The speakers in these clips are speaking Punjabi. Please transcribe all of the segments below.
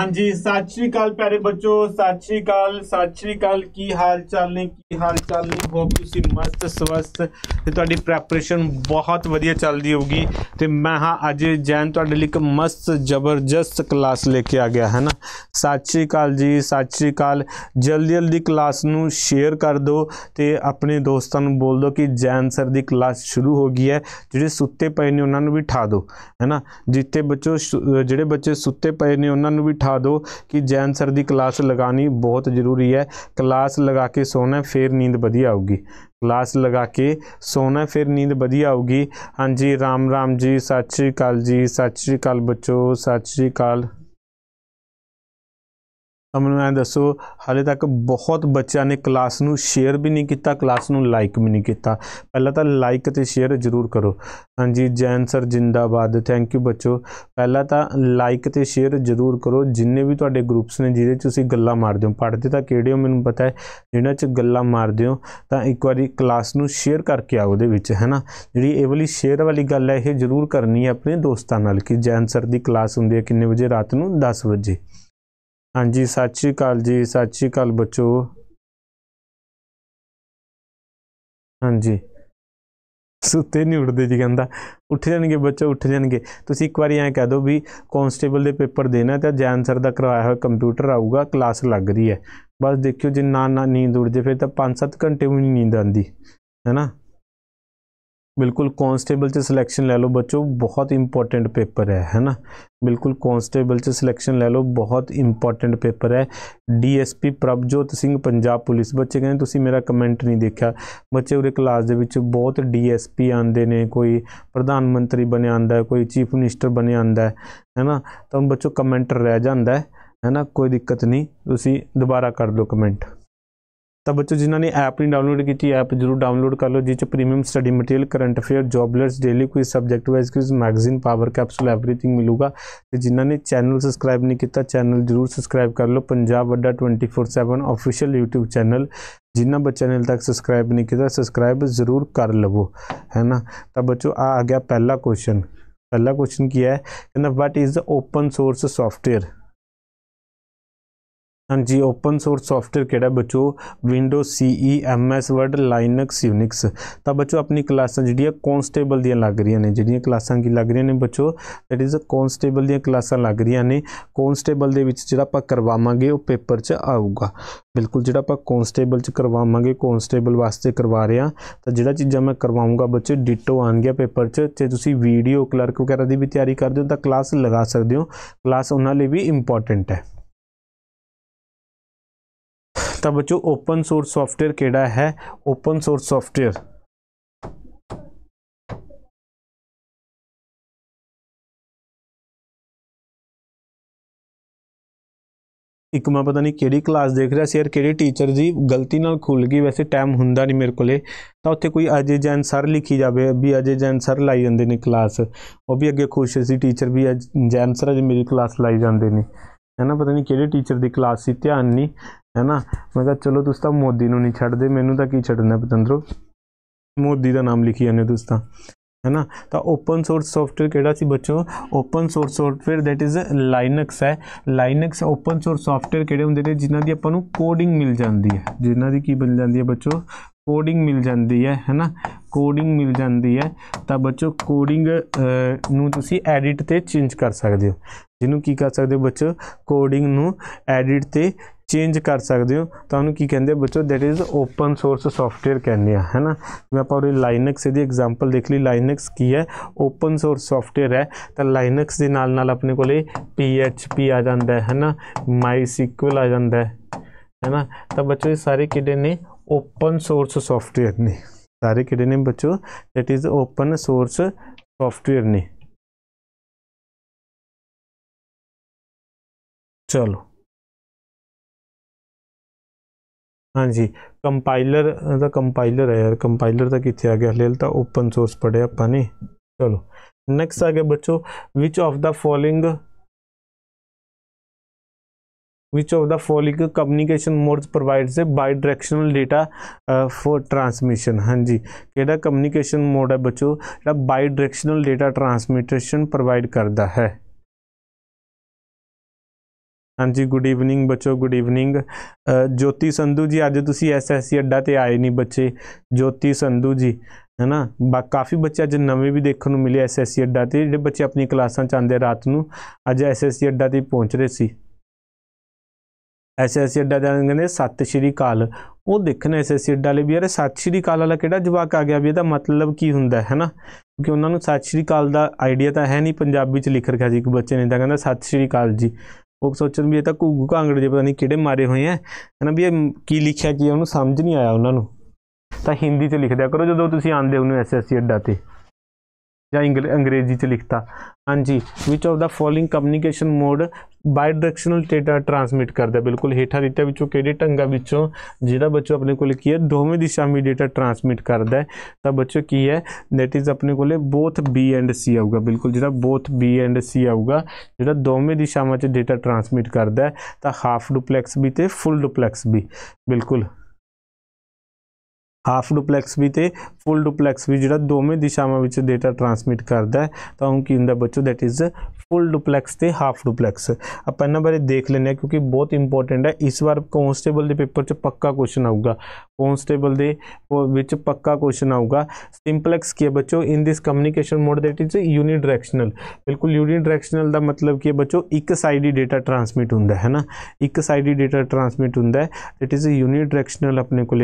ਹਾਂਜੀ ਸਤਿ ਸ਼੍ਰੀ ਅਕਾਲ ਪਿਆਰੇ ਬੱਚੋ ਸਤਿ ਸ਼੍ਰੀ ਅਕਾਲ ਸਤਿ ਸ਼੍ਰੀ ਅਕਾਲ ਕੀ ਹਾਲ ਚਾਲ ਨੇ ਕੀ ਹਾਲ ਚਾਲ ਨੇ ਹੋਪ ਤੁਸੀਂ ਮਸਤ ਸਵਸਤ ਤੇ ਤੁਹਾਡੀ ਪ੍ਰੈਪਰੇਸ਼ਨ ਬਹੁਤ ਵਧੀਆ ਚੱਲਦੀ ਹੋਊਗੀ ਤੇ ਮੈਂ ਹਾਂ ਅੱਜ ਜੈਨ ਤੁਹਾਡੇ ਲਈ ਇੱਕ ਮਸਤ ਜ਼ਬਰਦਸਤ ਕਲਾਸ ਲੈ ਕੇ ਆ ਗਿਆ ਹੈ ਨਾ ਸਤਿ ਸ਼੍ਰੀ ਅਕਾਲ ਜੀ ਸਤਿ ਸ਼੍ਰੀ ਅਕਾਲ ਜਲਦੀ ਜਲਦੀ ਕਲਾਸ ਨੂੰ ਸ਼ੇਅਰ ਕਰ ਦਿਓ ਤੇ ਆਪਣੇ ਦੋਸਤਾਂ ਨੂੰ ਬੋਲ ਦਿਓ ਕਿ ਜੈਨ ਸਰ ਦੀ ਕਲਾਸ ਸ਼ੁਰੂ ਹੋ ਗਈ ਹੈ ਜਿਹੜੇ ਸੁੱਤੇ ਪਏ ਨੇ ਉਹਨਾਂ ਨੂੰ ਵੀ ਠਾ ਦਿਓ ਹੈ ਨਾ ਜਿੱਤੇ ਬੱਚੋ ਜਿਹੜੇ ਬੱਚੇ ਸੁੱਤੇ ਪਏ ਨੇ ਉਹਨਾਂ ਨੂੰ ਵੀ ਠਾ दिखा दो कि जैन सर की क्लास लगानी बहुत ज़रूरी है क्लास लगा के सोना फिर नींद ਵਧੀਆ ਆਊਗੀ ਕਲਾਸ ਲਗਾ ਕੇ ਸੋਣਾ ਫਿਰ ਨੀਂਦ ਵਧੀਆ ਆਊਗੀ ਹਾਂਜੀ ਰਾਮ ਰਾਮ ਜੀ ਸੱਚੀ ਕਾਲ ਜੀ ਸੱਚੀ ਕਾਲ ਬੱਚੋ ਸੱਚੀ ਕਾਲ ਤੁਹਾਨੂੰ ਮੈਂ ਦੱਸੋ ਹਾਲੇ ਤੱਕ ਬਹੁਤ ਬੱਚਿਆਂ ਨੇ ਕਲਾਸ ਨੂੰ ਸ਼ੇਅਰ ਵੀ ਨਹੀਂ ਕੀਤਾ ਕਲਾਸ ਨੂੰ ਲਾਈਕ ਵੀ ਨਹੀਂ ਕੀਤਾ ਪਹਿਲਾਂ ਤਾਂ ਲਾਈਕ ਤੇ ਸ਼ੇਅਰ ਜ਼ਰੂਰ ਕਰੋ ਹਾਂਜੀ ਜੈਨ ਸਰ ਜਿੰਦਾਬਾਦ ਥੈਂਕ ਯੂ ਬੱਚੋ ਪਹਿਲਾਂ ਤਾਂ ਲਾਈਕ ਤੇ ਸ਼ੇਅਰ ਜ਼ਰੂਰ ਕਰੋ ਜਿੰਨੇ ਵੀ ਤੁਹਾਡੇ ਗਰੁੱਪਸ ਨੇ ਜਿਹਦੇ ਚ ਤੁਸੀਂ ਗੱਲਾਂ ਮਾਰਦੇ ਹੋ ਪੜ੍ਹਦੇ ਤਾਂ ਕਿਹੜੇ ਹੋ ਮੈਨੂੰ ਪਤਾ ਹੈ ਜਿਹਨਾਂ ਚ ਗੱਲਾਂ ਮਾਰਦੇ ਹੋ ਤਾਂ ਇੱਕ ਵਾਰੀ ਕਲਾਸ ਨੂੰ ਸ਼ੇਅਰ ਕਰਕੇ ਆਓ ਉਹਦੇ ਵਿੱਚ ਹੈਨਾ ਜਿਹੜੀ ਇਹ ਵਾਲੀ ਸ਼ੇਅਰ ਵਾਲੀ ਗੱਲ ਹੈ ਇਹ ਜ਼ਰੂਰ ਕਰਨੀ ਹੈ ਆਪਣੇ ਦੋਸਤਾਂ ਨਾਲ ਕਿ ਜੈਨ ਸਰ ਦੀ ਕਲਾਸ ਹੁੰਦੀ ਹੈ ਕਿੰਨੇ ਵਜੇ ਰਾਤ ਨੂੰ 10 ਵਜੇ ਹਾਂਜੀ ਸਤਿ ਸ਼੍ਰੀ ਅਕਾਲ ਜੀ ਸਤਿ ਸ਼੍ਰੀ ਅਕਾਲ ਬੱਚੋ ਹਾਂਜੀ ਸੁੱਤੇ ਨਹੀਂ ਉੱਠਦੇ ਜੀ ਕਹਿੰਦਾ ਉੱਠ ਜਾਣਗੇ ਬੱਚੇ ਉੱਠ ਜਾਣਗੇ ਤੁਸੀਂ ਇੱਕ ਵਾਰੀ ਐਂ ਕਹਿ ਦਿਓ ਵੀ ਕਨਸਟੇਬਲ ਦੇ ਪੇਪਰ ਦੇਣਾ ਤਾਂ ਜੈਨ ਸਰ ਦਾ ਕਰਵਾਇਆ ਹੋਇਆ ਕੰਪਿਊਟਰ ਆਊਗਾ ਕਲਾਸ ਲੱਗ ਰਹੀ ਹੈ ਬਸ ਦੇਖਿਓ ਜੇ ਨਾ ਨਾ ਨੀਂਦ ਉੱਡ ਜੇ ਫਿਰ ਤਾਂ 5-7 ਘੰਟੇ ਵੀ ਨੀਂਦ ਆਂਦੀ ਹੈ ਨਾ ਬਿਲਕੁਲ ਕਨਸਟੇਬਲ ਚ ਸਿਲੈਕਸ਼ਨ ਲੈ ਲਓ ਬੱਚੋ ਬਹੁਤ ਇੰਪੋਰਟੈਂਟ ਪੇਪਰ ਹੈ ਹੈਨਾ ਬਿਲਕੁਲ ਕਨਸਟੇਬਲ ਚ ਸਿਲੈਕਸ਼ਨ ਲੈ ਲਓ ਬਹੁਤ ਇੰਪੋਰਟੈਂਟ ਪੇਪਰ ਹੈ ਡੀਐਸਪੀ ਪ੍ਰਭਜੋਤ ਸਿੰਘ ਪੰਜਾਬ ਪੁਲਿਸ ਬੱਚੇ ਕਹਿੰਦੇ ਤੁਸੀਂ ਮੇਰਾ ਕਮੈਂਟ ਨਹੀਂ ਦੇਖਿਆ ਬੱਚੇ ਉਹਦੇ ਕਲਾਸ ਦੇ ਵਿੱਚ ਬਹੁਤ ਡੀਐਸਪੀ ਆਂਦੇ ਨੇ ਕੋਈ ਪ੍ਰਧਾਨ ਮੰਤਰੀ ਬਣਿਆ ਆਂਦਾ ਕੋਈ ਚੀਫ ਮਿਨਿਸਟਰ ਬਣਿਆ ਆਂਦਾ ਹੈ ਹੈਨਾ ਤਾਂ ਬੱਚੋ ਕਮੈਂਟਰ ਰਹਿ ਜਾਂਦਾ ਹੈ ਹੈਨਾ ਕੋਈ ਦਿੱਕਤ ਨਹੀਂ ਤੁਸੀਂ ਦੁਬਾਰਾ ਕਰ ਦਿਓ ਕਮੈਂਟ ਤਾਂ ਬੱਚੋ ਜਿਨ੍ਹਾਂ ਨੇ ਐਪ ਨਹੀਂ ਡਾਊਨਲੋਡ ਕੀਤੀ ਐਪ ਜਰੂਰ ਡਾਊਨਲੋਡ ਕਰ ਲਓ ਜਿਸ ਚ premium study material current affair ਜੌਬਲਰਸ daily quiz subject wise quiz magazine power capsule everything ਮਿਲੂਗਾ ਤੇ ਜਿਨ੍ਹਾਂ ਨੇ ਚੈਨਲ ਸਬਸਕ੍ਰਾਈਬ ਨਹੀਂ ਕੀਤਾ ਚੈਨਲ ਜਰੂਰ ਸਬਸਕ੍ਰਾਈਬ ਕਰ ਲਓ ਪੰਜਾਬ ਵੱਡਾ 24/7 ਅਫੀਸ਼ੀਅਲ YouTube ਚੈਨਲ ਜਿਨ੍ਹਾਂ ਬੱਚਿਆਂ ਨੇ ਹਾਲ ਤੱਕ ਸਬਸਕ੍ਰਾਈਬ ਨਹੀਂ ਕੀਤਾ ਸਬਸਕ੍ਰਾਈਬ ਜ਼ਰੂਰ ਕਰ ਲਵੋ ਹੈਨਾ ਤਾਂ ਬੱਚੋ ਆ ਆ ਗਿਆ ਪਹਿਲਾ ਕੁਐਸਚਨ ਪਹਿਲਾ ਕੁਐਸਚਨ ਕੀ ਹੈ ਕਹਿੰਦਾ what is the open source software ਹਾਂਜੀ ਓਪਨ ਸੋਰਸ ਸੌਫਟਵੇਅਰ ਕਿਹੜਾ ਬੱਚੋ window CE MS word Linux Unix ਤਾਂ ਬੱਚੋ ਆਪਣੀ ਕਲਾਸਾਂ ਜਿਹੜੀਆਂ ਕਨਸਟੇਬਲ ਦੀਆਂ ਲੱਗ ਰਹੀਆਂ ਨੇ ਜਿਹੜੀਆਂ ਕਲਾਸਾਂ ਕੀ ਲੱਗ ਰਹੀਆਂ ਨੇ ਬੱਚੋ ਥੈਟ ਇਜ਼ ਅ ਕਨਸਟੇਬਲ ਦੀਆਂ ਕਲਾਸਾਂ ਲੱਗ ਰਹੀਆਂ ਨੇ ਕਨਸਟੇਬਲ ਦੇ ਵਿੱਚ ਜਿਹੜਾ ਆਪਾਂ ਕਰਵਾਵਾਂਗੇ ਉਹ ਪੇਪਰ 'ਚ ਆਊਗਾ ਬਿਲਕੁਲ ਜਿਹੜਾ ਆਪਾਂ ਕਨਸਟੇਬਲ 'ਚ ਕਰਵਾਵਾਂਗੇ ਕਨਸਟੇਬਲ ਵਾਸਤੇ ਕਰਵਾ ਰਹੇ ਆ ਤਾਂ ਜਿਹੜਾ ਚੀਜ਼ਾਂ ਮੈਂ ਕਰਵਾਉਂਗਾ ਬੱਚੇ ਡਿਟੋ ਆਣ ਗਿਆ ਪੇਪਰ 'ਚ ਤੇ ਤੁਸੀਂ ਵੀਡੀਓ ਕਲਰਕ ਵਗੈਰਾ ਦੀ ਵੀ ਤਿਆਰੀ ਕਰਦੇ ਹੋ ਤਾਂ ਕਲਾਸ ਲਗਾ ਸਕਦੇ ਹੋ ਕਲਾਸ ਉਹਨਾਂ ਲਈ ਵੀ ਇੰਪੋਰਟੈਂਟ ਹੈ ਤਾਂ ਬੱਚੋ ਓਪਨ ਸੋਰਸ ਸੌਫਟਵੇਅਰ ਕਿਹੜਾ ਹੈ ਓਪਨ ਸੋਰਸ ਸੌਫਟਵੇਅਰ ਇੱਕ ਮੈਂ ਪਤਾ ਨਹੀਂ ਕਿਹੜੀ ਕਲਾਸ ਦੇਖ ਰਿਹਾ ਸੀ ਯਾਰ ਕਿਹੜੇ ਟੀਚਰ ਜੀ ਗਲਤੀ ਨਾਲ ਖੁੱਲ ਗਈ ਵੈਸੇ ਟਾਈਮ ਹੁੰਦਾ ਨਹੀਂ ਮੇਰੇ ਕੋਲੇ ਤਾਂ ਉੱਥੇ ਕੋਈ ਅਜੇ ਜੈਨ ਸਰ ਲਿਖੀ ਜਾਵੇ ਵੀ ਅਜੇ ਜੈਨ ਸਰ ਲਾਈ ਜਾਂਦੇ ਨੇ ਕਲਾਸ ਉਹ ਵੀ ਅੱਗੇ ਖੁਸ਼ ਸੀ ਟੀਚਰ ਵੀ ਜੈਨ ਸਰ ਅਜੇ ਮੇਰੀ ਕਲਾਸ ਲਾਈ ਜਾਂਦੇ ਨੇ ਹੈਨਾ ਪਤਾ ਨਹੀਂ ਕਿਹੜੇ ਟੀਚਰ ਦੀ ਕਲਾਸ ਸੀ ਧਿਆਨ ਨਹੀਂ ਹੈ ਨਾ ਮੈਂ ਕਿਹਾ ਚਲੋ ਦੋਸਤਾ ਮੋਦੀ ਨੂੰ ਨਹੀਂ ਛੱਡਦੇ ਮੈਨੂੰ ਤਾਂ ਕੀ ਛੱਡਣਾ ਪਤੰਦਰੋ ਮੋਦੀ ਦਾ ਨਾਮ ਲਿਖੀ ਜਾਂਦੇ ਦੋਸਤਾ ਹੈ ਨਾ ਤਾਂ ਓਪਨ ਸੋਰਸ ਸੌਫਟਵੇਅਰ ਕਿਹੜਾ ਸੀ ਬੱਚੋ open source software that is Linux ਹੈ ਲਾਈਨਕਸ ਓਪਨ ਸੋਰਸ ਸੌਫਟਵੇਅਰ ਕਿਹੜੇ ਹੁੰਦੇ ਨੇ ਜਿਨ੍ਹਾਂ ਦੀ ਆਪਾਂ ਨੂੰ ਕੋਡਿੰਗ ਮਿਲ ਜਾਂਦੀ ਹੈ ਜਿਨ੍ਹਾਂ ਦੀ ਕੀ ਮਿਲ ਜਾਂਦੀ ਹੈ ਬੱਚੋ ਕੋਡਿੰਗ ਮਿਲ ਜਾਂਦੀ ਹੈ ਹੈ ਨਾ ਕੋਡਿੰਗ ਮਿਲ ਜਾਂਦੀ ਹੈ ਤਾਂ ਬੱਚੋ ਕੋਡਿੰਗ ਨੂੰ ਤੁਸੀਂ ਐਡਿਟ ਤੇ ਚੇਂਜ ਕਰ ਸਕਦੇ ਹੋ ਜਿਹਨੂੰ ਕੀ ਕਰ ਸਕਦੇ ਹੋ ਬੱਚੋ ਕੋਡਿੰਗ ਨੂੰ ਐਡਿਟ ਤੇ ਚੇਂਜ ਕਰ ਸਕਦੇ ਹੋ ਤੁਹਾਨੂੰ ਕੀ ਕਹਿੰਦੇ ਆ ਬੱਚੋ that is open source software ਕਹਿੰਦੇ ਆ ਹੈਨਾ ਜਿਵੇਂ ਆਪਾਂ ਉਹ ਲਾਈਨਕਸ ਦੀ ਐਗਜ਼ਾਮਪਲ ਦੇਖ ਲਈ ਲਾਈਨਕਸ ਕੀ ਹੈ ਓਪਨ ਸੋਰਸ ਸੌਫਟਵੇਅਰ ਹੈ ਤਾਂ ਲਾਈਨਕਸ ਦੇ ਨਾਲ ਨਾਲ ਆਪਣੇ ਕੋਲੇ PHP ਆ ਜਾਂਦਾ ਹੈ ਹੈਨਾ MySQL ਆ ਜਾਂਦਾ ਹੈ ਹੈਨਾ ਤਾਂ ਬੱਚੋ ਇਹ ਸਾਰੇ ਕਿਹੜੇ ਨੇ ਓਪਨ ਸੋਰਸ ਸੌਫਟਵੇਅਰ ਨੇ ਸਾਰੇ ਕਿਹੜੇ ਨੇ ਬੱਚੋ that is open source software ਨੇ ਚਲੋ ਹਾਂਜੀ ਕੰਪਾਈਲਰ ਦਾ ਕੰਪਾਈਲਰ ਹੈ ਯਾਰ ਕੰਪਾਈਲਰ ਤਾਂ ਕਿੱਥੇ ਆ ਗਿਆ ਲੈ ਤਾਂ ਓਪਨ ਸੋਰਸ ਪੜਿਆ ਆਪਾਂ ਨੇ ਚਲੋ ਨੈਕਸਟ ਆ ਗਿਆ ਬੱਚੋ which of the following which of the following communication modes provides a bidirectional data for transmission ਹਾਂਜੀ ਕਿਹੜਾ ਕਮਿਊਨੀਕੇਸ਼ਨ ਮੋਡ ਹੈ ਬੱਚੋ ਜਿਹੜਾ bidirectional data transmission provide ਕਰਦਾ ਹੈ ਹਾਂਜੀ ਗੁੱਡ ਈਵਨਿੰਗ ਬੱਚੋ ਗੁੱਡ ਈਵਨਿੰਗ ਜੋਤੀ ਸੰਧੂ ਜੀ ਅੱਜ ਤੁਸੀਂ ਐਸਐਸਸੀ ਅੱਡਾ ਤੇ ਆਏ ਨਹੀਂ ਬੱਚੇ ਜੋਤੀ ਸੰਧੂ ਜੀ ਹੈਨਾ ਬਾ ਕਾਫੀ ਬੱਚੇ ਅੱਜ ਨਵੇਂ ਵੀ ਦੇਖਣ ਨੂੰ ਮਿਲੇ ਐਸਐਸਸੀ ਅੱਡਾ ਤੇ ਜਿਹੜੇ ਬੱਚੇ ਆਪਣੀ ਕਲਾਸਾਂ ਚ ਆਂਦੇ ਰਾਤ ਨੂੰ ਅੱਜ ਐਸਐਸਸੀ ਅੱਡਾ ਤੇ ਪਹੁੰਚ ਰਹੇ ਸੀ ਐਸਐਸਸੀ ਅੱਡਾ ਦੇ ਕਹਿੰਦੇ ਸਤਿ ਸ਼੍ਰੀ ਅਕਾਲ ਉਹ ਦੇਖਣਾ ਐਸਐਸਸੀ ਅੱਡਾ ਵਾਲੇ ਵੀ ਯਾਰ ਸਤਿ ਸ਼੍ਰੀ ਅਕਾਲ ਵਾਲਾ ਕਿਹੜਾ ਜਵਾਕ ਆ ਗਿਆ ਵੀ ਇਹਦਾ ਮਤਲਬ ਕੀ ਹੁੰਦਾ ਹੈ ਨਾ ਕਿਉਂਕਿ ਉਹਨਾਂ ਨੂੰ ਸਤਿ ਸ਼੍ਰੀ ਅਕਾਲ ਦਾ ਆਈਡੀਆ ਤਾਂ ਹੈ ਨਹੀਂ ਪੰਜਾਬੀ ਚ ਲਿਖ ਰੱਖਿਆ ਸੀ ਇੱਕ ਬੱਚੇ ਨੇ ਤਾਂ ਕਹਿੰਦਾ ਸਤਿ ਸ਼੍ਰੀ ਅਕਾਲ ਜੀ ਉਹ ਸੋਚਣ ਵੀ ਇਹ ਤਾਂ ਘੂਗੂ ਕਾਂਗੜ ਜੇ ਪਤਾ ਨਹੀਂ ਕਿਹੜੇ ਮਾਰੇ ਹੋਏ ਆ ਹਨਾ ਵੀ ਇਹ ਕੀ ਲਿਖਿਆ ਕੀ ਉਹਨੂੰ ਸਮਝ ਨਹੀਂ ਆਇਆ ਉਹਨਾਂ ਨੂੰ ਤਾਂ ਹਿੰਦੀ 'ਚ ਲਿਖ ਦਿਆ ਕਰੋ ਜਦੋਂ ਤੁਸੀਂ ਆਂਦੇ ਹੋ ਐਸਐਸਸੀ ਅੱਡਾ ਤੇ या अंग्रेजी से लिखता हाँ जी which of the following communication mode bidirectional data transmit कर दिया बिल्कुल हेठा दिता बिचों के ढंगा बिचों जिरा बच्चों अपने को दोवें दिशा में डेटा ट्रांसमिट कर दिया तो बच्चों की है दैट इज़ अपने को बोथ बी एंड सी आऊगा बिल्कुल जो बोथ बी एंड सी आऊगा जो दोवें दिशावे से डेटा ट्रांसमिट करता है तो हाफ डुपलैक्स भी तो फुल डुपलैक्स भी बिल्कुल हाफ डुपलैक्स भी तो फुल डुपलैक्स भी जोड़ा दोवें दिशावान डेटा ट्रांसमिट करता है तो हम कि होंगे बच्चों दैट इज़ फुल डुपलैक्स से हाफ डुपलैक्स आप इन बारे देख लें क्योंकि बहुत इंपोर्टेंट है इस बार कॉन्सटेबल के पेपर च पक्का क्वेश्चन आऊगा कॉन्सटेबल दे पक्का क्वेश्चन आऊगा सिंपलैक्स की है बचो in this communication mode that is directional बिल्कुल डायरैक्शनल का मतलब की है बच्चों एक साइड ही डेटा ट्रांसमिट हूँ है ना एक साइड ही डेटा ट्रांसमिट हूँ दैट इज़ डायरैक्शनल अपने को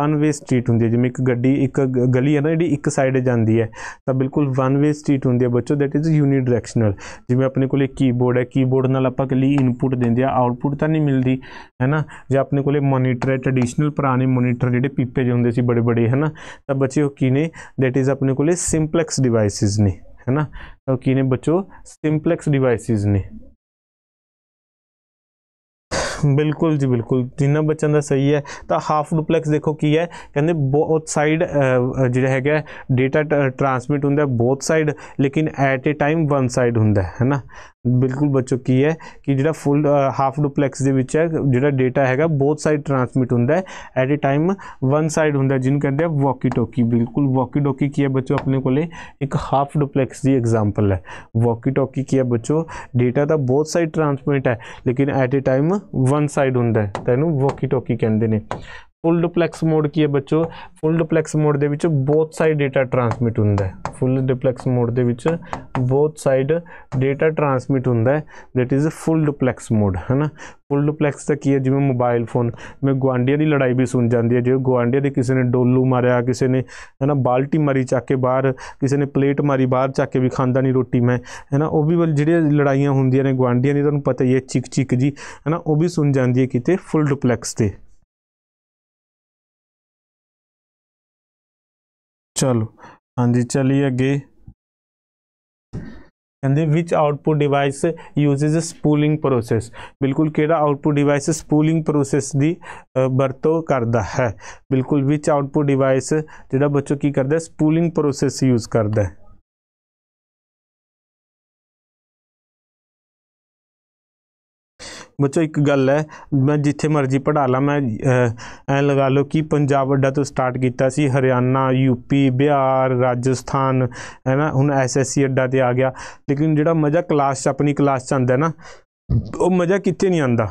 वन वे स्ट्रीट होंगी जिम्मे एक ग्डी ਇੱਕ ਗਲੀ ਹੈ ਨਾ ਜਿਹੜੀ ਇੱਕ ਸਾਈਡ ਜਾਂਦੀ ਹੈ ਤਾਂ ਬਿਲਕੁਲ ਵਨ ਵੇ ਸਟਰੀਟ ਹੁੰਦੀ ਹੈ ਬੱਚੋ ਦੈਟ ਇਜ਼ ਯੂਨੀ ਡਾਇਰੈਕਸ਼ਨਲ ਜਿਵੇਂ ਆਪਣੇ ਕੋਲੇ ਕੀਬੋਰਡ ਹੈ ਕੀਬੋਰਡ ਨਾਲ ਆਪਾਂ ਕਲੀ ਇਨਪੁਟ ਦਿੰਦੇ ਆ ਆਊਟਪੁਟ ਤਾਂ ਨਹੀਂ ਮਿਲਦੀ ਹੈ ਨਾ ਜੇ ਆਪਣੇ ਕੋਲੇ ਮੋਨੀਟਰ ਹੈ ਟ੍ਰੈਡੀਸ਼ਨਲ ਪੁਰਾਣੇ ਮੋਨੀਟਰ ਜਿਹੜੇ ਪੀਪੇ ਜਿਹੇ ਹੁੰਦੇ ਸੀ ਬੜੇ ਬੜੇ ਹੈ ਨਾ ਤਾਂ ਬੱਚੇ ਉਹ ਕੀ ਨੇ ਦੈਟ ਇਜ਼ ਆਪਣੇ ਕੋਲੇ ਸਿੰਪਲੈਕਸ ਡਿਵਾਈਸਿਸ ਨੇ ਹੈ ਨਾ ਤਾਂ ਕੀ ਨੇ ਬੱਚੋ ਸਿੰਪਲੈਕਸ ਡਿਵਾਈਸਿਸ ਨੇ बिल्कुल जी बिल्कुल जिन्हें बच्चों का सही है तो हाफ डुपलैक्स देखो की है कहें बहुत साइड जो है डेटा ट्रांसमिट होंगे बहुत साइड लेकिन at a time one side होंगे है ना बिल्कुल बच्चों की है कि जो फुल हाफ डुपलैक्स के जो डेटा है बहुत साइड ट्रांसमिट हूँ at a time one side होंगे जिन्होंने कहते हैं वॉकी टोकी बिल्कुल वॉकी टोकी की है बच्चों अपने को एक हाफ डुपलैक्स की एग्जाम्पल है वॉकी टोकी की है बच्चों डेटा तो बहुत साइड ट्रांसमिट है लेकिन एट ए टाइम व ਵਨ ਸਾਈਡ ਹੁੰਦਾ ਹੈ ਵੋਕੀ ਟੋਕੀ ਕਹਿੰਦੇ ਨੇ ਫੁੱਲ ਡੁਪਲੈਕਸ ਮੋਡ ਕੀ ਹੈ ਬੱਚੋ ਫੁੱਲ ਡੁਪਲੈਕਸ ਮੋਡ ਦੇ ਵਿੱਚ ਬੋਥ ਸਾਈਡ ਡਾਟਾ ਟ੍ਰਾਂਸਮਿਟ ਹੁੰਦਾ ਹੈ ਫੁੱਲ ਡੁਪਲੈਕਸ ਮੋਡ ਦੇ ਵਿੱਚ ਬੋਥ ਸਾਈਡ ਡਾਟਾ ਟ੍ਰਾਂਸਮਿਟ ਹੁੰਦਾ ਹੈ that is a full duplex mode ਹੈਨਾ ਫੁੱਲ ਡੁਪਲੈਕਸ ਤਾਂ ਕੀ ਹੈ ਜਿਵੇਂ ਮੋਬਾਈਲ ਫੋਨ ਮੈਂ ਗਵਾਂਡੀਆਂ ਦੀ ਲੜਾਈ ਵੀ ਸੁਣ ਜਾਂਦੀ ਹੈ ਜਿਵੇਂ ਗਵਾਂਡੀਆਂ ਦੇ ਕਿਸੇ ਨੇ ਡੋਲੂ ਮਾਰਿਆ ਕਿਸੇ ਨੇ ਹੈਨਾ ਬਾਲਟੀ ਮਾਰੀ ਚੱਕ ਕੇ ਬਾਹਰ ਕਿਸੇ ਨੇ ਪਲੇਟ ਮਾਰੀ ਬਾਹਰ ਚੱਕ ਕੇ ਵੀ ਖਾਂਦਾ ਨਹੀਂ ਰੋਟੀ ਮੈਂ ਹੈਨਾ ਉਹ ਵੀ ਜਿਹੜੀਆਂ ਲੜਾਈਆਂ ਹੁੰਦੀਆਂ ਨੇ ਗਵਾਂਡੀਆਂ ਦੀ ਤੁਹਾਨੂੰ ਪਤਾ ਹੀ ਹੈ ਚਿਕ ਚਿਕ ਜੀ ਹੈਨਾ ਉਹ ਵੀ ਸੁਣ ਜਾਂਦੀ ਹੈ ਕਿਤੇ ਫੁੱਲ ਡੁਪਲੈਕਸ ਤੇ ਚਲੋ ਹਾਂਜੀ ਚਲੀ ਅੱਗੇ ਕਹਿੰਦੇ which output device uses spooling process ਬਿਲਕੁਲ ਕਿਹੜਾ ਆਊਟਪੁੱਟ ਡਿਵਾਈਸ ਸਪੂਲਿੰਗ ਪ੍ਰੋਸੈਸ ਦੀ ਵਰਤੋਂ ਕਰਦਾ ਹੈ ਬਿਲਕੁਲ ਵਿਚ ਆਊਟਪੁੱਟ ਡਿਵਾਈਸ ਜਿਹੜਾ ਬੱਚੋ ਕੀ ਕਰਦਾ ਸਪੂਲਿੰਗ ਪ੍ਰੋਸੈਸ ਯੂਜ਼ ਕਰਦਾ ਹੈ ਬੱਚੋ ਇੱਕ ਗੱਲ ਹੈ ਮੈਂ ਜਿੱਥੇ ਮਰਜ਼ੀ ਪੜਾ ਲਾਂ ਮੈਂ ਐ ਲਗਾ ਲਓ ਕਿ ਪੰਜਾਬ ਅੱਡਾ ਤੋਂ ਸਟਾਰਟ ਕੀਤਾ ਸੀ ਹਰਿਆਣਾ ਯੂਪੀ ਬਿਹਾਰ ਰਾਜਸਥਾਨ ਹੈ ਨਾ ਹੁਣ ਐਸਐਸਸੀ ਅੱਡਾ ਤੇ ਆ ਗਿਆ ਲੇਕਿਨ ਜਿਹੜਾ ਮਜ਼ਾ ਕਲਾਸ 'ਚ ਆਪਣੀ ਕਲਾਸ 'ਚ ਆਂਦਾ ਨਾ ਉਹ ਮਜ਼ਾ ਕਿਤੇ ਨਹੀਂ ਆਂਦਾ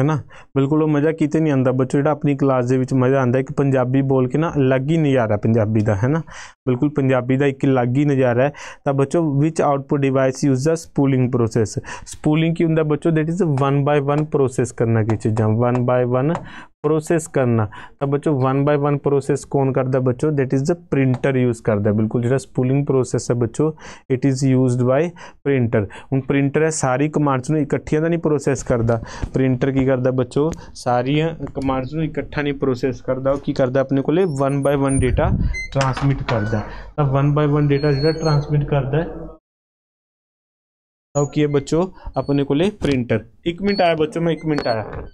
ਹੈ ਨਾ ਬਿਲਕੁਲ ਉਹ ਮਜ਼ਾ ਕਿਤੇ ਨਹੀਂ ਆਂਦਾ ਬੱਚੋ ਜਿਹੜਾ ਆਪਣੀ ਕਲਾਸ ਦੇ ਵਿੱਚ ਮਜ਼ਾ ਆਂਦਾ ਇੱਕ ਪੰਜਾਬੀ ਬੋਲ ਕੇ ਨਾ ਅਲੱਗ ਹੀ ਨਜ਼ਾਰਾ ਪੰਜਾਬੀ ਦਾ ਹੈ ਨਾ ਬਿਲਕੁਲ ਪੰਜਾਬੀ ਦਾ ਇੱਕ ਅਲੱਗ ਹੀ ਨਜ਼ਾਰਾ ਹੈ ਤਾਂ ਬੱਚੋ which output device use the spooling process spooling ਕੀ ਹੁੰਦਾ ਬੱਚੋ ਥੈਟ ਇਜ਼ 1 ਬਾਈ 1 ਪ੍ਰੋਸੈਸ ਕਰਨਾ ਕੀ ਚੀਜ਼ਾਂ 1 ਬਾਈ 1 प्रोसेस करना तो बच्चों वन बाय वन प्रोसेस कौन करता है बच्चों that is the printer use करता है बिल्कुल जो स्पूलिंग प्रोसेस है बच्चों it is use by printer हूँ प्रिंटर है सारी कमांड्स में इकट्ठिया तो नहीं प्रोसेस करता प्रिंटर की करता बच्चों सारिया कमांड्स में इकट्ठा नहीं प्रोसेस करता की करता अपने को one by one data transmit करता तो वन बाय वन डेटा जो ट्रांसमिट करता तो है बच्चों अपने को प्रिंटर एक मिनट आया बच्चों में एक मिनट आया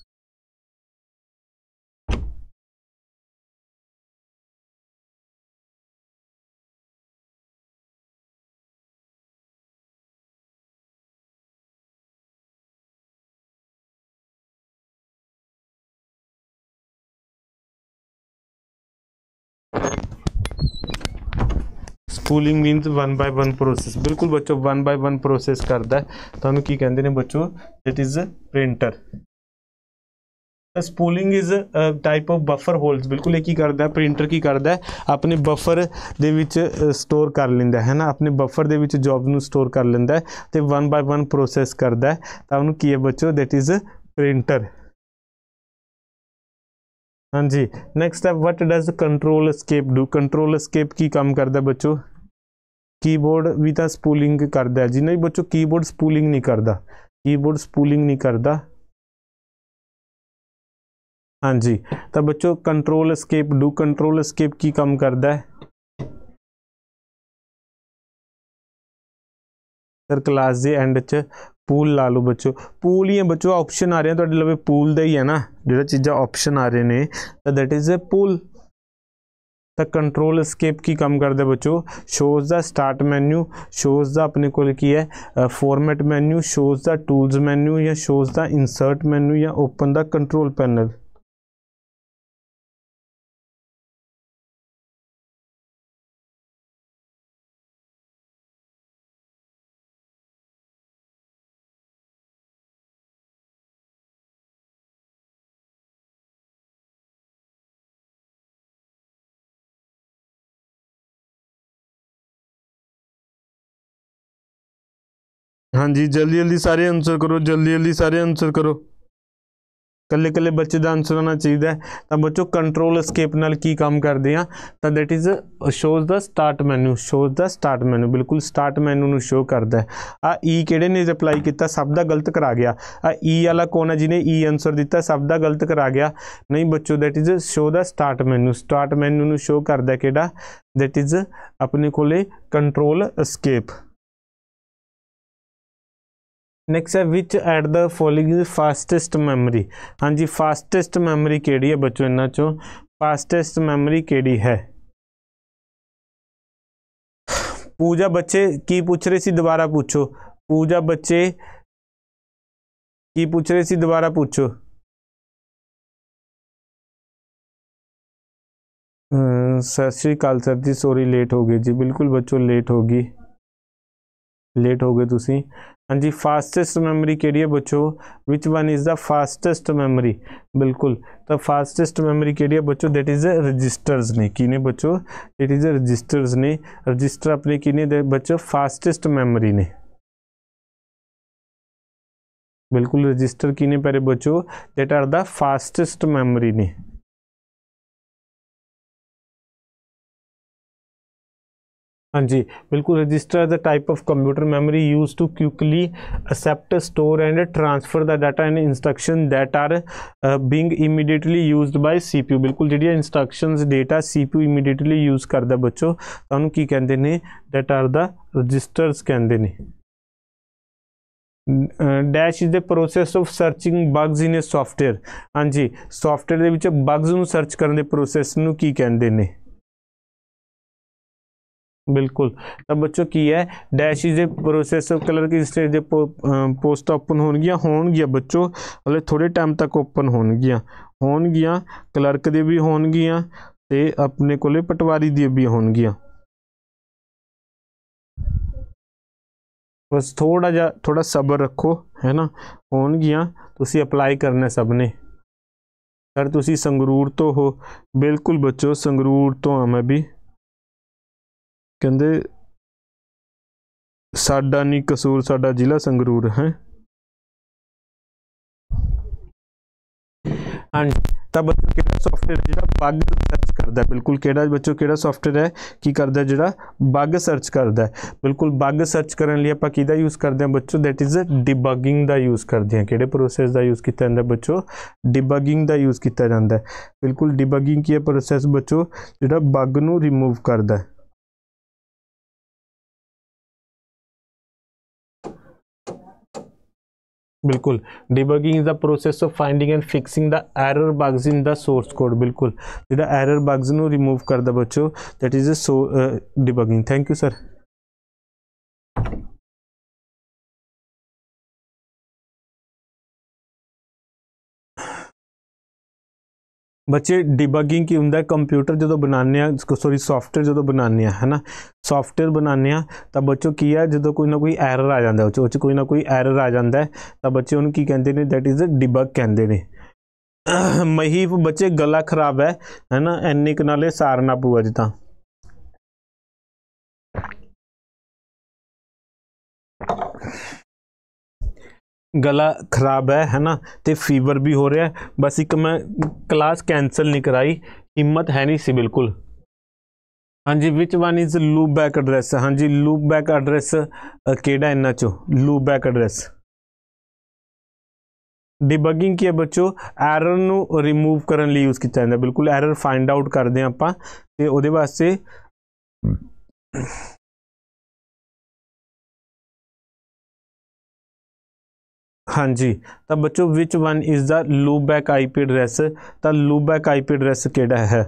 spooling means one by one process बिल्कुल बच्चों वन बाय वन प्रोसैस करता है थानू तो की कहें बच्चों that is a printer spooling is a type of buffer hold बिल्कुल एक ही करता है प्रिंटर की करता है अपने बफर के स्टोर कर लेंद है ना अपने बफर के जॉब न स्टोर कर लेंदा है तो वन बाय वन प्रोसैस करता है तो उन्होंने की है बच्चों दैट इज़ अ प्रिंटर हाँ जी नैक्सट है what does control escape do control escape की काम करता है बच्चों कीबोर्ड तो स्पूलिंग कर दिया जी नहीं बच्चों कीबोर्ड स्पूलिंग नहीं करता कीबोर्ड स्पूलिंग नहीं करता हाँ जी तो बच्चों control escape do control escape की कम करता है सर क्लास के एंड च पूल ला लो बच्चो पूल ही है बच्चों ऑप्शन आ रहे हैं तो लवे पूल द ही है ना जो चीज़ा ऑप्शन आ रहे हैं तो that is a poll the control escape की कम कर दे बच्चों shows the start menu shows the अपने को लिखी है format menu shows the tools menu या शोज द इंसर्ट मेन्यू या ओपन द कंट्रोल पैनल ਹਾਂਜੀ ਜਲਦੀ ਜਲਦੀ ਸਾਰੇ ਆਨਸਰ ਕਰੋ ਜਲਦੀ ਜਲਦੀ ਸਾਰੇ ਆਨਸਰ ਕਰੋ ਕੱਲੇ ਕੱਲੇ ਬੱਚੇ ਦਾ ਆਨਸਰ ਆਣਾ ਚਾਹੀਦਾ ਹੈ ਤਾਂ ਬੱਚੋ ਕੰਟਰੋਲ ਐਸਕੇਪ ਨਾਲ ਕੀ ਕੰਮ ਕਰਦੇ ਆ ਤਾਂ that is shows the start menu shows the start menu ਬਿਲਕੁਲ ਸਟਾਰਟ ਮੈਨੂ ਨੂੰ ਸ਼ੋ ਕਰਦਾ ਹੈ ਆ ਈ e ਕਿਹੜੇ ਨੇ ਰਿਪਲਾਈ ਕੀਤਾ ਸਭ ਦਾ ਗਲਤ ਕਰਾ ਗਿਆ ਆ ਈ e ਵਾਲਾ ਕੋਣ ਹੈ ਜਿਹਨੇ ਈ e ਆਨਸਰ ਦਿੱਤਾ ਸਭ ਦਾ ਗਲਤ ਕਰਾ ਗਿਆ ਨਹੀਂ ਬੱਚੋ that is show the start menu start menu ਨੂੰ ਸ਼ੋ ਕਰਦਾ ਕਿਹੜਾ ਦੈਟ ਇਜ਼ ਆਪਣੇ ਕੋਲੇ ਕੰਟਰੋਲ ਐਸਕੇਪ ਨੈਕਸਟ ਹੈ which at the following fastest memory ਹਾਂਜੀ ਫਾਸਟੈਸਟ ਮੈਮਰੀ ਕਿਹੜੀ ਹੈ ਬੱਚੋ ਇਹਨਾਂ ਚੋਂ ਫਾਸਟੈਸਟ ਮੈਮਰੀ ਕਿਹੜੀ ਹੈ ਪੂਜਾ ਬੱਚੇ ਕੀ ਪੁੱਛ ਰਹੇ ਸੀ ਦੁਬਾਰਾ ਪੁੱਛੋ ਪੂਜਾ ਬੱਚੇ ਕੀ ਪੁੱਛ ਰਹੇ ਸੀ ਦੁਬਾਰਾ ਪੁੱਛੋ ਸਤਿ ਸ਼੍ਰੀ ਅਕਾਲ ਸਰ ਜੀ ਸੌਰੀ ਲੇਟ ਹੋ ਗਏ ਜੀ ਬਿਲਕੁਲ ਬੱਚੋ ਲੇਟ ਹੋ ਗਈ ਲੇਟ ਹੋ ਗਏ ਤੁਸੀਂ हाँ जी फास्टेस्ट मेमोरी के लिए बच्चों which one is the fastest memory बिल्कुल तो फास्टेस्ट मेमोरी के लिए बच्चों दैट इज़ रजिस्टर्स ने किने बच्चों दैट इज़ रजिस्टर्स ने रजिस्टर अपने किने बच्चों फास्टेस्ट मेमोरी ने बिल्कुल रजिस्टर किने पर बच्चों that are the fastest memory ने ਹਾਂਜੀ ਬਿਲਕੁਲ register is a type of computer memory used to quickly accept store and transfer the data and instruction that are being immediately used by CPU ਬਿਲਕੁਲ ਜਿਹੜੀਆਂ instructions data CPU immediately use ਕਰਦਾ ਬੱਚੋ ਤੁਹਾਨੂੰ ਕੀ ਕਹਿੰਦੇ ਨੇ ਥੈਟ ਆਰ ਦਾ ਰਜਿਸਟਰਸ ਕਹਿੰਦੇ ਨੇ dash is the process of searching bugs in a software ਹਾਂਜੀ ਸੌਫਟਵੇਅਰ ਦੇ ਵਿੱਚ ਬੱਗਸ ਨੂੰ ਸਰਚ ਕਰਨ ਦੇ ਪ੍ਰੋਸੈਸ ਨੂੰ ਕੀ ਕਹਿੰਦੇ ਨੇ बिल्कुल तब बच्चों की है dash is a processor colour की स्टेज पो, पोस्ट ओपन हो गया हो गया बच्चों अगले थोड़े टाइम तक ओपन हो गया हो गया कलर्क दे भी हो गया तो अपने को पटवारी दे भी हो गया बस थोड़ा जा थोड़ा सब्र रखो है ना हो गया तुम अप्लाई करना सब ने सर तुम संगरूर तो हो बिल्कुल बच्चों संगरूर तो हाँ मैं भी ਕਹਿੰਦੇ ਸਾਡਾ ਨਹੀਂ ਕਸੂਰ ਸਾਡਾ ਜ਼ਿਲ੍ਹਾ ਸੰਗਰੂਰ ਹੈ ਤਾਂ ਬੱਚੋ ਕਿਹੜਾ ਸੌਫਟਵੇਅਰ ਜਿਹੜਾ ਬੱਗ ਸਰਚ ਕਰਦਾ ਬਿਲਕੁਲ ਕਿਹੜਾ ਬੱਚੋ ਕਿਹੜਾ ਸੌਫਟਵੇਅਰ ਹੈ ਕੀ ਕਰਦਾ ਜਿਹੜਾ ਬੱਗ ਸਰਚ ਕਰਦਾ ਬਿਲਕੁਲ ਬੱਗ ਸਰਚ ਕਰਨ ਲਈ ਆਪਾਂ ਕਿਹਦਾ ਯੂਜ਼ ਕਰਦੇ ਹਾਂ ਬੱਚੋ ਥੈਟ ਇਜ਼ ਡਿਬਗਿੰਗ ਦਾ ਯੂਜ਼ ਕਰਦੇ ਹਾਂ ਕਿਹੜੇ ਪ੍ਰੋਸੈਸ ਦਾ ਯੂਜ਼ ਕੀਤਾ ਜਾਂਦਾ ਬੱਚੋ ਡਿਬਗਿੰਗ ਦਾ ਯੂਜ਼ ਕੀਤਾ ਜਾਂਦਾ ਬਿਲਕੁਲ ਡਿਬਗਿੰਗ ਕੀ ਹੈ ਪ੍ਰੋਸੈਸ ਬੱਚੋ ਜਿਹੜਾ ਬੱਗ ਨੂੰ ਰਿਮੂਵ ਕਰਦਾ ਹੈ बिल्कुल debugging is the process of finding and fixing the error bugs in the source code ਬਿਲਕੁਲ ਜਿਹੜਾ ਐਰਰ ਬਗਸ ਨੂੰ ਰਿਮੂਵ ਕਰਦਾ ਬੱਚੋ that is uh so debugging thank you sir ਬੱਚੇ ਡੀਬੱਗਿੰਗ ਕੀ ਹੁੰਦਾ ਹੈ ਕੰਪਿਊਟਰ ਜਦੋਂ ਬਣਾਉਂਦੇ ਆ ਸੌਰੀ ਸੌਫਟਵੇਅਰ ਜਦੋਂ ਬਣਾਉਂਦੇ ਆ ਹੈਨਾ ਸੌਫਟਵੇਅਰ ਬਣਾਉਂਦੇ ਆ ਤਾਂ ਬੱਚੋ ਕੀ ਹੈ ਜਦੋਂ ਕੋਈ ਨਾ ਕੋਈ ਐਰਰ ਆ ਜਾਂਦਾ ਉਹ ਚ ਕੋਈ ਨਾ ਕੋਈ ਐਰਰ ਆ ਜਾਂਦਾ ਹੈ ਤਾਂ ਬੱਚੇ ਉਹਨੂੰ ਕੀ ਕਹਿੰਦੇ ਨੇ ਥੈਟ ਇਜ਼ ਅ ਡੀਬੱਗ ਕਹਿੰਦੇ ਨੇ ਮਹੀਪ ਬੱਚੇ ਗਲਾ ਖਰਾਬ ਹੈ ਹੈਨਾ ਐਨਿਕ ਨਾਲੇ ਸਾਰਨਾ ਪੂਆ ਜਿੱਦਾਂ ਗਲਾ ਖਰਾਬ ਹੈ ਹੈਨਾ ਤੇ ਫੀਵਰ ਵੀ ਹੋ ਰਿਹਾ ਬਸ ਇੱਕ ਮੈਂ ਕਲਾਸ ਕੈਨਸਲ ਨਹੀਂ ਕਰਾਈ ਹਿੰਮਤ ਹੈ ਨਹੀਂ ਸੀ ਬਿਲਕੁਲ ਹਾਂਜੀ which one is loopback address ਹਾਂਜੀ ਲੂਪ ਬੈਕ ਐਡਰੈਸ ਕਿਹੜਾ ਇਹਨਾਂ ਚੋਂ ਲੂਪ ਬੈਕ ਐਡਰੈਸ ਡੀਬੱਗਿੰਗ ਕੀ ਹੈ ਬੱਚੋ ਐਰਰ ਨੂੰ ਰਿਮੂਵ ਕਰਨ ਲਈ ਯੂਜ਼ ਕੀਤਾ ਜਾਂਦਾ ਬਿਲਕੁਲ ਐਰਰ ਫਾਈਂਡ ਆਊਟ ਕਰਦੇ ਆਪਾਂ ਤੇ ਉਹਦੇ ਵਾਸਤੇ ਹਾਂਜੀ ਤਾਂ ਬੱਚੋ which one is the loopback IP address ਤਾਂ ਲੂਪ ਬੈਕ ਆਈਪੀ ਐਡਰੈਸ ਕਿਹੜਾ ਹੈ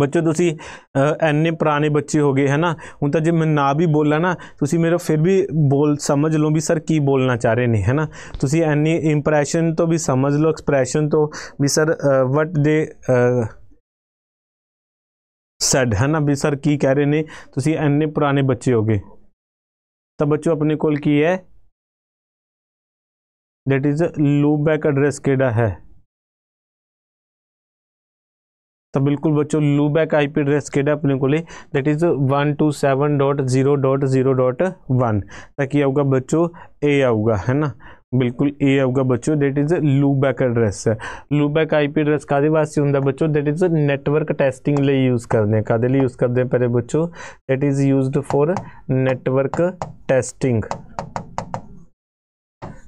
ਬੱਚੋ ਤੁਸੀਂ ਐਨੇ ਪੁਰਾਣੇ ਬੱਚੇ ਹੋ ਗਏ ਹੈ ਨਾ ਹੁਣ ਤਾਂ ਜੇ ਮੈਂ ਨਾ ਵੀ ਬੋਲਾਂ ਨਾ ਤੁਸੀਂ ਮੇਰਾ ਫਿਰ ਵੀ ਬੋਲ ਸਮਝ ਲਓ ਵੀ ਸਰ ਕੀ ਬੋਲਣਾ ਚਾਹ ਰਹੇ ਨੇ ਹੈ ਨਾ ਤੁਸੀਂ ਐਨੀ ਇੰਪ੍ਰੈਸ਼ਨ ਤੋਂ ਵੀ ਸਮਝ ਲਓ ਐਕਸਪ੍ਰੈਸ਼ਨ ਤੋਂ ਵੀ ਸਰ ਵਟ ਦੇ सैड है ना भी सर की कह रहे ने तुम इन्ने पुराने बच्चे हो गए तो बच्चों अपने को है that is loopback address केड़ा है तो बिल्कुल बच्चों बैक आई पी एड्रैस केड़ा अपने को that is one two seven dot zero dot zero dot one तो की आऊगा बच्चो ए आऊगा है ना बिल्कुल ये आऊगा बच्चों दैट इज लूबैक एड्रेस है लूबैक आई पी एड्रेस कहदे वास्ते होंगे बच्चों that is network testing use करते हैं कहदे यूज़ करते हैं पहले बच्चों that is use for network testing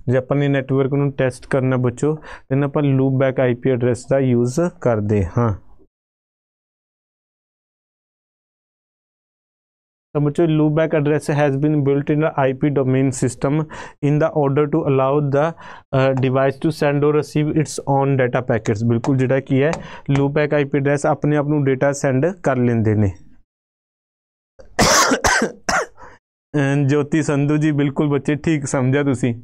जो अपने नैटवर्क न टैसट करना बच्चों ਬੱਚੋ आप लूबैक आई पी एड्रैस का यूज़ करते हाँ तो बच्चों loopback address has been built in I P domain system in the order to allow the device to send और receive its on data packet बिल्कुल जो है लू बैक आई पी एड्रैस अपने आपू डेटा सेंड कर लेंगे ने ज्योति संधु जी बिल्कुल बच्चे ठीक समझा तुम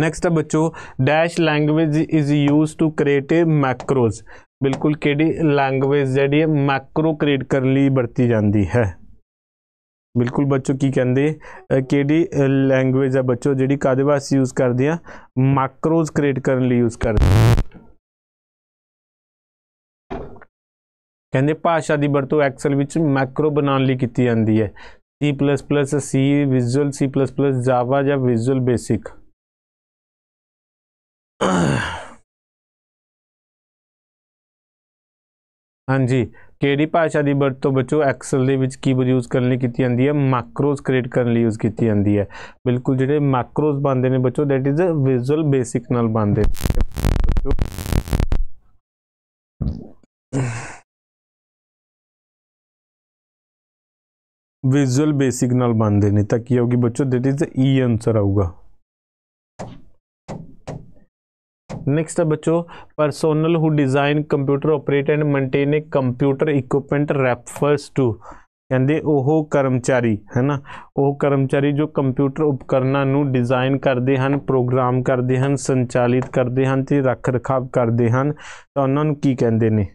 नैक्सट बच्चो dash language is use to create a macros बिल्कुल कि लैंगुएज जी मैक्रो क्रिएट करने वरती जाती है ਬਿਲਕੁਲ ਬੱਚੋ ਕੀ ਕਹਿੰਦੇ ਕਿਹੜੀ ਲੈਂਗੁਏਜ ਆ ਬੱਚੋ ਜਿਹੜੀ ਕਾਦੇ ਵਾਸਤੇ ਯੂਜ਼ ਕਰਦੇ ਆ ਮੈਕਰੋਜ਼ ਕ੍ਰੀਏਟ ਕਰਨ ਲਈ ਯੂਜ਼ ਕਰਦੇ ਕਹਿੰਦੇ ਭਾਸ਼ਾ ਦੀ ਵਰਤੋਂ ਐਕਸਲ ਵਿੱਚ ਮੈਕਰੋ ਬਣਾਉਣ ਲਈ ਕੀਤੀ ਜਾਂਦੀ ਹੈ C++ C Visual C++ Java ਜਾਂ ਵਿਜ਼ੂਅਲ ਬੇਸਿਕ ਹਾਂਜੀ ਕਿਹੜੀ ਭਾਸ਼ਾ ਦੀ ਵਰਤੋਂ ਬੱਚੋ ਐਕਸਲ ਦੇ ਵਿੱਚ ਕੀਵਰਡ ਯੂਜ਼ ਕਰਨ ਲਈ ਕੀਤੀ ਜਾਂਦੀ ਹੈ ਮੈਕਰੋਸ ਕ੍ਰੀਏਟ ਕਰਨ ਲਈ ਯੂਜ਼ ਕੀਤੀ ਜਾਂਦੀ ਹੈ ਬਿਲਕੁਲ ਜਿਹੜੇ ਮੈਕਰੋਸ ਬਣਦੇ ਨੇ ਬੱਚੋ that is uh Visual Basic ਨਾਲ ਬਣਦੇ विजुअल बेसिक नाल बनते हैं तो की होगी बच्चों दैट इज़ ई आंसर आऊगा नेक्स्ट है बच्चों personnel who design computer operate and maintain a computer equipment refers to ਕਹਿੰਦੇ ਉਹ ਕਰਮਚਾਰੀ ਹੈ ਨਾ ਉਹ ਕਰਮਚਾਰੀ ਜੋ ਕੰਪਿਊਟਰ ਉਪਕਰਨਾਂ ਨੂੰ ਡਿਜ਼ਾਈਨ ਕਰਦੇ ਹਨ ਪ੍ਰੋਗਰਾਮ ਕਰਦੇ ਹਨ ਸੰਚਾਲਿਤ ਕਰਦੇ ਹਨ ਤੇ ਰੱਖ ਰਖਾਵ ਕਰਦੇ ਹਨ ਤਾਂ ਉਹਨਾਂ ਨੂੰ ਕੀ ਕਹਿੰਦੇ ਨੇ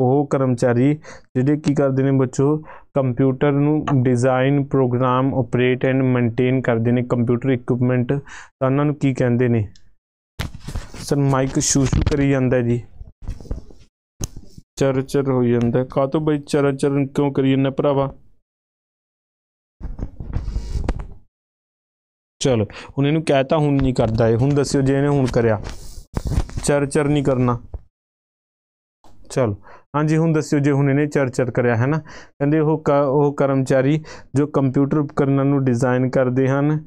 ਉਹ ਕਰਮਚਾਰੀ ਜਿਹੜੇ ਕੀ ਕਰਦੇ ਨੇ ਬੱਚੋ ਕੰਪਿਊਟਰ ਨੂੰ design program operate and maintain ਕਰਦੇ ਨੇ ਕੰਪਿਊਟਰ ਇਕਵਿਪਮੈਂਟ ਤਾਂ ਉਹਨਾਂ ਨੂੰ ਕੀ ਕਹਿੰਦੇ ਨੇ ਸਰ ਮਾਈਕ ਸ਼ੂ ਸ਼ੂ ਕਰੀ ਜਾਂਦਾ ਜੀ ਚਰ ਚਰ ਹੋ ਜਾਂਦਾ ਕਾ ਤੋਂ ਬਈ ਚਰ ਚਰ ਕਿਉਂ ਕਰੀ ਜਾਂਦਾ ਭਰਾਵਾ ਚਲੋ ਹੁਣ ਇਹਨੂੰ ਕਹਿਤਾ ਹੁਣ ਨਹੀਂ ਕਰਦਾ ਇਹ ਹੁਣ ਦੱਸਿਓ ਜੇ ਇਹਨੇ ਹੁਣ ਕਰਿਆ ਚਰ ਚਰ ਨਹੀਂ ਕਰਨਾ ਚਲ ਹਾਂਜੀ ਹੁਣ ਦੱਸਿਓ ਜੇ ਹੁਣ ਇਹਨੇ ਚਰ ਚਰ ਕਰਿਆ ਹੈ ਨਾ ਕਹਿੰਦੇ ਉਹ ਉਹ ਕਰਮਚਾਰੀ ਜੋ ਕੰਪਿਊਟਰ ਉਪਕਰਨਾਂ ਨੂੰ ਡਿਜ਼ਾਈਨ ਕਰਦੇ ਹਨ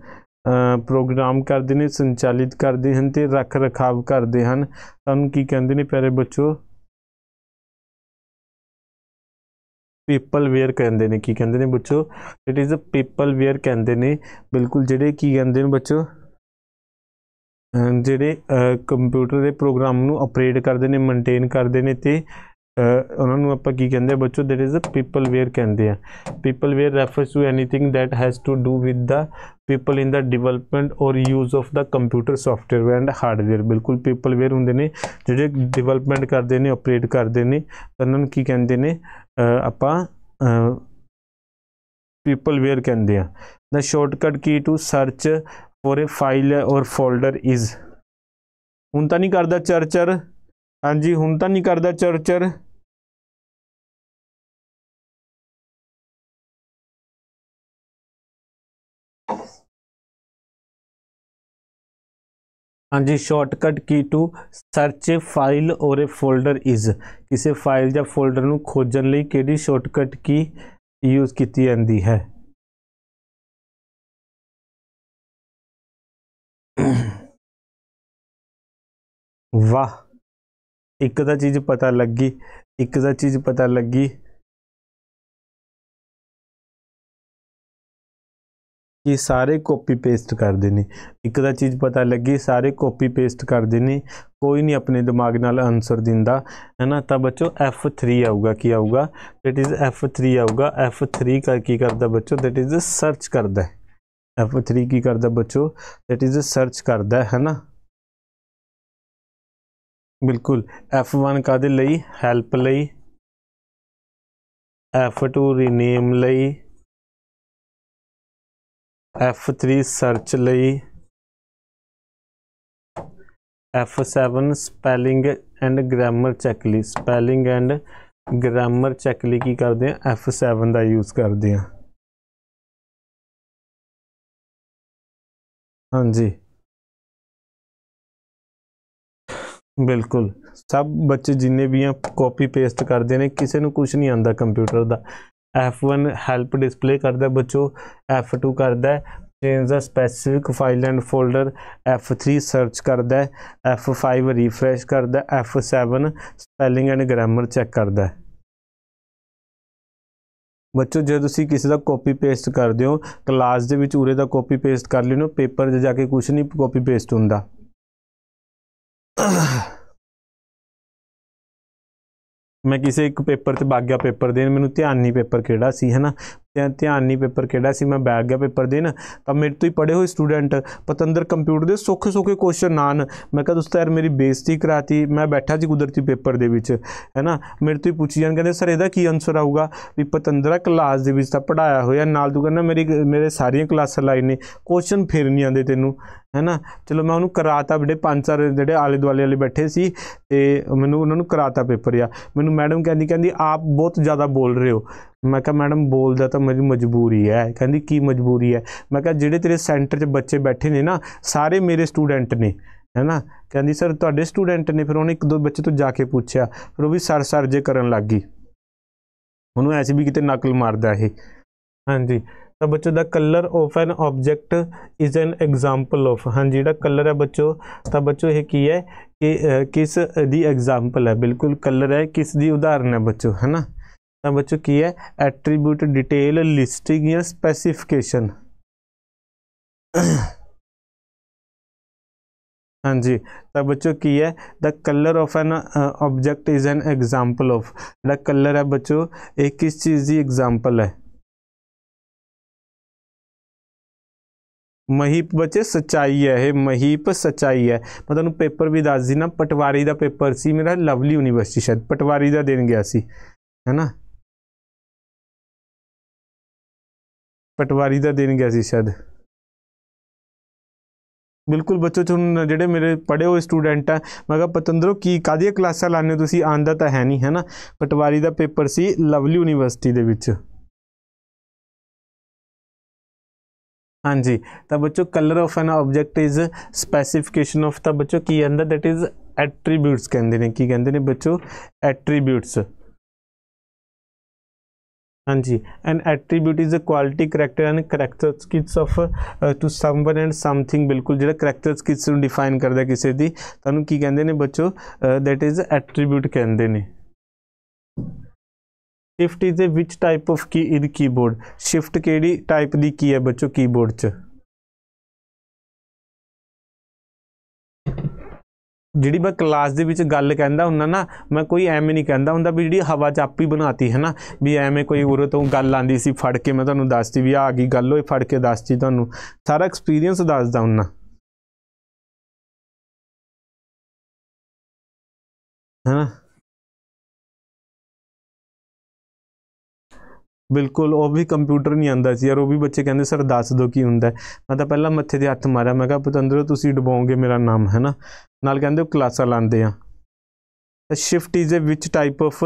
ਪ੍ਰੋਗਰਾਮ ਕਰਦੇ ਨੇ ਸੰਚਾਲਿਤ ਕਰਦੇ ਹਨ ਤੇ ਰੱਖ ਰਖਾਵ ਕਰਦੇ ਹਨ ਤੁਹਾਨੂੰ ਕੀ ਕਹਿੰਦੇ ਨੇ ਪਿਆਰੇ ਬੱਚੋ ਪੀਪਲ ਵੇਅਰ ਕਹਿੰਦੇ ਨੇ ਕੀ ਕਹਿੰਦੇ ਨੇ ਬੱਚੋ it is a peopleware ਕਹਿੰਦੇ ਨੇ ਬਿਲਕੁਲ ਜਿਹੜੇ ਕੀ ਕਹਿੰਦੇ ਨੇ ਬੱਚੋ ਜਿਹੜੇ ਕੰਪਿਊਟਰ ਦੇ ਪ੍ਰੋਗਰਾਮ ਨੂੰ ਆਪਰੇਟ ਕਰਦੇ ਨੇ ਮੇਨਟੇਨ ਕਰਦੇ ਨੇ ਤੇ ਉਹਨਾਂ ਨੂੰ ਆਪਾਂ ਕੀ ਕਹਿੰਦੇ ਆ ਬੱਚੋ there is a peopleware ਕਹਿੰਦੇ ਆ peopleware refers to anything that has to do with the people in the development or use of the computer software and hardware ਬਿਲਕੁਲ ਪੀਪਲ ਵੇਅਰ ਹੁੰਦੇ ਨੇ ਜਿਹੜੇ ਡਿਵੈਲਪਮੈਂਟ ਕਰਦੇ ਨੇ ਆਪਰੇਟ ਕਰਦੇ ਨੇ ਉਹਨਾਂ ਨੂੰ ਕੀ ਕਹਿੰਦੇ ਨੇ ਆਪਾਂ ਪੀਪਲ ਵੇਅਰ ਕਹਿੰਦੇ ਆ the shortcut key to search for a file or folder is ਹੁਣ ਤਾਂ ਨਹੀਂ ਕਰਦਾ ਚਰਚਰ ਹਾਂਜੀ ਹੁਣ ਤਾਂ ਨਹੀਂ ਕਰਦਾ ਚਰਚਰ ਹਾਂਜੀ shortcut key to search file or uh folder is ਕਿਸੇ ਫਾਈਲ ਜਾਂ ਫੋਲਡਰ ਨੂੰ ਖੋਜਣ ਲਈ ਕਿਹੜੀ ਸ਼ਾਰਟਕਟ ਕੀ ਯੂਜ਼ ਕੀਤੀ ਜਾਂਦੀ ਹੈ ਵਾਹ ਇੱਕ ਦਾ ਚੀਜ਼ ਪਤਾ ਲੱਗੀ ਇੱਕ ਦਾ ਚੀਜ਼ ਪਤਾ ਲੱਗੀ ਕਿ ਸਾਰੇ ਕਾਪੀ ਪੇਸਟ ਕਰਦੇ ਨੇ ਇੱਕ ਦਾ ਚੀਜ਼ ਪਤਾ ਲੱਗੀ ਸਾਰੇ ਕਾਪੀ ਪੇਸਟ ਕਰਦੇ ਨੇ ਕੋਈ ਨਹੀਂ ਆਪਣੇ ਦਿਮਾਗ ਨਾਲ ਆਨਸਰ ਦਿੰਦਾ ਹੈ ਨਾ ਤਾਂ ਬੱਚੋ F3 ਆਊਗਾ ਕੀ ਆਊਗਾ ਦੈਟ ਇਜ਼ F3 ਆਊਗਾ F3 ਕਰ ਕੀ ਕਰਦਾ ਬੱਚੋ ਦੈਟ ਇਜ਼ ਸਰਚ ਕਰਦਾ F3 ਕੀ ਕਰਦਾ ਬੱਚੋ ਦੈਟ ਇਜ਼ ਸਰਚ ਕਰਦਾ ਹੈ ਨਾ ਬਿਲਕੁਲ F1 ਕਾਦੇ ਲਈ ਹੈਲਪ ਲਈ F2 ਰੀਨੇਮ ਲਈ F3 ਸਰਚ ਲਈ F7 spelling and grammar check ਲਈ ਸਪੈਲਿੰਗ ਐਂਡ ਗ੍ਰਾਮਰ ਚੈੱਕ ਲਈ ਕੀ ਕਰਦੇ ਆ F7 ਦਾ ਯੂਜ਼ ਕਰਦੇ ਆ ਹਾਂਜੀ ਬਿਲਕੁਲ ਸਭ ਬੱਚੇ ਜਿੰਨੇ ਵੀ ਆ ਕਾਪੀ ਪੇਸਟ ਕਰਦੇ ਨੇ ਕਿਸੇ ਨੂੰ ਕੁਝ ਨਹੀਂ ਆਂਦਾ ਕੰਪਿਊਟਰ ਦਾ F1 help display ਕਰਦਾ ਬੱਚੋ F2 ਕਰਦਾ change the specific file and folder F3 search ਕਰਦਾ F5 ਰੀਫਰੈਸ਼ ਕਰਦਾ F7 spelling and grammar check ਕਰਦਾ ਬੱਚੋ ਜੇ ਤੁਸੀਂ ਕਿਸੇ ਦਾ ਕਾਪੀ ਪੇਸਟ ਕਰਦੇ ਹੋ ਕਲਾਸ ਦੇ ਵਿੱਚ ਉਰੇ ਦਾ ਕਾਪੀ ਪੇਸਟ ਕਰ ਲੈਣੋ ਪੇਪਰ 'ਤੇ ਜਾ ਕੇ ਕੁਝ ਨਹੀਂ ਕਾਪੀ ਪੇਸਟ ਹੁੰਦਾ ਮੈਂ ਕਿਸੇ ਇੱਕ ਪੇਪਰ ਤੇ ਬਾਗਿਆ ਪੇਪਰ ਦੇਣ ਮੈਨੂੰ ਧਿਆਨ ਨਹੀਂ ਪੇਪਰ ਕਿਹੜਾ ਸੀ ਹਨਾ ਧਿਆਨ ਨਹੀਂ ਪੇਪਰ ਕਿਹੜਾ ਸੀ ਮੈਂ ਬੈਗ ਗਿਆ ਪੇਪਰ ਦੇਣ ਤਾਂ ਮੇਰੇ ਤੋਂ ਹੀ ਪੜੇ ਹੋਏ ਸਟੂਡੈਂਟ ਪਤੰਦਰ ਕੰਪਿਊਟਰ ਦੇ ਸੁੱਖ ਸੋਖੇ ਕੁਐਸਚਨ ਨਾਨ ਮੈਂ ਕਹਾਂ ਦੋਸਤਾ ਯਾਰ ਮੇਰੀ ਬੇਇੱਜ਼ਤੀ ਕਰਾਤੀ ਮੈਂ ਬੈਠਾ ਸੀ ਕੁਦਰਤੀ ਪੇਪਰ ਦੇ ਵਿੱਚ ਹੈਨਾ ਮੇਰੇ ਤੋਂ ਹੀ ਪੁੱਛੀ ਜਾਣ ਕਹਿੰਦੇ ਸਰ ਇਹਦਾ ਕੀ ਆਨਸਰ ਆਊਗਾ ਵੀ ਪਤੰਦਰਾ ਕਲਾਸ ਦੇ ਵਿੱਚ ਤਾਂ ਪੜਾਇਆ ਹੋਇਆ ਨਾਲ ਤੂੰ ਕਹਿੰਦਾ ਮੇਰੀ ਮੇਰੇ ਸਾਰੀਆਂ ਕਲਾਸਾਂ ਲਾਈ ਨੇ ਕੁਐਸਚਨ ਫਿਰ ਨਹੀਂ ਆਉਂਦੇ ਤੈਨੂੰ ਹੈਨਾ ਚਲੋ ਮੈਂ ਉਹਨੂੰ ਕਰਾਤਾ ਬੜੇ ਪੰਜ ਚਾਰ ਜਿਹੜੇ ਆਲੇ ਦੁਆਲੇ ਵਾਲੇ ਬੈਠੇ ਸੀ ਤੇ ਮੈਨੂੰ ਉਹਨਾਂ ਨੂੰ ਕਰਾਤਾ ਪੇਪਰ ਆ ਮੈਨੂੰ ਮੈਡਮ ਕਹਿੰਦੀ ਕਹਿੰਦੀ ਆਪ ਬਹੁਤ ਜ਼ਿਆਦਾ ਬੋਲ ਰਹੇ ਹੋ ਮੈਂ ਕਿਹਾ ਮੈਡਮ ਬੋਲਦਾ ਤਾਂ ਮੇਰੀ ਮਜਬੂਰੀ ਹੈ ਕਹਿੰਦੀ ਕੀ ਮਜਬੂਰੀ ਹੈ ਮੈਂ ਕਿਹਾ ਜਿਹੜੇ ਤੇਰੇ ਸੈਂਟਰ 'ਚ ਬੱਚੇ ਬੈਠੇ ਨੇ ਨਾ ਸਾਰੇ ਮੇਰੇ ਸਟੂਡੈਂਟ ਨੇ ਹੈਨਾ ਕਹਿੰਦੀ ਸਰ ਤੁਹਾਡੇ ਸਟੂਡੈਂਟ ਨੇ ਫਿਰ ਉਹਨੇ ਇੱਕ ਦੋ ਬੱਚੇ ਤੋਂ ਜਾ ਕੇ ਪੁੱਛਿਆ ਫਿਰ ਉਹ ਵੀ ਸਰ ਸਰ ਜੇ ਕਰਨ ਲੱਗ ਗਈ ਉਹਨੂੰ ਐਸੀ ਵੀ ਕਿਤੇ ਨਕਲ ਮਾਰਦਾ ਇਹ ਹਾਂਜੀ ਤਾਂ ਬੱਚੋ the colour of an object is an example of ਹਾਂ ਜਿਹੜਾ ਕਲਰ ਹੈ ਬੱਚੋ ਤਾਂ ਬੱਚੋ ਇਹ ਕੀ ਹੈ ਕਿ ਕਿਸ ਦੀ ਐਗਜ਼ਾਮਪਲ ਹੈ ਬਿਲਕੁਲ ਕਲਰ ਹੈ ਕਿਸ ਦੀ ਉਦਾਹਰਨ ਹੈ ਬੱਚੋ ਹੈਨਾ ਤਾਂ ਬੱਚੋ ਕੀ ਹੈ ਐਟਰੀਬਿਊਟ ਡਿਟੇਲ ਲਿਸਟਿੰਗ ਜਾਂ ਸਪੈਸੀਫਿਕੇਸ਼ਨ ਹਾਂਜੀ ਤਾਂ ਬੱਚੋ ਕੀ ਹੈ the colour of an object is an example of the colour ਹੈ ਬੱਚੋ ਇਹ ਕਿਸ ਚੀਜ਼ ਦੀ ਐਗਜ਼ਾਮਪਲ ਹੈ ਮਹੀਪ ਬੱਚੇ ਸਚਾਈ ਹੈ ਇਹ ਮਹੀਪ ਸਚਾਈ ਹੈ ਮੈਂ ਤੁਹਾਨੂੰ ਪੇਪਰ ਵੀ ਦੱਸ ਦਿੰਦਾ ਪਟਵਾਰੀ ਦਾ ਪੇਪਰ ਸੀ ਮੇਰਾ ਲਵਲੀ ਯੂਨੀਵਰਸਿਟੀ ਸ਼ਾਇਦ ਪਟਵਾਰੀ ਦਾ ਦੇਣ ਗਿਆ ਸੀ ਹੈਨਾ ਪਟਵਾਰੀ ਦਾ ਦਿਨ ਗਿਆ ਸੀ ਸ਼ਾਇਦ ਬਿਲਕੁਲ ਬੱਚੋ ਤੁਹਾਨੂੰ ਜਿਹੜੇ ਮੇਰੇ ਪੜ੍ਹੇ ਹੋਏ ਸਟੂਡੈਂਟ ਆ ਮੈਂ ਕਹਾ ਪਤੰਦਰੋ ਕੀ ਕਾਦੀਆਂ ਕਲਾਸਾਂ ਲਾਣੇ ਤੁਸੀਂ ਆਂਦਾ ਤਾਂ ਹੈ ਨਹੀਂ ਹੈ ਨਾ ਪਟਵਾਰੀ ਦਾ ਪੇਪਰ ਸੀ ਲਵਲੀ ਯੂਨੀਵਰਸਿਟੀ ਦੇ ਵਿੱਚ ਹਾਂਜੀ ਤਾਂ ਬੱਚੋ colour of an object is specification of ਤਾਂ ਬੱਚੋ ਕੀ ਆਂਦਾ ਦੈਟ ਇਜ਼ ਐਟਰੀਬਿਊਟਸ ਕਹਿੰਦੇ ਨੇ ਕੀ ਕਹਿੰਦੇ ਨੇ ਬੱਚੋ ਐਟਰੀਬਿਊਟਸ ਹਾਂਜੀ and attribute is a quality character and characteristics of to someone and something ਬਿਲਕੁਲ ਜਿਹੜਾ ਕੈਰੈਕਟਰਿਸਟਿਕਸ ਨੂੰ ਡਿਫਾਈਨ ਕਰਦਾ ਕਿਸੇ ਦੀ ਤੁਹਾਨੂੰ ਕੀ ਕਹਿੰਦੇ ਨੇ ਬੱਚੋ ਦੈਟ ਇਜ਼ ਐਟਰੀਬਿਊਟ ਕਹਿੰਦੇ ਨੇ shift is a which type of key in keyboard shift ਕਿਹੜੀ ਟਾਈਪ ਦੀ ਕੀ ਹੈ ਬੱਚੋ ਕੀਬੋਰਡ 'ਚ ਜਿਹੜੀ ਮੈਂ ਕਲਾਸ ਦੇ ਵਿੱਚ ਗੱਲ ਕਹਿੰਦਾ ਹੁੰਦਾ ਨਾ ਮੈਂ ਕੋਈ ਐਵੇਂ ਨਹੀਂ ਕਹਿੰਦਾ ਹੁੰਦਾ ਵੀ ਜਿਹੜੀ ਹਵਾ ਚ ਆਪੀ ਬਣਾਤੀ ਹੈ ਨਾ ਵੀ ਐਵੇਂ ਕੋਈ ਉਰੇ ਤੋਂ ਗੱਲ ਆਂਦੀ ਸੀ ਫੜ ਕੇ ਮੈਂ ਤੁਹਾਨੂੰ ਦੱਸਤੀ ਵੀ ਆ ਗਈ ਗੱਲ ਹੋਈ ਫੜ ਕੇ ਦੱਸਤੀ ਤੁਹਾਨੂੰ ਸਾਰਾ ਐਕਸਪੀਰੀਅੰਸ ਦੱਸਦਾ ਹੁੰਨਾ ਨਾ ਬਿਲਕੁਲ ਉਹ ਵੀ ਕੰਪਿਊਟਰ ਨਹੀਂ ਆਂਦਾ ਸੀ ਯਾਰ ਉਹ ਵੀ ਬੱਚੇ ਕਹਿੰਦੇ ਸਰ ਦੱਸ ਦਿਓ ਕੀ ਹੁੰਦਾ ਮੈਂ ਤਾਂ ਪਹਿਲਾਂ ਮੱਥੇ ਤੇ ਹੱਥ ਮਾਰਿਆ ਮੈਂ ਕਿਹਾ ਪਤੰਦਰ ਤੁਸੀਂ ਡਬਾਉਂਗੇ ਮੇਰਾ ਨਾਮ ਹੈ ਨਾ ਨਾਲ ਕਹਿੰਦੇ ਉਹ ਕਲਾਸਾਂ ਲਾਂਦੇ ਆ ਤਾਂ shift is a which type of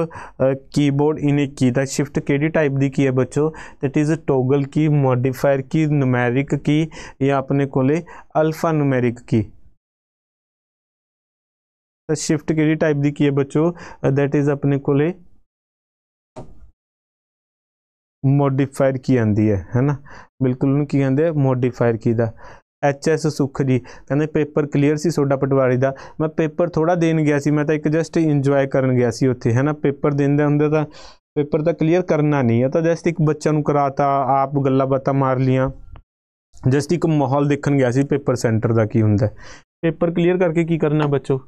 keyboard in a key the shift ਕਿਹੜੀ ਟਾਈਪ ਦੀ ਕੀ ਹੈ ਬੱਚੋ that is a toggle key modifier key numeric key ਜਾਂ ਆਪਣੇ ਕੋਲੇ ਅਲਫਾ ਨੂਮੈਰਿਕ ਕੀ ਤਾਂ ਸ਼ਿਫਟ ਕਿਹੜੀ ਟਾਈਪ ਦੀ ਕੀ ਹੈ ਬੱਚੋ ਦੈਟ ਇਜ਼ ਆਪਣੇ ਕੋਲੇ ਮੋਡੀਫਾਇਰ ਕੀ ਜਾਂਦੀ ਹੈ ਹੈਨਾ ਬਿਲਕੁਲ ਉਹਨੂੰ ਕੀ ਕਹਿੰਦੇ ਮੋਡੀਫਾਈਡ ਕੀਦਾ ਐਚ ਐਸ ਸੁਖ ਜੀ ਕਹਿੰਦੇ ਪੇਪਰ ਕਲੀਅਰ ਸੀ ਸੋਡਾ ਪਟਵਾਰੀ ਦਾ ਮੈਂ ਪੇਪਰ ਥੋੜਾ ਦੇਣ ਗਿਆ ਸੀ ਮੈਂ ਤਾਂ ਇੱਕ ਜਸਟ ਇੰਜੋਏ ਕਰਨ ਗਿਆ ਸੀ ਉੱਥੇ ਹੈਨਾ ਪੇਪਰ ਦਿੰਦੇ ਹੁੰਦੇ ਤਾਂ ਪੇਪਰ ਤਾਂ ਕਲੀਅਰ ਕਰਨਾ ਨਹੀਂ ਹੈ ਤਾਂ ਜਸਟ ਇੱਕ ਬੱਚਾ ਨੂੰ ਕਰਾਤਾ ਆਪ ਗੱਲਾਂ ਬਾਤਾਂ ਮਾਰ ਲੀਆਂ ਜਸਟ ਇੱਕ ਮਾਹੌਲ ਦੇਖਣ ਗਿਆ ਸੀ ਪੇਪਰ ਸੈਂਟਰ ਦਾ ਕੀ ਹੁੰਦਾ ਪੇਪਰ ਕਲੀਅਰ ਕਰਕੇ ਕੀ ਕਰਨਾ ਬੱਚੋ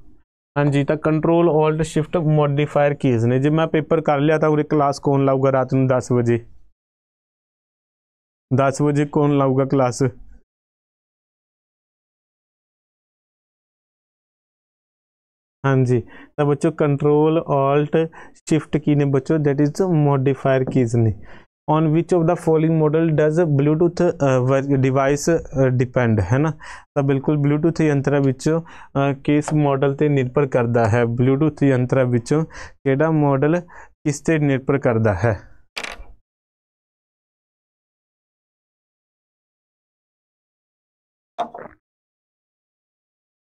ਹਾਂਜੀ ਤਾਂ control alt shift modifier keys ਨੇ ਜੇ ਮੈਂ ਪੇਪਰ ਕਰ ਲਿਆ ਤਾਂ ਉਰੇ ਕਲਾਸ ਕੋਣ ਲਾਊਗਾ ਰਾਤ ਨੂੰ 10 ਵਜੇ దాట్స్ వాజ్ ఏ کون లౌగా క్లాస్ హంజీ ద బచ్చో కంట్రోల్ ఆల్ట్ షిఫ్ట్ కీ నే బచ్చో that is the modifier keys నే on which of the following model does Bluetooth device depend హేనా తా బిల్కుల్ బ్లూటూత్ యంత్ర విచో కేస్ మోడల్ తే నిర్పర్ కర్దా హ బ్లూటూత్ యంత్ర విచో కేడా మోడల్ కిస్ తే నిర్పర్ కర్దా హ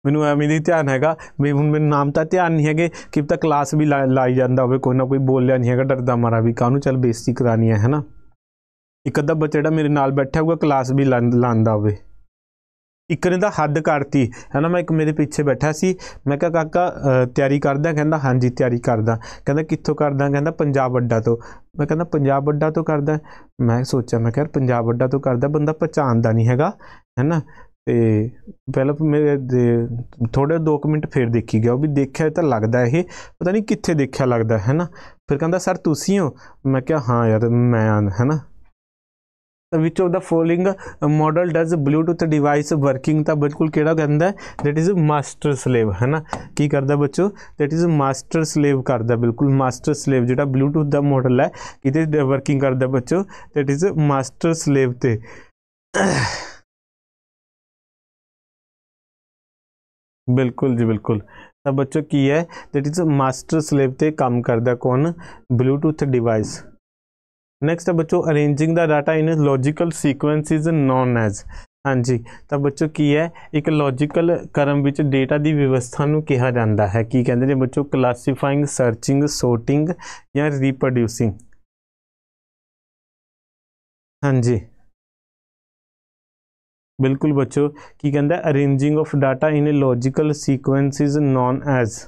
ਮੈਨੂੰ ਐਵੇਂ ਦੀ ਧਿਆਨ ਹੈਗਾ ਵੀ ਹੁਣ ਮੈਨੂੰ ਨਾਮ ਤਾਂ ਧਿਆਨ ਨਹੀਂ ਹੈਗੇ ਕਿ ਤੱਕ ਕਲਾਸ ਵੀ ਲਾਈ ਜਾਂਦਾ ਹੋਵੇ ਕੋਈ ਨਾ ਕੋਈ ਬੋਲਿਆ ਨਹੀਂ ਹੈਗਾ ਡਰਦਾ ਮਾਰਾ ਵੀ ਕਾਹਨੂੰ ਚੱਲ ਬੇਇੱਜ਼ਤੀ ਕਰਾਣੀ ਹੈ ਹੈਨਾ ਇੱਕ ਅੱਧਾ ਬੱਚਾ ਜਿਹੜਾ ਮੇਰੇ ਨਾਲ ਬੈਠਾ ਹੋਊਗਾ ਕਲਾਸ ਵੀ ਲਾਂਦਾ ਹੋਵੇ ਇੱਕ ਨੇ ਤਾਂ ਹੱਦ ਕਰਤੀ ਹੈਨਾ ਮੈਂ ਇੱਕ ਮੇਰੇ ਪਿੱਛੇ ਬੈਠਾ ਸੀ ਮੈਂ ਕਿਹਾ ਕਾਕਾ ਤਿਆਰੀ ਕਰਦਾ ਕਹਿੰਦਾ ਹਾਂਜੀ ਤਿਆਰੀ ਕਰਦਾ ਕਹਿੰਦਾ ਕਿੱਥੋਂ ਕਰਦਾ ਕਹਿੰਦਾ ਪੰਜਾਬ ਵੱਡਾ ਤੋਂ ਮੈਂ ਕਹਿੰਦਾ ਪੰਜਾਬ ਵੱਡਾ ਤੋਂ ਕਰਦਾ ਮੈਂ ਸੋਚਿਆ ਮੈਂ ਕਿਹਾ ਪੰਜਾਬ ਵੱਡਾ ਤੋਂ ਕਰਦਾ ਬੰਦਾ ਪਛਾਣਦਾ ਨਹੀਂ ਹੈਗਾ ਹੈਨਾ ਤੇ ਪਹਿਲਾਂ ਮੇਰੇ ਥੋੜੇ 2 ਮਿੰਟ ਫੇਰ ਦੇਖੀ ਗਿਆ ਉਹ ਵੀ ਦੇਖਿਆ ਤਾਂ ਲੱਗਦਾ ਇਹ ਪਤਾ ਨਹੀਂ ਕਿੱਥੇ ਦੇਖਿਆ ਲੱਗਦਾ ਹੈ ਨਾ ਫਿਰ ਕਹਿੰਦਾ ਸਰ ਤੁਸੀਂ ਹੋ ਮੈਂ ਕਿਹਾ ਹਾਂ ਯਾਰ ਮੈਂ ਹੈ ਨਾ which of the following model does Bluetooth device working ਤਾਂ ਬਿਲਕੁਲ ਕਿਹੜਾ ਕਹਿੰਦਾ that is a master slave ਹੈ ਨਾ ਕੀ ਕਰਦਾ ਬੱਚੋ that is a master slave ਕਰਦਾ ਬਿਲਕੁਲ ਮਾਸਟਰ ਸਲੇਵ ਜਿਹੜਾ ਬਲੂਟੁੱਥ ਦਾ ਮਾਡਲ ਹੈ ਕਿਤੇ ਵਰਕਿੰਗ ਕਰਦਾ ਬੱਚੋ that is a master slave ਤੇ ਬਿਲਕੁਲ ਜੀ ਬਿਲਕੁਲ ਤਾਂ ਬੱਚੋ ਕੀ ਹੈ ਦੈਟ ਇਜ਼ ਮਾਸਟਰ ਸਲੇਵ ਤੇ ਕੰਮ ਕਰਦਾ ਕੌਣ ਬਲੂਟੁੱਥ ਡਿਵਾਈਸ ਨੈਕਸਟ ਹੈ ਬੱਚੋ arranging the data in logical sequence is known as ਹਾਂਜੀ ਤਾਂ ਬੱਚੋ ਕੀ ਹੈ ਇੱਕ ਲੌਜੀਕਲ ਕਰਮ ਵਿੱਚ ਡਾਟਾ ਦੀ ਵਿਵਸਥਾ ਨੂੰ ਕਿਹਾ ਜਾਂਦਾ ਹੈ ਕੀ ਕਹਿੰਦੇ ਨੇ ਬੱਚੋ ਕਲਾਸੀਫਾਈਂਗ ਸਰਚਿੰਗ ਸੋਰਟਿੰਗ ਜਾਂ ਰੀਪਰੋਡਿਊਸਿੰਗ ਹਾਂਜੀ ਬਿਲਕੁਲ ਬੱਚੋ ਕੀ ਕਹਿੰਦਾ arranging of data in a logical sequences known as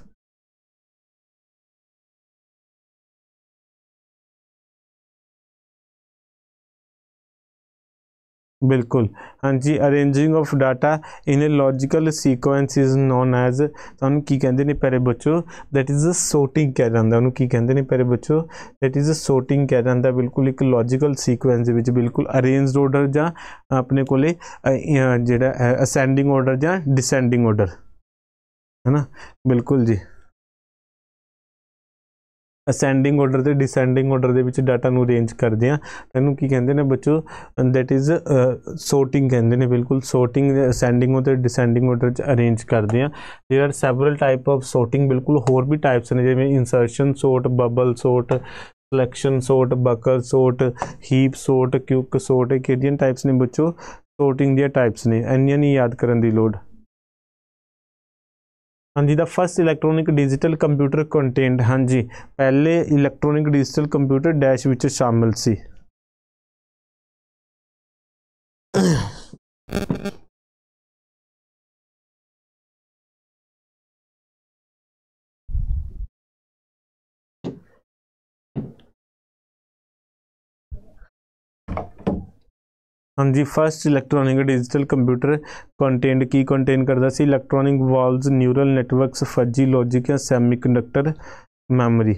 ਬਿਲਕੁਲ ਹਾਂਜੀ arranging of data in a logical sequence is known as ਤੁਹਾਨੂੰ ਕੀ ਕਹਿੰਦੇ ਨੇ ਪਿਆਰੇ ਬੱਚੋ ਥੈਟ ਇਜ਼ ਅ ਸੋਰਟਿੰਗ ਕਹਿ ਜਾਂਦਾ ਉਹਨੂੰ ਕੀ ਕਹਿੰਦੇ ਨੇ ਪਿਆਰੇ ਬੱਚੋ ਥੈਟ ਇਜ਼ ਅ ਸੋਰਟਿੰਗ ਕਹਿ ਜਾਂਦਾ ਬਿਲਕੁਲ ਇੱਕ ਲੌਜੀਕਲ ਸੀਕੁਐਂਸ ਦੇ ਵਿੱਚ ਬਿਲਕੁਲ ਅਰੇਂਜਡ ਆਰਡਰ ਜਾਂ ਆਪਣੇ ਕੋਲੇ ਜਿਹੜਾ ਅਸੈਂਡਿੰਗ ਆਰਡਰ ਜਾਂ ਡਿਸੈਂਡਿੰਗ ਆਰਡਰ ਹੈ ਨਾ ਬਿਲਕੁਲ ਜੀ ਅਸੈਂਡਿੰਗ ਆਰਡਰ ਤੇ ਡਿਸੈਂਡਿੰਗ ਆਰਡਰ ਦੇ ਵਿੱਚ ਡਾਟਾ ਨੂੰ ਅਰੇਂਜ ਕਰਦੇ ਆ ਇਹਨੂੰ ਕੀ ਕਹਿੰਦੇ ਨੇ ਬੱਚੋ ਦੈਟ ਇਜ਼ ਸੋਰਟਿੰਗ ਕਹਿੰਦੇ ਨੇ ਬਿਲਕੁਲ ਸੋਰਟਿੰਗ ਅਸੈਂਡਿੰਗ ਤੇ ਡਿਸੈਂਡਿੰਗ ਆਰਡਰ ਚ ਅਰੇਂਜ ਕਰਦੇ ਆ there are several type of sorting ਬਿਲਕੁਲ ਹੋਰ ਵੀ ਟਾਈਪਸ ਨੇ ਜਿਵੇਂ insertion sort bubble sort selection sort bucket sort heap sort quick sort ਇਹ ਕਿਹੜੀਆਂ ਟਾਈਪਸ ਨੇ ਬੱਚੋ ਸੋਰਟਿੰਗ ਦੀਆਂ ਟਾਈਪਸ ਨੇ ਇੰਨੀਆਂ ਨਹੀਂ ਯਾਦ ਕਰਨ ਦੀ ਲੋੜ ਹਾਂਜੀ the first electronic digital computer contained ਹਾਂਜੀ ਪਹਿਲੇ ਇਲੈਕਟ੍ਰੋਨਿਕ ਡਿਜੀਟਲ ਕੰਪਿਊਟਰ ਡੈਸ਼ ਵਿੱਚ ਸ਼ਾਮਿਲ ਸੀ ਹਾਂਜੀ first electronic digital computer contained ਕੀ ਕੰਟੇਨ ਕਰਦਾ ਸੀ electronic valves neural networks fuzzy logic ਜਾਂ semiconductor memory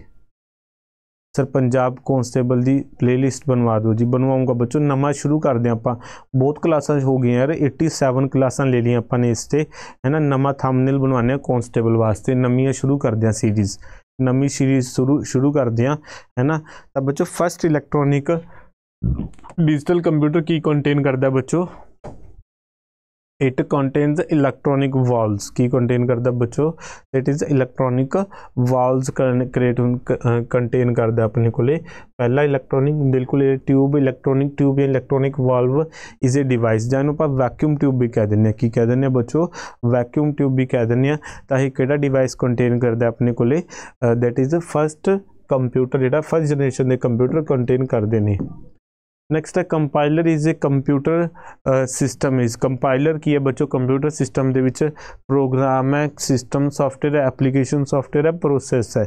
sir Punjab constable ਦੀ ਪਲੇਲਿਸਟ ਬਣਵਾ ਦਿਓ ਜੀ ਬਣਵਾਉਂਗਾ ਬੱਚੋ ਨਵਾਂ ਸ਼ੁਰੂ ਕਰਦੇ ਆਪਾਂ ਬਹੁਤ ਕਲਾਸਾਂ ਹੋ ਗਈਆਂ ਯਾਰ 87 ਕਲਾਸਾਂ ਲੈ ਲਈਆਂ ਆਪਾਂ ਨੇ ਇਸ ਤੇ ਹੈਨਾ ਨਵਾਂ ਥੰਬਨੇਲ ਬਣਵਾਉਣੇ ਆ ਕਨਸਟੇਬਲ ਵਾਸਤੇ ਨਵੀਆਂ ਸ਼ੁਰੂ ਕਰਦੇ ਆ ਸੀਰੀਜ਼ ਨਵੀਂ ਸੀਰੀਜ਼ ਸ਼ੁਰੂ ਸ਼ੁਰੂ ਕਰਦੇ ਆ ਹੈਨਾ ਤਾਂ ਬੱਚੋ ਫਰਸਟ ਇਲੈਕਟ੍ਰੋਨਿਕ डिजिटल कंप्यूटर की कंटेन करता है बच्चों इट कंटेन्स इलेक्ट्रॉनिक वॉल्स की कंटेन करता है बच्चों it is electronic valves create contain करता है अपने को पहला इलेक्ट्रॉनिक बिल्कुल ट्यूब इलेक्ट्रॉनिक ट्यूब या electronic valve is a device जानू आप वैक्यूम ट्यूब भी कह दें की कह दें बच्चों वैक्यूम ट्यूब भी कह दें तो यह कि डिवाइस कंटेन करता है अपने को दैट इज़ फस्ट कंप्यूटर जो फस्ट जनरेशन के कंप्यूटर कंटेन करते हैं नेक्स्ट है compiler is a computer system is compiler की है बच्चों कंप्यूटर सिस्टम के प्रोग्राम है सिस्टम सॉफ्टवेयर है एप्लीकेशन सॉफ्टवेयर है प्रोसेस है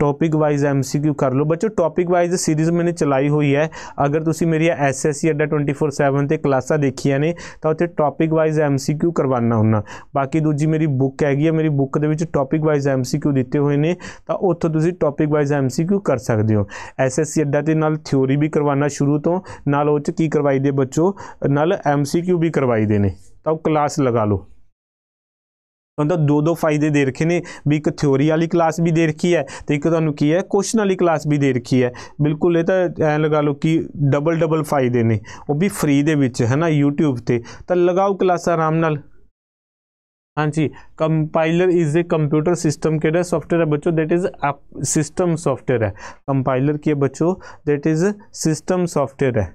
ਟੌਪਿਕ ਵਾਈਜ਼ ਐਮਸੀਕਿਊ ਕਰ ਲਓ ਬੱਚੋ ਟੌਪਿਕ ਵਾਈਜ਼ ਸੀਰੀਜ਼ ਮੈਨੇ ਚਲਾਈ ਹੋਈ ਹੈ ਅਗਰ ਤੁਸੀਂ ਮੇਰੀ ਐਸਐਸਸੀ ਅੱਡਾ 24/7 ਤੇ ਕਲਾਸਾਂ ਦੇਖੀਆਂ ਨੇ ਤਾਂ ਉੱਥੇ ਟੌਪਿਕ ਵਾਈਜ਼ ਐਮਸੀਕਿਊ ਕਰਵਾਉਣਾ ਹੁੰਦਾ ਬਾਕੀ ਦੂਜੀ ਮੇਰੀ ਬੁੱਕ ਹੈਗੀ ਹੈ ਮੇਰੀ ਬੁੱਕ ਦੇ ਵਿੱਚ ਟੌਪਿਕ ਵਾਈਜ਼ ਐਮਸੀਕਿਊ ਦਿੱਤੇ ਹੋਏ ਨੇ ਤਾਂ ਉੱਥੋਂ ਤੁਸੀਂ ਟੌਪਿਕ ਵਾਈਜ਼ ਐਮਸੀਕਿਊ ਕਰ ਸਕਦੇ ਹੋ ਐਸਐਸਸੀ ਅੱਡਾ ਤੇ ਨਾਲ ਥਿਉਰੀ ਵੀ ਕਰਵਾਉਣਾ ਸ਼ੁਰੂ ਤੋਂ ਨਾਲ ਉਹ ਚ ਕੀ ਕਰਵਾਈ ਦੇ ਬੱਚੋ ਨਾਲ ਐਮਸੀਕਿਊ ਵੀ ਕਰਵਾਈ ਦੇ ਨੇ ਤਾਂ ਉਹ ਕਲਾਸ ਲਗਾ ਲਓ ਤਾਂ ਦੋ ਦੋ ਫਾਇਦੇ ਦੇ ਰੱਖੇ ਨੇ ਵੀ ਇੱਕ ਥਿਉਰੀ ਵਾਲੀ ਕਲਾਸ ਵੀ ਦੇ ਰੱਖੀ ਹੈ ਤੇ ਇੱਕ ਤੁਹਾਨੂੰ ਕੀ ਹੈ ਕੁਐਸਚਨ ਵਾਲੀ ਕਲਾਸ ਵੀ ਦੇ ਰੱਖੀ ਹੈ ਬਿਲਕੁਲ ਇਹ ਤਾਂ ਐ ਲਗਾ ਲਓ ਕਿ ਡਬਲ ਡਬਲ ਫਾਇਦੇ ਨੇ ਉਹ ਵੀ ਫ੍ਰੀ ਦੇ ਵਿੱਚ ਹੈ ਨਾ YouTube ਤੇ ਤਾਂ ਲਗਾਓ ਕਲਾਸ ਆਰਾਮ ਨਾਲ ਹਾਂਜੀ compiler is a computer system ਕਿਹੜਾ ਸੌਫਟਵੇਅਰ ਹੈ ਬੱਚੋ ਥੈਟ ਇਜ਼ ਸਿਸਟਮ ਸੌਫਟਵੇਅਰ ਹੈ ਕੰਪਾਈਲਰ ਕੀ ਹੈ ਬੱਚੋ ਥੈਟ ਇਜ਼ ਸਿਸਟਮ ਸੌਫਟਵੇਅਰ ਹੈ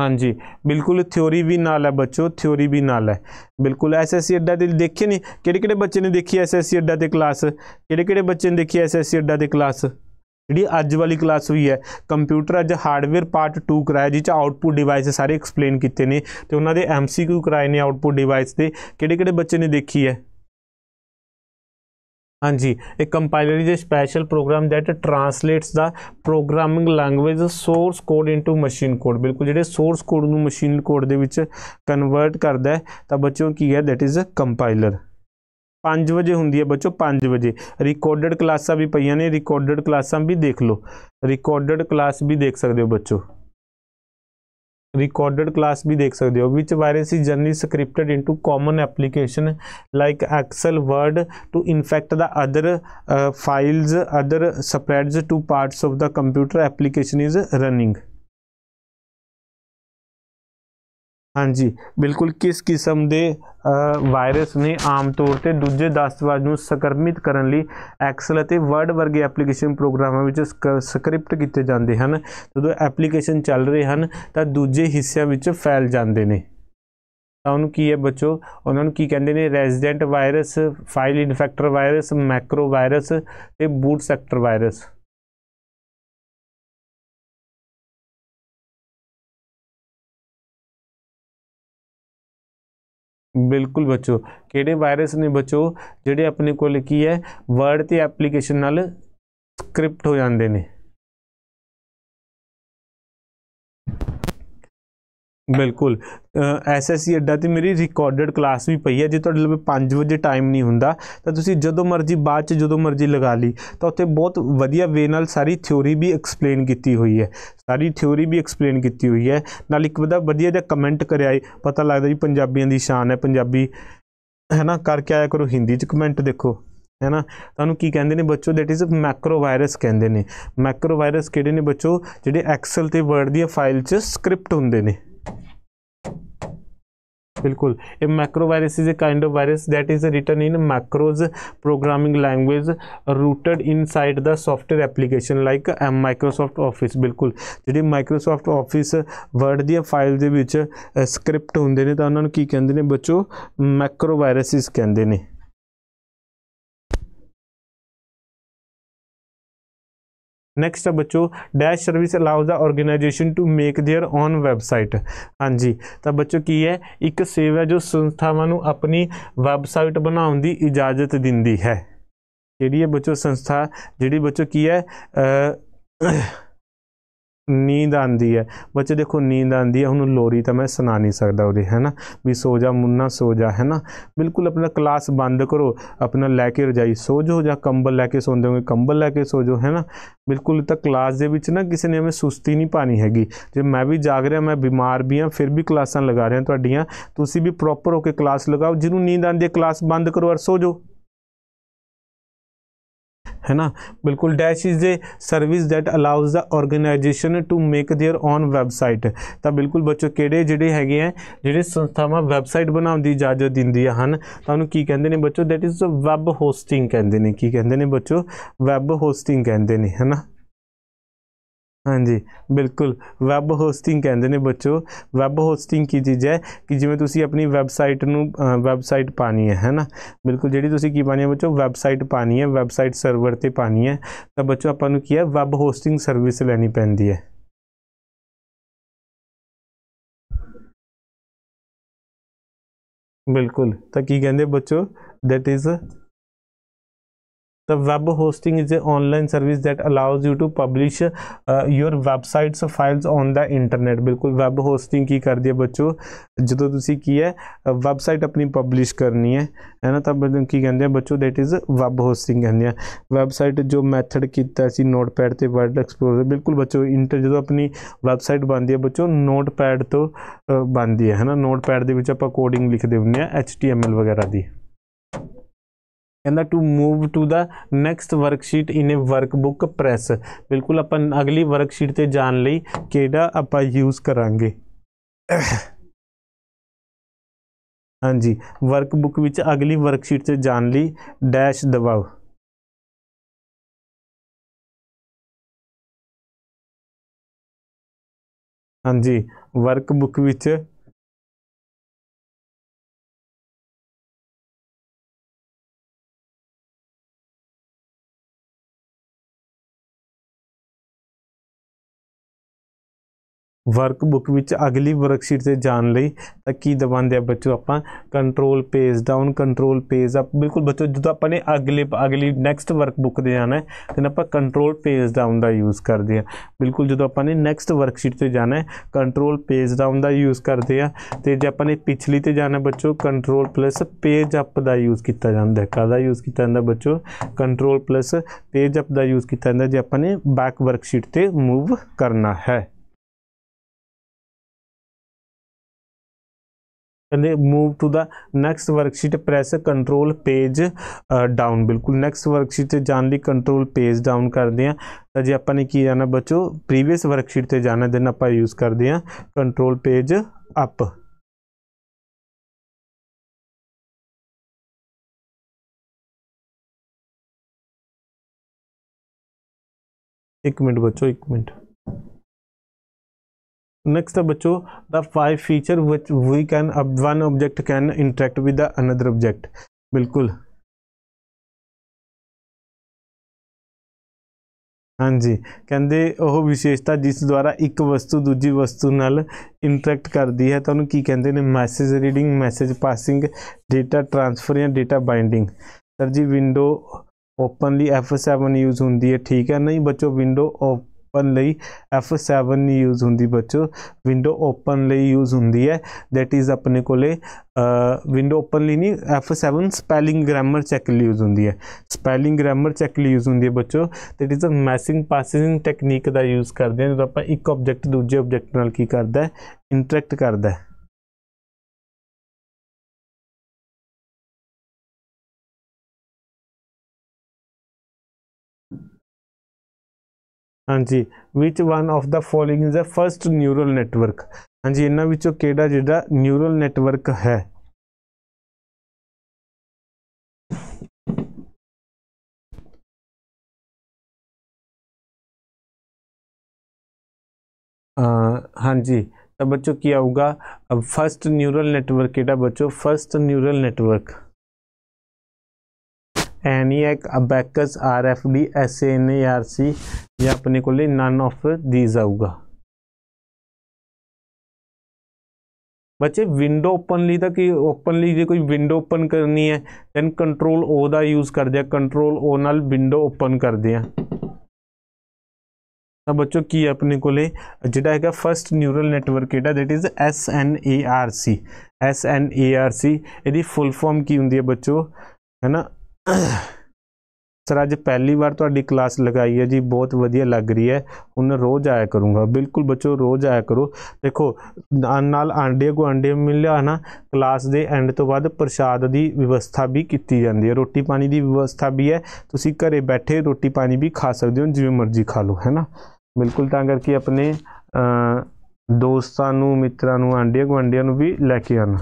ਹਾਂਜੀ ਬਿਲਕੁਲ ਥਿਉਰੀ ਵੀ ਨਾਲ ਹੈ ਬੱਚੋ ਥਿਉਰੀ ਵੀ ਨਾਲ ਹੈ ਬਿਲਕੁਲ ਐਸਐਸਸੀ ਅੱਡਾ ਦੇ ਦੇਖੇ ਨਹੀਂ ਕਿਹੜੇ ਕਿਹੜੇ ਬੱਚੇ ਨੇ ਦੇਖੀ ਐਸਐਸਸੀ ਅੱਡਾ ਤੇ ਕਲਾਸ ਕਿਹੜੇ ਕਿਹੜੇ ਬੱਚੇ ਨੇ ਦੇਖੀ ਐਸਐਸਸੀ ਅੱਡਾ ਤੇ ਕਲਾਸ ਜਿਹੜੀ ਅੱਜ ਵਾਲੀ ਕਲਾਸ ਹੋਈ ਹੈ ਕੰਪਿਊਟਰ ਅੱਜ ਹਾਰਡਵੇਅਰ ਪਾਰਟ 2 ਕਰਾਇਆ ਜਿਹ ਚ ਆਊਟਪੁੱਟ ਡਿਵਾਈਸ ਸਾਰੇ ਐਕਸਪਲੇਨ ਕੀਤੇ ਨੇ ਤੇ ਉਹਨਾਂ ਦੇ ਐਮਸੀਕਿਊ ਕਰਾਏ ਨੇ ਆਊਟਪੁੱਟ ਡਿਵਾਈਸ ਤੇ ਕਿਹੜੇ ਕਿਹੜੇ ਬੱਚੇ ਨੇ ਦੇਖੀ ਹੈ ਹਾਂਜੀ ਇਹ compiler is a special program that translates the programming language source code into machine code ਬਿਲਕੁਲ ਜਿਹੜੇ ਸੋਰਸ ਕੋਡ ਨੂੰ ਮਸ਼ੀਨ ਕੋਡ ਦੇ ਵਿੱਚ ਕਨਵਰਟ ਕਰਦਾ ਹੈ ਤਾਂ ਬੱਚਿਓ ਕੀ ਹੈ ਦੈਟ ਇਜ਼ ਅ ਕੰਪਾਈਲਰ 5 ਵਜੇ ਹੁੰਦੀ ਹੈ ਬੱਚੋ 5 ਵਜੇ ਰਿਕਾਰਡਡ ਕਲਾਸਾਂ ਵੀ ਪਈਆਂ ਨੇ ਰਿਕਾਰਡਡ ਕਲਾਸਾਂ ਵੀ ਦੇਖ ਲਓ ਰਿਕਾਰਡਡ ਕਲਾਸ ਵੀ ਦੇਖ ਸਕਦੇ ਹੋ ਬੱਚੋ ਰਿਕਾਰਡਡ ਕਲਾਸ ਵੀ ਦੇਖ ਸਕਦੇ ਹੋ which virus is generally scripted into common application like Excel Word to infect the other files other spreads to parts of the computer application is running ਹਾਂਜੀ ਬਿਲਕੁਲ ਕਿਸ ਕਿਸਮ ਦੇ ਵਾਇਰਸ ਨੇ ਆਮ ਤੌਰ ਤੇ ਦੂਜੇ ਦਸਤਵਾਜ ਨੂੰ ਸਕਰਮਿਤ ਕਰਨ ਲਈ ਐਕਸਲ ਅਤੇ ਵਰਡ ਵਰਗੇ ਐਪਲੀਕੇਸ਼ਨ ਪ੍ਰੋਗਰਾਮਾਂ ਵਿੱਚ ਸਕ੍ਰਿਪਟ ਕੀਤੇ ਜਾਂਦੇ ਹਨ ਜਦੋਂ ਐਪਲੀਕੇਸ਼ਨ ਚੱਲ ਰਹੇ ਹਨ ਤਾਂ ਦੂਜੇ ਹਿੱਸਿਆਂ ਵਿੱਚ ਫੈਲ ਜਾਂਦੇ ਨੇ ਤਾਂ ਉਹਨੂੰ ਕੀ ਹੈ ਬੱਚੋ ਉਹਨਾਂ ਨੂੰ ਕੀ ਕਹਿੰਦੇ ਨੇ resident virus file infector virus macro virus ਤੇ ਬੂਟ ਸੈਕਟਰ ਵਾਇਰਸ ਬਿਲਕੁਲ ਬੱਚੋ ਕਿਹੜੇ ਵਾਇਰਸ ਨੇ ਬੱਚੋ ਜਿਹੜੇ ਆਪਣੇ ਕੋਲ ਕੀ ਹੈ ਵਰਡ ਤੇ ਐਪਲੀਕੇਸ਼ਨ ਨਾਲ ਸਕ੍ਰਿਪਟ ਹੋ ਜਾਂਦੇ ਨੇ ਬਿਲਕੁਲ ਐਸਐਸਸੀ ਅੱਡਾ ਤੇ ਮੇਰੀ ਰਿਕਾਰਡਡ ਕਲਾਸ ਵੀ ਪਈ ਹੈ ਜੇ ਤੁਹਾਡੇ ਲਈ 5 ਵਜੇ ਟਾਈਮ ਨਹੀਂ ਹੁੰਦਾ ਤਾਂ ਤੁਸੀਂ ਜਦੋਂ ਮਰਜ਼ੀ ਬਾਅਦ ਚ ਜਦੋਂ ਮਰਜ਼ੀ ਲਗਾ ਲਈ ਤਾਂ ਉੱਥੇ ਬਹੁਤ ਵਧੀਆ ਵੇ ਨਾਲ ਸਾਰੀ ਥਿਉਰੀ ਵੀ ਐਕਸਪਲੇਨ ਕੀਤੀ ਹੋਈ ਹੈ ਸਾਰੀ ਥਿਉਰੀ ਵੀ ਐਕਸਪਲੇਨ ਕੀਤੀ ਹੋਈ ਹੈ ਨਾਲ ਇੱਕ ਬੰਦਾ ਵਧੀਆ ਜਿਹਾ ਕਮੈਂਟ ਕਰਿਆ ਹੈ ਪਤਾ ਲੱਗਦਾ ਜੀ ਪੰਜਾਬੀਆਂ ਦੀ ਸ਼ਾਨ ਹੈ ਪੰਜਾਬੀ ਹੈ ਨਾ ਕਰਕੇ ਆਇਆ ਕਰੋ ਹਿੰਦੀ ਚ ਕਮੈਂਟ ਦੇਖੋ ਹੈ ਨਾ ਤੁਹਾਨੂੰ ਕੀ ਕਹਿੰਦੇ ਨੇ ਬੱਚੋ ਦੈਟ ਇਜ਼ ਮੈਕਰੋ ਵਾਇਰਸ ਕਹਿੰਦੇ ਨੇ ਮੈਕਰੋ ਵਾਇਰਸ ਕਿਹੜੇ ਨੇ ਬੱਚੋ ਜਿਹੜੇ ਐਕਸਲ ਤੇ ਵਰਡ ਦੀ ਫਾਈਲ 'ਚ ਸਕ੍ਰਿਪਟ ਹੁੰਦੇ ਨੇ ਬਿਲਕੁਲ a macro virus is a kind of virus that is written in macros programming language rooted inside the software application like Microsoft Office ਬਿਲਕੁਲ ਜਿਹੜੀ ਮਾਈਕਰੋਸਾਫਟ ਆਫਿਸ ਵਰਡ ਦੀ ਫਾਈਲ ਦੇ ਵਿੱਚ ਸਕ੍ਰਿਪਟ uh, ਹੁੰਦੇ ਨੇ ਤਾਂ ਉਹਨਾਂ ਨੂੰ ਕੀ ਕਹਿੰਦੇ ਨੇ ਬੱਚੋ ਮੈਕਰੋ ਵਾਇਰਸਿਸ ਕਹਿੰਦੇ ਨੇ ਨੈਕਸਟ ਹੈ ਬੱਚੋ dash service allows the organization to make their own website ਹਾਂਜੀ ਤਾਂ ਬੱਚੋ ਕੀ ਹੈ ਇੱਕ ਸੇਵਾ ਹੈ ਜੋ ਸੰਸਥਾਵਾਂ ਨੂੰ ਆਪਣੀ ਵੈਬਸਾਈਟ ਬਣਾਉਣ ਦੀ ਇਜਾਜ਼ਤ ਦਿੰਦੀ ਹੈ ਜਿਹੜੀ ਇਹ ਬੱਚੋ ਸੰਸਥਾ ਜਿਹੜੀ ਬੱਚੋ ਕੀ ਹੈ ਨੀਂਦ ਆਂਦੀ ਹੈ ਬੱਚੇ ਦੇਖੋ ਨੀਂਦ ਆਂਦੀ ਹੈ ਉਹਨੂੰ ਲੋਰੀ ਤਾਂ ਮੈਂ ਸੁਣਾ ਨਹੀਂ ਸਕਦਾ ਉਹਦੇ ਹੈਨਾ ਵੀ ਸੋ ਜਾ ਮੁੰਨਾ ਸੋ ਜਾ ਹੈਨਾ ਬਿਲਕੁਲ ਆਪਣਾ ਕਲਾਸ ਬੰਦ ਕਰੋ ਆਪਣਾ ਲੈ ਕੇ ਰਜਾਈ ਸੋ ਜੋ ਜਾਂ ਕੰਬਲ ਲੈ ਕੇ ਸੌਂਦੇ ਹੋਗੇ ਕੰਬਲ ਲੈ ਕੇ ਸੋ ਜੋ ਹੈਨਾ ਬਿਲਕੁਲ ਤਾਂ ਕਲਾਸ ਦੇ ਵਿੱਚ ਨਾ ਕਿਸੇ ਨੇ ਐਵੇਂ ਸੁਸਤੀ ਨਹੀਂ ਪਾਣੀ ਹੈਗੀ ਜੇ ਮੈਂ ਵੀ ਜਾਗ ਰਿਹਾ ਮੈਂ ਬਿਮਾਰ ਵੀ ਹਾਂ ਫਿਰ ਵੀ ਕਲਾਸਾਂ ਲਗਾ ਰਿਹਾ ਤੁਹਾਡੀਆਂ ਤੁਸੀਂ ਵੀ ਪ੍ਰੋਪਰ ਹੋ ਕੇ ਕਲਾਸ ਲਗਾਓ ਜਿਹਨੂੰ ਨੀਂਦ ਆਂਦੀ ਹੈ ਕਲਾਸ ਬੰਦ ਕਰੋ ਔਰ ਸੋ ਜੋ है ना बिल्कुल dash is a service that allows the organization to make their own website ਤਾਂ ਬਿਲਕੁਲ ਬੱਚੋ ਕਿਹੜੇ ਜਿਹੜੇ ਹੈਗੇ ਆ ਜਿਹੜੇ ਸੰਸਥਾਵਾਂ ਵੈਬਸਾਈਟ ਬਣਾਉਣ ਦੀ ਇਜਾਜ਼ਤ ਦਿੰਦੀਆਂ ਹਨ ਤਾਂ ਉਹਨੂੰ ਕੀ ਕਹਿੰਦੇ ਨੇ ਬੱਚੋ that is a web hosting ਕਹਿੰਦੇ ਨੇ ਕੀ ਕਹਿੰਦੇ ਨੇ ਬੱਚੋ ਵੈਬ ਹੋਸਟਿੰਗ ਕਹਿੰਦੇ ਨੇ ਹੈ ਨਾ ਹਾਂਜੀ ਬਿਲਕੁਲ ਵੈਬ ਹੋਸਟਿੰਗ ਕਹਿੰਦੇ ਨੇ ਬੱਚੋ ਵੈਬ ਹੋਸਟਿੰਗ ਕੀ ਚੀਜ਼ ਹੈ ਕਿ ਜਿਵੇਂ ਤੁਸੀਂ ਆਪਣੀ ਵੈਬਸਾਈਟ ਨੂੰ ਵੈਬਸਾਈਟ ਪਾਣੀ ਹੈ ਹੈਨਾ ਬਿਲਕੁਲ ਜਿਹੜੀ ਤੁਸੀਂ ਕੀ ਪਾਣੀ ਹੈ ਬੱਚੋ ਵੈਬਸਾਈਟ ਪਾਣੀ ਹੈ ਵੈਬਸਾਈਟ ਸਰਵਰ ਤੇ ਪਾਣੀ ਹੈ ਤਾਂ ਬੱਚੋ ਆਪਾਂ ਨੂੰ ਕੀ ਹੈ ਵੈਬ ਹੋਸਟਿੰਗ ਸਰਵਿਸ ਲੈਣੀ ਪੈਂਦੀ ਹੈ ਬਿਲਕੁਲ ਤਾਂ ਕੀ ਕਹਿੰਦੇ ਬੱਚੋ that is the web hosting is an online service that allows you to publish uh, your websites files on the internet ਬਿਲਕੁਲ web hosting ਕੀ ਕਰਦੀ ਹੈ ਬੱਚੋ ਜਦੋਂ ਤੁਸੀਂ ਕੀ ਹੈ ਵੈਬਸਾਈਟ ਆਪਣੀ ਪਬਲਿਸ਼ ਕਰਨੀ ਹੈ ਹੈ ਨਾ ਤਾਂ ਕੀ ਕਹਿੰਦੇ ਆ ਬੱਚੋ that is web hosting ਕਹਿੰਦੇ ਆ ਵੈਬਸਾਈਟ ਜੋ ਮੈਥਡ ਕੀਤਾ ਸੀ ਨੋਟਪੈਡ ਤੇ ਵਰਡ ਐਕਸਪਲੋਰਰ ਬਿਲਕੁਲ ਬੱਚੋ ਇੰਟਰ ਜਦੋਂ ਆਪਣੀ ਵੈਬਸਾਈਟ ਬਣਦੀ ਹੈ ਬੱਚੋ ਨੋਟਪੈਡ ਤੋਂ ਬਣਦੀ ਹੈ ਹੈ ਨਾ ਨੋਟਪੈਡ ਦੇ ਵਿੱਚ ਆਪਾਂ ਕੋਡਿੰਗ ਲਿਖਦੇ ਹੁੰਦੇ ਆ html ਵਗੈਰਾ ਦੀ ਕਹਿੰਦਾ to move to the next worksheet in a workbook press ਬਿਲਕੁਲ ਆਪਾਂ ਅਗਲੀ ਵਰਕਸ਼ੀਟ ਤੇ ਜਾਣ ਲਈ ਕਿਹੜਾ ਆਪਾਂ ਯੂਜ਼ ਕਰਾਂਗੇ ਹਾਂਜੀ ਵਰਕਬੁੱਕ ਵਿੱਚ ਅਗਲੀ ਵਰਕਸ਼ੀਟ ਤੇ ਜਾਣ ਲਈ ਡੈਸ਼ ਦਬਾਓ ਹਾਂਜੀ ਵਰਕਬੁੱਕ ਵਿੱਚ ਵਰਕਬੁੱਕ ਵਿੱਚ ਅਗਲੀ ਵਰਕਸ਼ੀਟ ਤੇ ਜਾਣ ਲਈ ਤਾਂ ਕੀ ਦਬਾਉਂਦੇ ਆ ਬੱਚੋ ਆਪਾਂ control page down control page up ਬਿਲਕੁਲ ਬੱਚੋ ਜਦੋਂ ਆਪਾਂ ਨੇ ਅਗਲੇ ਅਗਲੀ ਨੈਕਸਟ ਵਰਕਬੁੱਕ ਤੇ ਜਾਣਾ ਹੈ ਤਾਂ ਆਪਾਂ ਕੰਟਰੋਲ ਪੇਜ ਡਾਊਨ ਦਾ ਯੂਜ਼ ਕਰਦੇ ਆ ਬਿਲਕੁਲ ਜਦੋਂ ਆਪਾਂ ਨੇ ਨੈਕਸਟ ਵਰਕਸ਼ੀਟ ਤੇ ਜਾਣਾ ਹੈ ਕੰਟਰੋਲ ਪੇਜ ਡਾਊਨ ਦਾ ਯੂਜ਼ ਕਰਦੇ ਆ ਤੇ ਜੇ ਆਪਾਂ ਨੇ ਪਿਛਲੀ ਤੇ ਜਾਣਾ ਬੱਚੋ ਕੰਟਰੋਲ ਪਲੱਸ ਪੇਜ ਅਪ ਦਾ ਯੂਜ਼ ਕੀਤਾ ਜਾਂਦਾ ਹੈ ਕਾਦਾ ਯੂਜ਼ ਕੀਤਾ ਜਾਂਦਾ ਬੱਚੋ ਕੰਟਰੋਲ ਪਲੱਸ ਪੇਜ ਅਪ ਦਾ ਯੂਜ਼ ਕੀਤਾ ਜਾਂਦਾ ਜੇ ਆਪਾਂ ਨੇ ਬੈਕ ਵਰਕਸ਼ੀਟ ਤੇ ਮੂਵ ਕਰਨਾ ਹੈ ਕਹਿੰਦੇ move to the next worksheet press control page down ਬਿਲਕੁਲ ਨੈਕਸਟ ਵਰਕਸ਼ੀਟ ਤੇ ਜਾਣ ਲਈ ਕੰਟਰੋਲ ਪੇਜ ਡਾਊਨ ਕਰਦੇ ਆ ਤਾਂ ਜੇ ਆਪਾਂ ਨੇ ਕੀ ਜਾਣਾ ਬੱਚੋ ਪ੍ਰੀਵੀਅਸ ਵਰਕਸ਼ੀਟ ਤੇ ਜਾਣਾ ਦਿਨ ਆਪਾਂ ਯੂਜ਼ ਕਰਦੇ ਆ ਕੰਟਰੋਲ ਪੇਜ ਅਪ ਇੱਕ ਮਿੰਟ ਬੱਚੋ ਇੱਕ ਮਿੰਟ ਨੈਕਸਟ ਬੱਚੋ the five feature which we can can uh, one object can interact with another object ਬਿਲਕੁਲ ਹਾਂਜੀ ਕਹਿੰਦੇ ਉਹ ਵਿਸ਼ੇਸ਼ਤਾ ਜਿਸ ਦੁਆਰਾ ਇੱਕ ਵਸਤੂ ਦੂਜੀ ਵਸਤੂ ਨਾਲ ਇੰਟਰੈਕਟ ਕਰਦੀ ਹੈ ਤਾਂ ਉਹਨੂੰ ਕੀ ਕਹਿੰਦੇ ਨੇ message reading message passing data transfer ਜਾਂ data binding sir ji window openly F7 use ਹੁੰਦੀ ਹੈ ਠੀਕ ਹੈ ਨਹੀਂ ਬੱਚੋ ਵਿੰਡੋ ਆਫ ਓਪਨ ਲਈ F7 ਯੂਜ਼ ਹੁੰਦੀ ਬੱਚੋ ਵਿੰਡੋ ਓਪਨ ਲਈ ਯੂਜ਼ ਹੁੰਦੀ ਹੈ ਥੈਟ ਇਜ਼ ਆਪਣੇ ਕੋਲੇ ਵਿੰਡੋ ਓਪਨ ਲਈ ਨਹੀਂ F7 ਸਪੈਲਿੰਗ ਗ੍ਰਾਮਰ ਚੈੱਕ ਲਈ ਯੂਜ਼ ਹੁੰਦੀ ਹੈ ਸਪੈਲਿੰਗ ਗ੍ਰਾਮਰ ਚੈੱਕ ਲਈ ਯੂਜ਼ ਹੁੰਦੀ ਹੈ ਬੱਚੋ that is a messing passing technique ਦਾ ਯੂਜ਼ ਕਰਦੇ ਹਾਂ ਜਦੋਂ ਆਪਾਂ ਇੱਕ ਆਬਜੈਕਟ ਦੂਜੇ ਆਬਜੈਕਟ ਨਾਲ ਕੀ ਕਰਦਾ ਇੰਟਰੈਕਟ ਕਰਦਾ हाँ जी which one of the following is the first neural network हाँ जी इन्होंने के ਕਿਹੜਾ ਜਿਹੜਾ ਨਿਊਰਲ ਨੈਟਵਰਕ हाँ जी तो बच्चों की आऊगा अब फर्स्ट न्यूरल नैटवर्क केटा बच्चों first neural network ENIAC, abacus rfd sanarc ये अपने को ले नन ऑफ दीज आऊगा ਬੱਚੇ ਵਿੰਡੋ ਓਪਨ ਲਈ ਤਾਂ ਕਿ ਓਪਨ ਲਈ ਜੇ ਕੋਈ ਵਿੰਡੋ ਓਪਨ ਕਰਨੀ ਹੈ ਦੈਨ ਕੰਟਰੋਲ ਓ ਦਾ ਯੂਜ਼ ਕਰਦੇ ਆ ਕੰਟਰੋਲ ਓ ਨਾਲ ਵਿੰਡੋ ਓਪਨ ਕਰਦੇ ਆ ਤਾਂ ਬੱਚੋ ਕੀ ਆਪਣੇ ਕੋਲੇ ਜਿਹੜਾ ਹੈਗਾ ਫਰਸਟ ਨਿਊਰਲ ਨੈਟਵਰਕ ਕਿਹੜਾ that is S N A R C S N A R C ਇਹਦੀ ਫੁੱਲ ਫਾਰਮ ਕੀ ਹੁੰਦੀ ਹੈ ਬੱਚੋ ਹੈਨਾ ਸਰ ਅੱਜ ਪਹਿਲੀ ਵਾਰ ਤੁਹਾਡੀ ਕਲਾਸ ਲਗਾਈ ਹੈ ਜੀ ਬਹੁਤ ਵਧੀਆ ਲੱਗ ਰਹੀ ਹੈ ਹੁਣ ਰੋਜ਼ ਆਇਆ ਕਰੂੰਗਾ ਬਿਲਕੁਲ ਬੱਚੋ ਰੋਜ਼ ਆਇਆ ਕਰੋ ਦੇਖੋ ਨਾਲ ਆਂਡੇ ਕੋ ਆਂਡੇ ਮਿਲਿਆ ਨਾ ਕਲਾਸ ਦੇ ਐਂਡ ਤੋਂ ਬਾਅਦ ਪ੍ਰਸ਼ਾਦ ਦੀ ਵਿਵਸਥਾ ਵੀ ਕੀਤੀ ਜਾਂਦੀ ਹੈ ਰੋਟੀ ਪਾਣੀ ਦੀ ਵਿਵਸਥਾ ਵੀ ਹੈ ਤੁਸੀਂ ਘਰੇ ਬੈਠੇ ਰੋਟੀ ਪਾਣੀ ਵੀ ਖਾ ਸਕਦੇ ਹੋ ਜਿਵੇਂ ਮਰਜ਼ੀ ਖਾ ਲਓ ਹੈਨਾ ਬਿਲਕੁਲ ਤਾਂ ਕਰਕੇ ਆਪਣੇ ਦੋਸਤਾਂ ਨੂੰ ਮਿੱਤਰਾਂ ਨੂੰ ਆਂਡੇ ਗੁਆਂਢੀਆਂ ਨੂੰ ਵੀ ਲੈ ਕੇ ਆਣਾ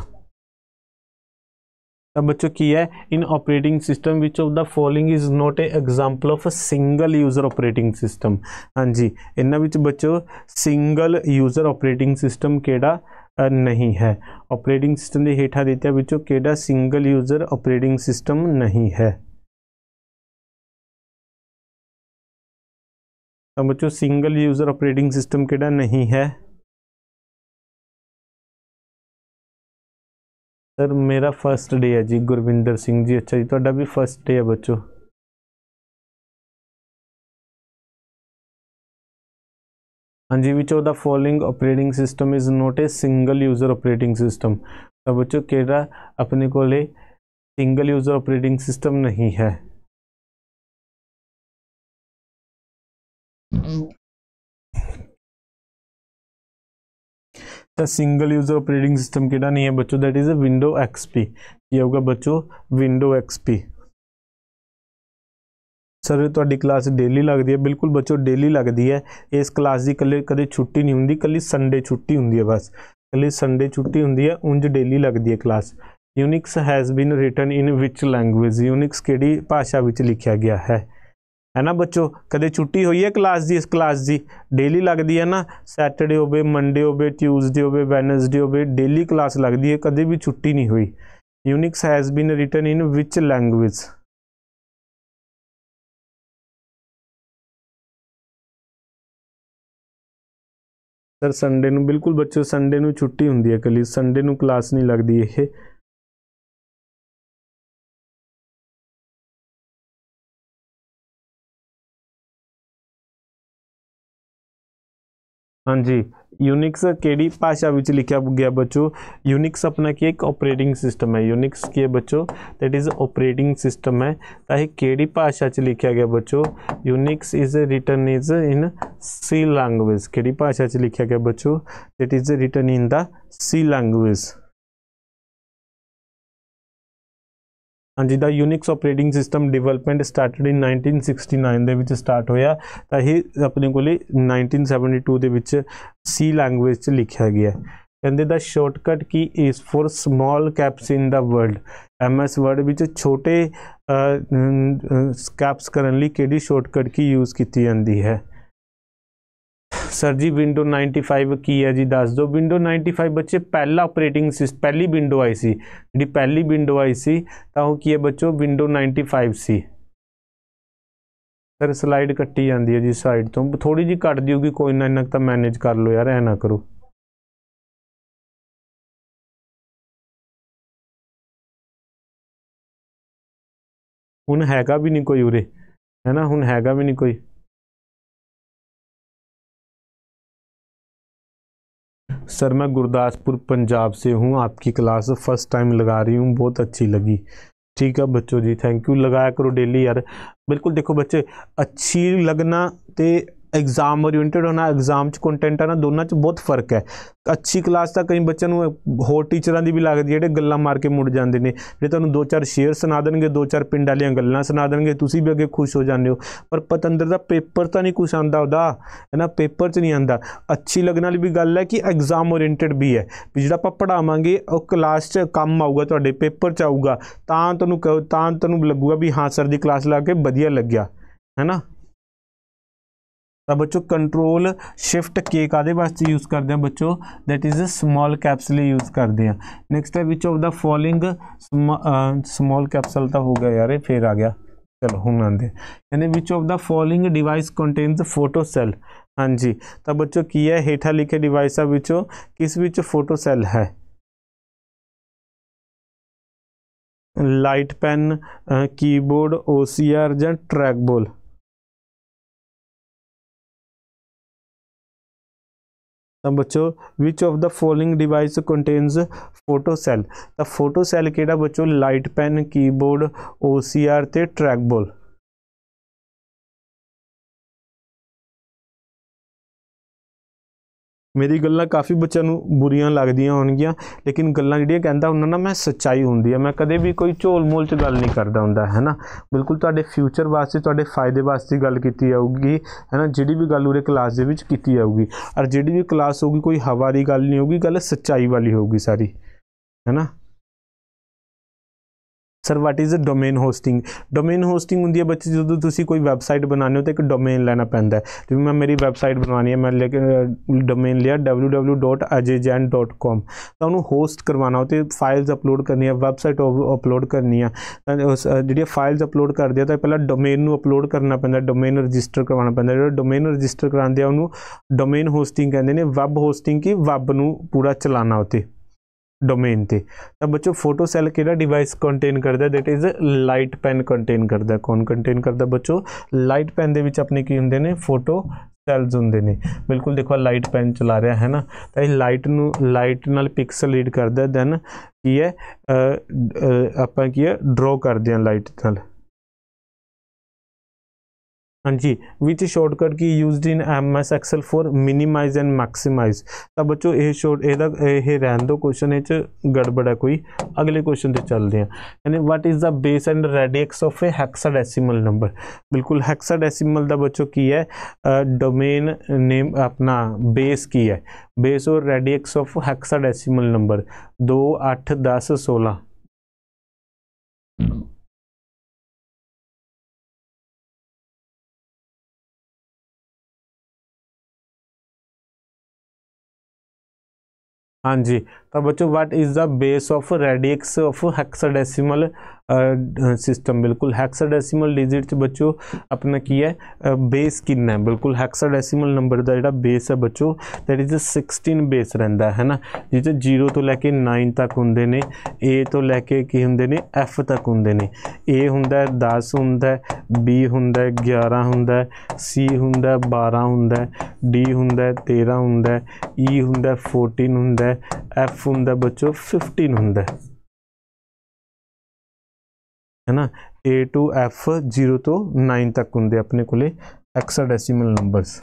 ਤਾਂ ਬੱਚੋ ਕੀ ਹੈ in operating system which of the following is not a example of a single user operating system ਹਾਂਜੀ ਇਹਨਾਂ ਵਿੱਚ ਬੱਚੋ ਸਿੰਗਲ ਯੂਜ਼ਰ ਆਪਰੇਟਿੰਗ ਸਿਸਟਮ ਕਿਹੜਾ ਨਹੀਂ ਹੈ ਆਪਰੇਟਿੰਗ ਸਿਸਟਮ ਦੇ ਹੇਠਾਂ ਦਿੱਤਿਆਂ ਵਿੱਚੋਂ ਕਿਹੜਾ ਸਿੰਗਲ ਯੂਜ਼ਰ ਆਪਰੇਟਿੰਗ ਸਿਸਟਮ ਨਹੀਂ ਹੈ ਤਾਂ ਬੱਚੋ ਸਿੰਗਲ ਯੂਜ਼ਰ ਆਪਰੇਟਿੰਗ ਸਿਸਟਮ ਕਿਹੜਾ ਨਹੀਂ ਹੈ ਸਰ ਮੇਰਾ ਫਰਸਟ ਡੇ ਹੈ ਜੀ ਗੁਰਵਿੰਦਰ ਸਿੰਘ ਜੀ ਅੱਛਾ ਜੀ ਤੁਹਾਡਾ ਵੀ ਫਰਸਟ ਡੇ ਹੈ ਬੱਚੋ ਹਾਂਜੀ which of the following operating system is not a single user operating system ਤਾਂ ਬੱਚੋ ਕਿਹੜਾ ਆਪਣੇ ਕੋਲੇ ਸਿੰਗਲ ਯੂਜ਼ਰ ਆਪਰੇਟਿੰਗ ਸਿਸਟਮ ਨਹੀਂ ਹੈ ਸਿੰਗਲ ਯੂਜ਼ਰ ਆਪਰੇਟਿੰਗ ਸਿਸਟਮ ਕਿਹੜਾ ਨਹੀਂ ਹੈ ਬੱਚੋ बच्चों ਇਜ਼ ਅ ਵਿੰਡੋ ਐਕਸਪੀ ਇਹ ਹੋਊਗਾ ਬੱਚੋ ਵਿੰਡੋ ਐਕਸਪੀ ਸਰ ਤੁਹਾਡੀ ਕਲਾਸ ਡੇਲੀ ਲੱਗਦੀ ਹੈ ਬਿਲਕੁਲ ਬੱਚੋ ਡੇਲੀ ਲੱਗਦੀ ਹੈ ਇਸ ਕਲਾਸ ਦੀ ਕੱਲੇ ਕਦੇ ਛੁੱਟੀ ਨਹੀਂ ਹੁੰਦੀ ਕੱਲੀ ਸੰਡੇ ਛੁੱਟੀ ਹੁੰਦੀ ਹੈ ਬਸ ਕੱਲੀ ਸੰਡੇ ਛੁੱਟੀ ਹੁੰਦੀ ਹੈ ਉਂਝ ਡੇਲੀ ਲੱਗਦੀ ਹੈ class Unix has been written in which language Unix ਕਿਹੜੀ ਭਾਸ਼ਾ ਵਿੱਚ ਲਿਖਿਆ ਗਿਆ ਹੈ ਹੈ ਨਾ ਬੱਚੋ ਕਦੇ ਛੁੱਟੀ ਹੋਈ ਹੈ ਕਲਾਸ ਦੀ ਇਸ ਕਲਾਸ ਦੀ ਡੇਲੀ ਲੱਗਦੀ ਹੈ ਨਾ ਸੈਟਰਡੇ ਹੋਵੇ ਮੰਡੇ ਹੋਵੇ ਟਿਊਜ਼ਡੇ ਹੋਵੇ ਵੈਨਸਡੇ ਹੋਵੇ ਡੇਲੀ ਕਲਾਸ ਲੱਗਦੀ ਹੈ ਕਦੇ ਵੀ ਛੁੱਟੀ ਨਹੀਂ ਹੋਈ Unix has been written in which language sir Sunday ਨੂੰ ਬਿਲਕੁਲ ਬੱਚੋ ਸੰਡੇ ਨੂੰ ਛੁੱਟੀ ਹੁੰਦੀ ਹੈ ਕਲੀ ਸੰਡੇ ਨੂੰ ਕਲਾਸ ਨਹੀਂ ਲੱਗਦੀ ਇਹ ਹਾਂਜੀ ਯੂਨਿਕਸ ਕਿਹੜੀ ਭਾਸ਼ਾ ਵਿੱਚ ਲਿਖਿਆ ਗਿਆ ਬੱਚੋ ਯੂਨਿਕਸ ਆਪਣਾ ਕੀ ਇੱਕ ਆਪਰੇਟਿੰਗ ਸਿਸਟਮ ਹੈ ਯੂਨਿਕਸ ਕੀ ਹੈ ਬੱਚੋ ਥੈਟ ਇਜ਼ ਆਪਰੇਟਿੰਗ ਸਿਸਟਮ ਹੈ ਤਾਂ ਇਹ ਕਿਹੜੀ ਭਾਸ਼ਾ 'ਚ ਲਿਖਿਆ ਗਿਆ ਬੱਚੋ Unix is written is in C language ਕਿਹੜੀ ਭਾਸ਼ਾ 'ਚ ਲਿਖਿਆ ਗਿਆ ਬੱਚੋ that is written in the C language ਹਾਂ the Unix operating system development started in 1969 ਦੇ ਵਿੱਚ ਸਟਾਰਟ ਹੋਇਆ ਤਾਂ ਇਹ ਆਪਣੇ ਕੋਲੇ 1972 ਦੇ ਵਿੱਚ ਸੀ ਲੈਂਗੁਏਜ 'ਚ ਲਿਖਿਆ ਗਿਆ ਕਹਿੰਦੇ ਦਾ shortcut key is for small caps in the world MS word ਵਿੱਚ ਛੋਟੇ ਕੈਪਸ ਕਰਨ ਲਈ ਕਿਹੜੀ ਸ਼ਾਰਟਕਟ ਕੀ ਯੂਜ਼ ਕੀਤੀ ਜਾਂਦੀ ਹੈ ਸਰ ਜੀ ਵਿੰਡੋ 95 ਕੀ ਹੈ ਜੀ ਦੱਸ ਦਿਓ ਵਿੰਡੋ 95 ਬੱਚੇ ਪਹਿਲਾ ਆਪਰੇਟਿੰਗ ਸਿਸਟਮ ਪਹਿਲੀ ਵਿੰਡੋ ਆਈ ਸੀ ਜਿਹੜੀ ਪਹਿਲੀ ਵਿੰਡੋ ਆਈ ਸੀ ਤਾਂ ਉਹ ਕੀ ਹੈ ਬੱਚੋ ਵਿੰਡੋ 95 ਸੀ ਸਰ ਸਲਾਈਡ ਕੱਟੀ ਜਾਂਦੀ ਹੈ ਜੀ ਸਾਈਡ ਤੋਂ ਥੋੜੀ ਜੀ ਕੱਟ ਦਿਓਗੀ ਕੋਈ ਨਾ ਇਨਕ ਤਾਂ ਮੈਨੇਜ ਕਰ ਲਓ ਯਾਰ ਐ ਨਾ ਕਰੋ ਹੁਣ ਹੈਗਾ ਵੀ ਨਹੀਂ ਕੋਈ ਉਰੇ ਹੈ ਨਾ ਹੁਣ ਹੈਗਾ ਵੀ ਨਹੀਂ ਕੋਈ सर मैं गुरदासपुर पंजाब से हूँ आपकी क्लास फर्स्ट टाइम लगा रही हूँ बहुत अच्छी लगी ठीक है बच्चों जी थैंक यू लगाया करो डेली यार बिल्कुल देखो बच्चे अच्छी लगना तो ਐਗਜ਼ਾਮ ਓਰੀਐਂਟਡ ਹੋਣਾ ਐਗਜ਼ਾਮ 'ਚ ਕੰਟੈਂਟ ਨਾ ਦੋਨਾਂ 'ਚ ਬਹੁਤ ਫਰਕ ਹੈ ਅੱਛੀ ਕਲਾਸ ਤਾਂ ਕਈ ਬੱਚਿਆਂ ਨੂੰ ਹੋਰ ਟੀਚਰਾਂ ਦੀ ਵੀ ਲੱਗਦੀ ਜਿਹੜੇ ਗੱਲਾਂ ਮਾਰ ਕੇ ਮੁੜ ਜਾਂਦੇ ਨੇ ਜਿਹੜੇ ਤੁਹਾਨੂੰ ਦੋ ਚਾਰ ਸ਼ੇਅਰ ਸੁਣਾ ਦੇਣਗੇ ਦੋ ਚਾਰ ਪਿੰਡ ਵਾਲੀਆਂ ਗੱਲਾਂ ਸੁਣਾ ਦੇਣਗੇ ਤੁਸੀਂ ਵੀ ਅੱਗੇ ਖੁਸ਼ ਹੋ ਜਾਂਦੇ ਹੋ ਪਰ ਪਤੰਦਰ ਦਾ ਪੇਪਰ ਤਾਂ ਨਹੀਂ ਕੁਝ ਆਂਦਾ ਉਹਦਾ ਹੈ ਨਾ ਪੇਪਰ 'ਚ ਨਹੀਂ ਆਂਦਾ ਅੱਛੀ ਲੱਗਣ ਵਾਲੀ ਵੀ ਗੱਲ ਹੈ ਕਿ ਐਗਜ਼ਾਮ ਓਰੀਐਂਟਡ ਵੀ ਹੈ ਵੀ ਜਿਹੜਾ ਆਪਾਂ ਪੜਾਵਾਂਗੇ ਉਹ ਕਲਾਸ 'ਚ ਕੰਮ ਆਊਗਾ ਤੁਹਾਡੇ ਪੇਪਰ 'ਚ ਆਊਗਾ ਤਾਂ ਤੁਹਾਨੂੰ ਤਾਂ ਤੁਹਾਨੂੰ ਲੱਗੂਗਾ ਵੀ ਹਾਂ ਸਰ ਦੀ ਕਲਾਸ ਲਾ ਕੇ ਵਧੀਆ ਲੱਗਿਆ ਹੈ ਨਾ ਤਾਂ ਬੱਚੋ ਕੰਟਰੋਲ ਸ਼ਿਫਟ ਕੇ ਕਾਦੇ ਵਾਸਤੇ ਯੂਜ਼ ਕਰਦੇ ਆ ਬੱਚੋ that is a small capsule use ਕਰਦੇ ਆ ਨੈਕਸਟ ਹੈ which of the falling small capsule ਤਾਂ ਹੋ ਗਿਆ ਯਾਰੇ ਫੇਰ ਆ ਗਿਆ ਚਲੋ ਹੁਣ ਆਂਦੇ ਯਾਨੀ which of the falling device contains photo cell ਹਾਂਜੀ ਤਾਂ ਬੱਚੋ ਕੀ ਹੈ ਹੇਠਾ ਲਿਖੇ ਡਿਵਾਈਸਾਂ ਵਿੱਚੋਂ ਕਿਸ ਵਿੱਚ ਫੋਟੋ ਸੈਲ ਹੈ ਲਾਈਟ ਪੈਨ ਕੀਬੋਰਡ ਓਸੀਆਰ ਜਾਂ ਟਰੈਕ ਬੋਲ ਤਾਂ ਬੱਚੋ which of the falling device contains photo cell ਤਾਂ ਫੋਟੋ ਸੈੱਲ ਕਿਹੜਾ ਬੱਚੋ ਲਾਈਟ ਪੈਨ ਕੀਬੋਰਡ OCR ਤੇ ਟਰੈਕਬੋਲ ਮੇਰੀ ਗੱਲਾਂ ਕਾਫੀ ਬੱਚਿਆਂ ਨੂੰ ਬੁਰੀਆਂ ਲੱਗਦੀਆਂ ਹੋਣਗੀਆਂ ਲੇਕਿਨ ਗੱਲਾਂ ਜਿਹੜੀਆਂ ਕਹਿੰਦਾ ਹੁੰਦਾ ਨਾ ਮੈਂ ਸੱਚਾਈ ਹੁੰਦੀ ਹੈ ਮੈਂ ਕਦੇ ਵੀ ਕੋਈ ਝੋਲ-ਮੋਲ 'ਚ ਗੱਲ ਨਹੀਂ ਕਰਦਾ ਹੁੰਦਾ ਹੈ ਨਾ ਬਿਲਕੁਲ ਤੁਹਾਡੇ ਫਿਊਚਰ ਵਾਸਤੇ ਤੁਹਾਡੇ ਫਾਇਦੇ ਵਾਸਤੇ ਗੱਲ ਕੀਤੀ ਜਾਊਗੀ ਹੈ ਨਾ ਜਿਹੜੀ ਵੀ ਗੱਲ ਉਰੇ ਕਲਾਸ ਦੇ ਵਿੱਚ ਕੀਤੀ ਜਾਊਗੀ ਔਰ ਜਿਹੜੀ ਵੀ ਕਲਾਸ ਹੋਊਗੀ ਕੋਈ ਹਵਾ ਦੀ ਗੱਲ ਨਹੀਂ ਹੋਊਗੀ ਗੱਲ ਸੱਚਾਈ ਵਾਲੀ ਹੋਊਗੀ ਸਾਰੀ ਹੈ ਨਾ sir what is a domain hosting domain hosting ਹੁੰਦੀ ਹੈ ਬੱਚੇ ਜਦੋਂ ਤੁਸੀਂ ਕੋਈ ਵੈਬਸਾਈਟ ਬਣਾਉਂਦੇ ਹੋ ਤਾਂ ਇੱਕ ਡੋਮੇਨ ਲੈਣਾ ਪੈਂਦਾ ਹੈ ਜਿਵੇਂ ਮੈਂ ਮੇਰੀ ਵੈਬਸਾਈਟ ਬਣਾਉਣੀ ਹੈ ਮੈਂ ਲੈ ਕੇ ਡੋਮੇਨ ਲਿਆ www.ajjan.com ਤਾਂ ਉਹਨੂੰ ਹੋਸਟ ਕਰਵਾਉਣਾ ਤੇ ਫਾਈਲਸ ਅਪਲੋਡ ਕਰਨੀ ਹੈ ਵੈਬਸਾਈਟ ਅਪਲੋਡ ਕਰਨੀ ਹੈ ਤਾਂ ਜਿਹੜੀਆਂ ਫਾਈਲਸ ਅਪਲੋਡ ਕਰਦੇ ਆ ਤਾਂ ਪਹਿਲਾਂ ਡੋਮੇਨ ਨੂੰ ਅਪਲੋਡ ਕਰਨਾ ਪੈਂਦਾ ਡੋਮੇਨ ਰਜਿਸਟਰ ਕਰਵਾਉਣਾ ਪੈਂਦਾ ਜਿਹੜਾ ਡੋਮੇਨ ਰਜਿਸਟਰ ਕਰਾਉਂਦੇ ਆ ਉਹਨੂੰ ਡੋਮੇਨ ਹੋਸਟਿੰਗ ਕਹਿੰਦੇ ਨੇ ਵੈਬ ਹੋਸਟਿੰਗ ਕੀ ਵੈਬ ਨੂੰ ਪੂਰਾ ਚਲਾਉਣਾ ਹੈ ਡੋਮੇਨ ਤੇ तब बच्चों फोटो सेल केड़ा डिवाइस कंटेन ਕਰਦਾ that that is light pen contain ਕੌਣ ਕੰਟੇਨ कौन कंटेन ਲਾਈਟ ਪੈਨ बच्चों लाइट पेन ਦੇ ਵਿੱਚ ਆਪਣੇ ਕੀ ਹੁੰਦੇ ਨੇ ਫੋਟੋ ਸੈਲਸ ਹੁੰਦੇ ਨੇ ਬਿਲਕੁਲ ਦੇਖੋ ਲਾਈਟ ਪੈਨ ਚਲਾ ਰਿਹਾ ਹੈ ਨਾ ਤਾਂ ਇਹ ਲਾਈਟ ਨੂੰ ਲਾਈਟ ਨਾਲ ਪਿਕਸਲ ਰੀਡ ਕਰਦਾ ਦੈਨ ਕੀ ਹੈ ਆਪਾਂ ਕੀ ਹੈ ਡਰਾ ਕਰਦੇ ਹਾਂ ਲਾਈਟ ਨਾਲ हाँ जी which shortcut key use in M S excel for minimize and maximize तो बच्चों ये शॉर्ट यह रहन दो क्वेश्चन ये गड़बड़ है कोई अगले क्वेश्चन से चलते हैं यानी what is the base and radix of a hexadecimal number बिल्कुल हैक्सा हेक्साडेसिमल का बच्चों की है डोमेन नेम अपना बेस की है बेस और रेडियक्स ऑफ हेक्साडेसिमल नंबर दो अठ दस सोलह हाँ जी तो बच्चों what is the base of radix of hexadecimal system ਬਿਲਕੁਲ हेक्साडेसिमल डिजिट च बच्चों अपना की है बेस किन्ना है बिल्कुल हेक्साडेसिमल नंबर ਦਾ ਜਿਹੜਾ ਬੇਸ ਹੈ ਬੱਚੋ ਦੈਟ ਇਜ਼ 16 ਬੇਸ ਰਹਿੰਦਾ ਹੈ ਨਾ ਜਿੱਥੇ 0 ਤੋਂ ਲੈ ਕੇ 9 ਤੱਕ ਹੁੰਦੇ ਨੇ A ਤੋਂ ਲੈ ਕੇ ਕੀ ਹੁੰਦੇ ਨੇ F ਤੱਕ ਹੁੰਦੇ ਨੇ A ਹੁੰਦਾ 10 ਹੁੰਦਾ B ਹੁੰਦਾ 11 ਹੁੰਦਾ C ਹੁੰਦਾ 12 ਹੁੰਦਾ D ਹੁੰਦਾ 13 ਹੁੰਦਾ E ਹੁੰਦਾ 14 ਹੁੰਦਾ F ਹੁੰਦਾ ਬੱਚੋ 15 ਹੁੰਦਾ ਹੈ ਨਾ A to F 0 ਤੋਂ 9 ਤੱਕ ਹੁੰਦੇ ਆਪਣੇ ਕੋਲੇ ਹੈਕਸਾਡੈਸੀਮਲ ਨੰਬਰਸ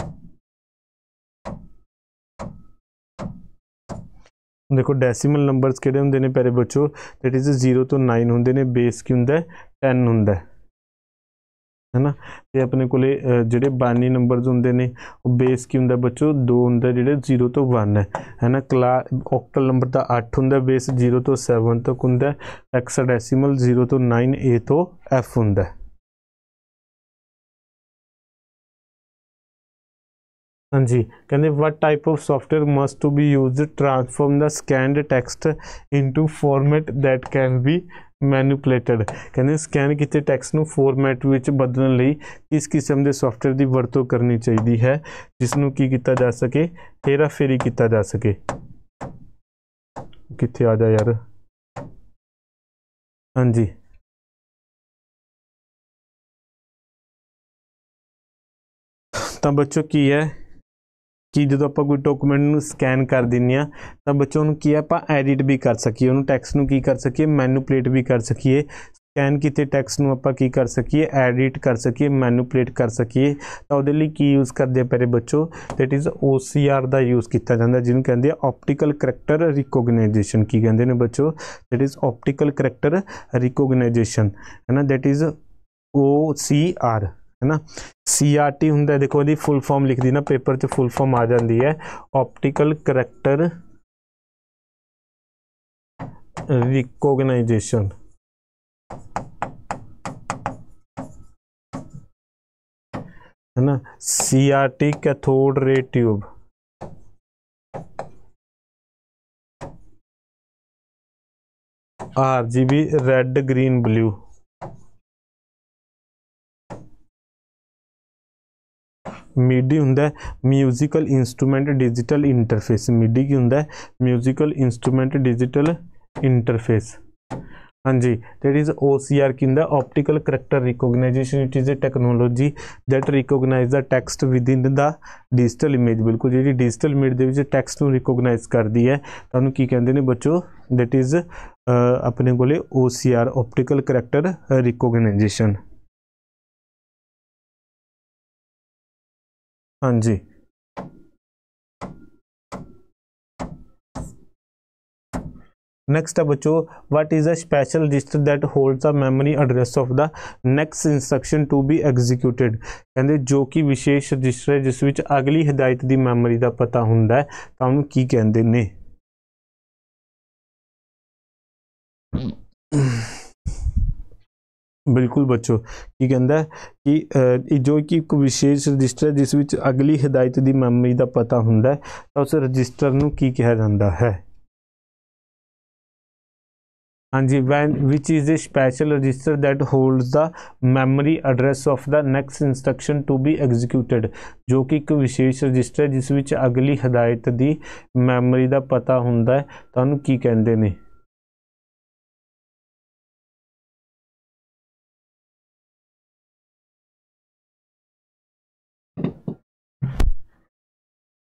ਦੇਖੋ ਡੈਸੀਮਲ ਨੰਬਰਸ ਕਿਹੜੇ ਹੁੰਦੇ ਨੇ ਪਿਆਰੇ ਬੱਚੋ ਥੈਟ ਇਜ਼ 0 ਤੋਂ 9 ਹੁੰਦੇ ਨੇ ਬੇਸ ਕੀ ਹੁੰਦਾ 10 ਹੁੰਦਾ ਹੈਨਾ ਤੇ ਆਪਣੇ ਕੋਲੇ ਜਿਹੜੇ ਬਾਨੀ ਨੰਬਰਸ ਹੁੰਦੇ ਨੇ ਉਹ ਬੇਸ ਕੀ ਹੁੰਦਾ ਬੱਚੋ 2 ਹੁੰਦਾ ਜਿਹੜੇ 0 ਤੋਂ 1 ਹੈ ਹੈਨਾ ਕਲਾ ਆਕਟਲ ਨੰਬਰ ਦਾ 8 ਹੁੰਦਾ ਬੇਸ 0 ਤੋਂ 7 ਤੱਕ ਹੁੰਦਾ ਹੈਕਸਾਡੈਸੀਮਲ 0 ਤੋਂ 9 A ਤੋਂ F ਹੁੰਦਾ ਹਾਂਜੀ ਕਹਿੰਦੇ what type of software must to be used transform the scanned text into format that can be manipulated ਕਹਿੰਦੇ ਸਕੈਨ ਕੀਤੇ ਟੈਕਸਟ ਨੂੰ ਫਾਰਮੈਟ ਵਿੱਚ ਬਦਲਣ ਲਈ ਕਿਸ ਕਿਸਮ ਦੇ ਸੌਫਟਵੇਅਰ ਦੀ ਵਰਤੋਂ ਕਰਨੀ ਚਾਹੀਦੀ ਹੈ ਜਿਸ ਨੂੰ ਕੀ ਕੀਤਾ ਜਾ ਸਕੇ ਤੇਰਾ ਫੇਰੀ ਕੀਤਾ ਜਾ ਸਕੇ ਕਿੱਥੇ ਆ ਜਾ ਯਾਰ ਹਾਂਜੀ ਤਾਂ ਬੱਚੋ ਕੀ ਹੈ ਕਿ ਜਦੋਂ ਆਪਾਂ ਕੋਈ ਡਾਕੂਮੈਂਟ ਨੂੰ ਸਕੈਨ ਕਰ ਦਿੰਨੇ ਆ ਤਾਂ ਬੱਚੋਂ ਨੂੰ ਕੀ ਆਪਾਂ ਐਡਿਟ ਵੀ ਕਰ ਸਕੀਏ ਉਹਨੂੰ ਟੈਕਸਟ ਨੂੰ ਕੀ ਕਰ ਸਕੀਏ ਮੈਨੂਪਲੇਟ ਵੀ ਕਰ ਸਕੀਏ ਸਕੈਨ ਕੀਤੇ ਟੈਕਸਟ ਨੂੰ ਆਪਾਂ ਕੀ ਕਰ ਸਕੀਏ ਐਡਿਟ ਕਰ ਸਕੀਏ ਮੈਨੂਪਲੇਟ ਕਰ ਸਕੀਏ ਤਾਂ ਉਹਦੇ ਲਈ ਕੀ ਯੂਜ਼ ਕਰਦੇ ਆ ਪਰੇ ਬੱਚੋ ਥੈਟ ਇਜ਼ OCR ਦਾ ਯੂਜ਼ ਕੀਤਾ ਜਾਂਦਾ ਜਿਹਨੂੰ ਕਹਿੰਦੇ ਆ ਆਪਟੀਕਲ ਕੈਰੈਕਟਰ ਰਿਕੋਗਨਾਈਜੇਸ਼ਨ ਕੀ ਕਹਿੰਦੇ ਨੇ ਬੱਚੋ that is optical character recognization ਹੈ ਨਾ ਥੈਟ ਇਜ਼ OCR है ना सी आर टी होंगे देखो यदि फुल फॉर्म लिख दी ना पेपर से फुल फॉर्म आ जाती है ऑप्टिकल करैक्टर रिकोगनाइजेशन है ना C R T cathode ray tube R G B red green blue MIDI ਹੁੰਦਾ musical instrument digital interface MIDI ਕੀ ਹੁੰਦਾ ਮਿਊਜ਼ੀਕਲ ਇਨਸਟਰੂਮੈਂਟ ਡਿਜੀਟਲ ਇੰਟਰਫੇਸ ਹਾਂਜੀ ਥੈਟ ਇਜ਼ ਓਸੀਆਰ ਕੀ ਹੁੰਦਾ optical character recognization it is a technology that recognize the text with in the digital image ਬਿਲਕੁਲ ਜਿਹੜੀ ਡਿਜੀਟਲ ਇਮੇਜ ਦੇ ਵਿੱਚ ਟੈਕਸਟ ਨੂੰ ਰਿਕੋਗਨਾਈਜ਼ ਕਰਦੀ ਹੈ ਤੁਹਾਨੂੰ ਕੀ ਕਹਿੰਦੇ ਨੇ ਬੱਚੋ ਥੈਟ ਇਜ਼ ਆਪਣੇ ਕੋਲੇ ਓਸੀਆਰ ਆਪਟੀਕਲ ਕੈਰੈਕਟਰ ਰਿਕੋਗਨਾਈਜੇਸ਼ਨ ਹਾਂਜੀ ਨੈਕਸਟ ਹੈ ਬੱਚੋ what is a special register that holds a memory address of the next instruction to be executed ਕਹਿੰਦੇ ਜੋ ਕਿ ਵਿਸ਼ੇਸ਼ ਰਜਿਸਟਰ ਹੈ ਜਿਸ ਵਿੱਚ ਅਗਲੀ ਹਦਾਇਤ ਦੀ ਮੈਮਰੀ ਦਾ ਪਤਾ ਹੁੰਦਾ ਹੈ ਤਾਂ ਉਹਨੂੰ ਕੀ ਕਹਿੰਦੇ ਨੇ ਬਿਲਕੁਲ ਬੱਚੋ ਕੀ ਕਹਿੰਦਾ ਕਿ ਇਹ ਜੋ ਕਿ ਇੱਕ ਵਿਸ਼ੇਸ਼ ਰਜਿਸਟਰ ਜਿਸ ਵਿੱਚ ਅਗਲੀ ਹਦਾਇਤ ਦੀ ਮੈਮਰੀ ਦਾ ਪਤਾ ਹੁੰਦਾ ਹੈ ਤਾਂ ਉਸ ਰਜਿਸਟਰ ਨੂੰ ਕੀ ਕਿਹਾ ਜਾਂਦਾ ਹੈ ਹਾਂਜੀ when which is a special register that holds the memory address of the next instruction to be executed ਜੋ ਕਿ ਇੱਕ ਵਿਸ਼ੇਸ਼ ਰਜਿਸਟਰ ਜਿਸ ਵਿੱਚ ਅਗਲੀ ਹਦਾਇਤ ਦੀ ਮੈਮਰੀ ਦਾ ਪਤਾ ਹੁੰਦਾ ਹੈ ਤਾਂ ਉਹਨੂੰ ਕੀ ਕਹਿੰਦੇ ਨੇ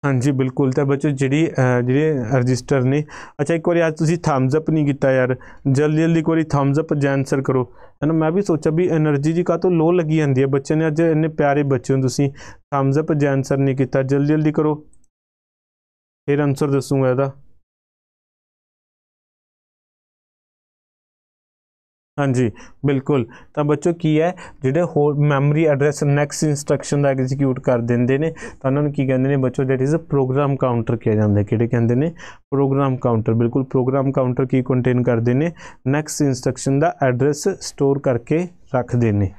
ਹਾਂਜੀ ਬਿਲਕੁਲ ਤਾਂ ਬੱਚੋ ਜਿਹੜੀ ਜਿਹੜੇ ਰਜਿਸਟਰ ਨੇ ਅੱਛਾ ਇੱਕ ਵਾਰੀ ਅੱਜ ਤੁਸੀਂ ਥੰਬਸ ਅਪ ਨਹੀਂ ਕੀਤਾ ਯਾਰ ਜਲਦੀ ਜਲਦੀ ਕੋਈ ਥੰਬਸ ਅਪ ਜਾਂ ਆਨਸਰ ਕਰੋ ਹਨਾ ਮੈਂ ਵੀ ਸੋਚਿਆ ਵੀ એનર્ਜੀ ਜੀ ਕਾ ਤੋਂ ਲੋ ਲੱਗੀ ਜਾਂਦੀ ਹੈ ਬੱਚੇ ਨੇ ਅੱਜ ਇੰਨੇ ਪਿਆਰੇ ਬੱਚੇ ਹੋ ਤੁਸੀਂ ਥੰਬਸ ਅਪ ਜਾਂ ਆਨਸਰ ਨਹੀਂ ਕੀਤਾ ਜਲਦੀ ਜਲਦੀ ਕਰੋ ਫਿਰ ਆਨਸਰ ਦੱਸੂਗਾ ਇਹਦਾ ਹਾਂਜੀ ਬਿਲਕੁਲ ਤਾਂ ਬੱਚੋ ਕੀ ਹੈ ਜਿਹੜੇ ਹੋਰ ਮੈਮਰੀ ਐਡਰੈਸ ਨੈਕਸਟ ਇਨਸਟਰਕਸ਼ਨ ਦਾ ਐਗਜ਼ੀਕਿਊਟ ਕਰ ਦਿੰਦੇ ਨੇ ਤਾਂ ਉਹਨਾਂ ਨੂੰ ਕੀ ਕਹਿੰਦੇ ਨੇ ਬੱਚੋ that is a program counter ਕਿਹਾ ਜਾਂਦਾ ਕਿਹੜੇ ਕਹਿੰਦੇ ਨੇ ਪ੍ਰੋਗਰਾਮ ਕਾਊਂਟਰ ਬਿਲਕੁਲ ਪ੍ਰੋਗਰਾਮ ਕਾਊਂਟਰ ਕੀ ਕੰਟੇਨ ਕਰਦੇ ਨੇ ਨੈਕਸਟ ਇਨਸਟਰਕਸ਼ਨ ਦਾ ਐਡਰੈਸ ਸਟੋਰ ਕਰਕੇ ਰੱਖਦੇ ਨੇ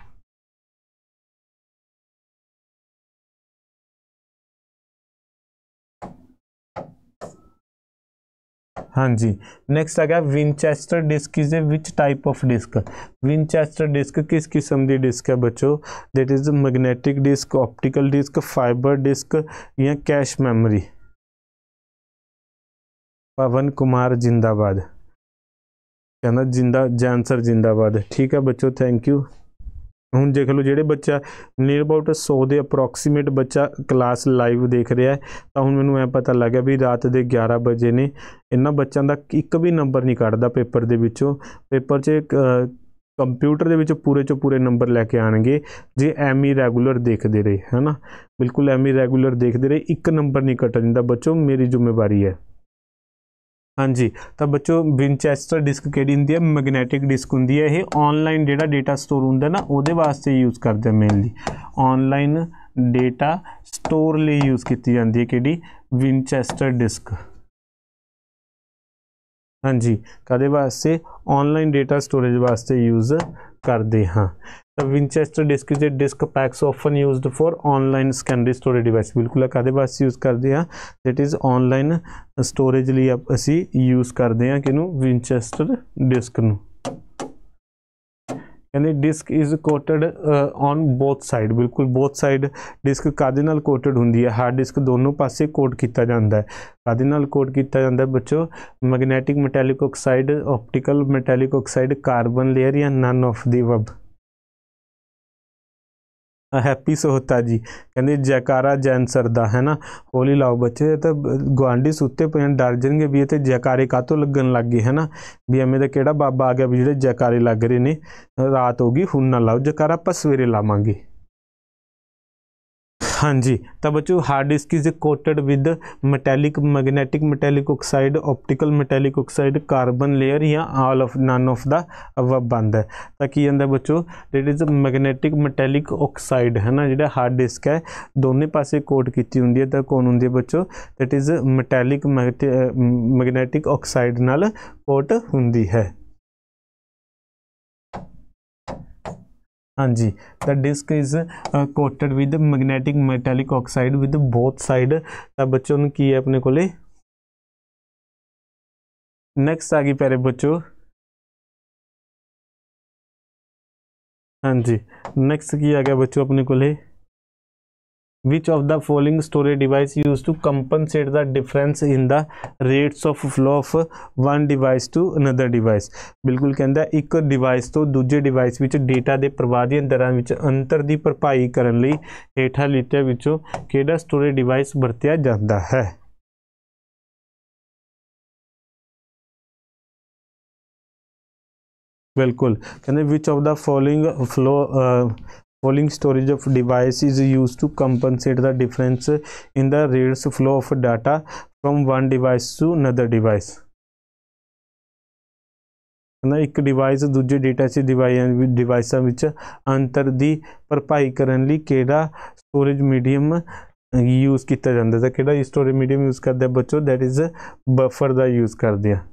हाँ जी नेक्स्ट आ गया Winchester disk is a which type of disk Winchester disk किस किस्म की डिस्क है बच्चों that is magnetic disk optical disk fiber disk या कैश मेमोरी पवन कुमार जिंदाबाद कहना जिंदा जैनसर जिंदाबाद ठीक है बच्चों थैंक यू ਹੁਣ ਦੇਖ ਲਓ ਜਿਹੜੇ ਬੱਚਾ ਨੀਅਰ ਅਬਾਊਟ 100 ਦੇ ਅਪਰੋਕਸੀਮੇਟ ਬੱਚਾ ਕਲਾਸ ਲਾਈਵ ਦੇਖ ਰਿਹਾ ਹੈ ਤਾਂ ਹੁਣ ਮੈਨੂੰ ਐ ਪਤਾ ਲੱਗਿਆ ਵੀ ਰਾਤ ਦੇ 11 ਵਜੇ ਨੇ ਇਹਨਾਂ ਬੱਚਿਆਂ ਦਾ ਇੱਕ ਵੀ ਨੰਬਰ ਨਹੀਂ ਕੱਢਦਾ ਪੇਪਰ ਦੇ ਵਿੱਚੋਂ ਪੇਪਰ 'ਚ ਕੰਪਿਊਟਰ ਦੇ ਵਿੱਚ ਪੂਰੇ ਚੋਂ ਪੂਰੇ ਨੰਬਰ ਲੈ ਕੇ ਆਣਗੇ ਜੇ ਐਮੀ ਰੈਗੂਲਰ ਦੇਖਦੇ ਰਹੇ ਹਨਾ ਬਿਲਕੁਲ ਐਮੀ ਰੈਗੂਲਰ ਦੇਖਦੇ ਰਹੇ ਇੱਕ ਨੰਬਰ ਨਹੀਂ ਕੱਟਣ ਦਾ ਬੱਚੋ ਮੇਰੀ ਜ਼ਿੰਮੇਵਾਰੀ ਹੈ ਹਾਂਜੀ ਤਾਂ ਬੱਚੋ ਵਿਨਚੈਸਟਰ ਡਿਸਕ ਕਿਹੜੀ ਹੁੰਦੀ ਹੈ ਮੈਗਨੈਟਿਕ ਡਿਸਕ ਹੁੰਦੀ ਹੈ ਇਹ ਆਨਲਾਈਨ ਜਿਹੜਾ ਡਾਟਾ ਸਟੋਰ ਹੁੰਦਾ ਨਾ ਉਹਦੇ ਵਾਸਤੇ ਯੂਜ਼ ਕਰਦੇ ਆ ਮੇਨਲੀ ਆਨਲਾਈਨ ਡਾਟਾ ਸਟੋਰ ਲਈ ਯੂਜ਼ ਕੀਤੀ ਜਾਂਦੀ ਹੈ ਕਿਹੜੀ ਵਿਨਚੈਸਟਰ ਡਿਸਕ ਹਾਂਜੀ ਕਦੇ ਵਾਸਤੇ ਆਨਲਾਈਨ ਡਾਟਾ ਸਟੋਰੇਜ ਵਾਸਤੇ ਯੂਜ਼ ਕਰਦੇ ਹਾਂ ਤਾਂ ਵਿਨਚੈਸਟਰ ਡਿਸਕ ਜੇ disk packs often used for online secondary storage device ਬਿਲਕੁਲ ਆ ਕਾਦੇ ਵਾਸਤੇ ਯੂਜ਼ ਕਰਦੇ ਆ ਥੈਟ ਇਜ਼ ਆਨਲਾਈਨ ਸਟੋਰੇਜ ਲਈ ਅਸੀਂ ਯੂਜ਼ ਕਰਦੇ ਆ ਕਿਨੂੰ ਵਿਨਚੈਸਟਰ ਡਿਸਕ ਨੂੰ ਯਾਨੀ disk is coated on both side ਬਿਲਕੁਲ ਬੋਥ ਸਾਈਡ ਡਿਸਕ ਕਾਦੇ ਨਾਲ ਕੋਟਡ ਹੁੰਦੀ ਹੈ ਹਾਰਡ ਡਿਸਕ ਦੋਨੋਂ ਪਾਸੇ ਕੋਟ ਕੀਤਾ ਜਾਂਦਾ ਹੈ ਕਾਦੇ ਨਾਲ ਕੋਟ ਕੀਤਾ ਜਾਂਦਾ ਹੈ ਬੱਚੋ magnetic metallic oxide optical metallic oxide carbon layer ਜਾਂ ਨਨ ਆਫ ਦੀ ਵਬ ਹੈਪੀ ਸੋਹਤਾ ਜੀ ਕਹਿੰਦੇ ਜੈਕਾਰਾ ਜੈਨ ਸਰਦਾ ਹੈ ਨਾ ਹੋਲੀ ਲਾਓ ਬੱਚੇ ਤਾਂ ਗਵਾਂਡੀ ਸੁੱਤੇ ਪਏ ਡਰ ਜਾਣਗੇ ਵੀ ਇੱਥੇ ਤੇ ਜੈਕਾਰੇ ਕਾਤੋਂ ਲੱਗਣ ਲੱਗ ਗਏ ਹੈ ਨਾ ਵੀ ਐਵੇਂ ਦਾ ਕਿਹੜਾ ਬਾਬਾ ਆ ਗਿਆ ਵੀ ਜਿਹੜੇ ਜੈਕਾਰੇ ਲੱਗ ਰਹੇ ਨੇ ਰਾਤ ਹੋ ਗਈ ਹੁਣ ਨਾ ਲਾਓ ਜੈਕਾਰਾ ਆਪਾਂ ਸਵੇਰੇ ਲਾਵਾਂਗੇ हाँ जी तो बच्चों hard disk is coated with metallic magnetic metallic oxide optical metallic oxide carbon layer या all of none of the अब बंद है तो की आंदा बच्चों that is magnetic metallic oxide है ना जो हार्ड डिस्क है दोनों पास कोट की होंगी तो कौन होंगी बच्चों that is metallic magnetic oxide नाल कोट होंगी है हाँ जी the disk is coated with magnetic metallic oxide with both side बच्चों की है अपने को नैक्सट आ गई प्यारे बच्चों हाँ जी नेक्स्ट आ गया बच्चों अपने को ले which of the following storage device used to compensate the difference in the rates of flow of one device to another device ਬਿਲਕੁਲ ਕਹਿੰਦਾ ik device to dooje device vich data de ਪ੍ਰਵਾਹ ਦੀਆਂ ਦਰਾਂ ਵਿੱਚ ਅੰਤਰ ਦੀ ਭਰਪਾਈ ਕਰਨ ਲਈ ਹੇਠਾਂ ਲਿਖਿਆ ਵਿੱਚੋਂ ਕਿਹੜਾ ਸਟੋਰੇਜ ਡਿਵਾਈਸ ਵਰਤਿਆ ਜਾਂਦਾ ਹੈ ਬਿਲਕੁਲ ਕਹਿੰਦੇ which of the following flow falling storage of device is use to compensate the difference in the reads flow of data from one device to another device है ना एक डिवाइस दूजे डेटा से डिवाइ डिवाइसा अंतर की भरपाई करने लड़ा स्टोरेज मीडियम यूज़ किया जाता है कि स्टोरेज मीडियम यूज़ करते बच्चों दैट इज़ बफर का यूज़ करते हैं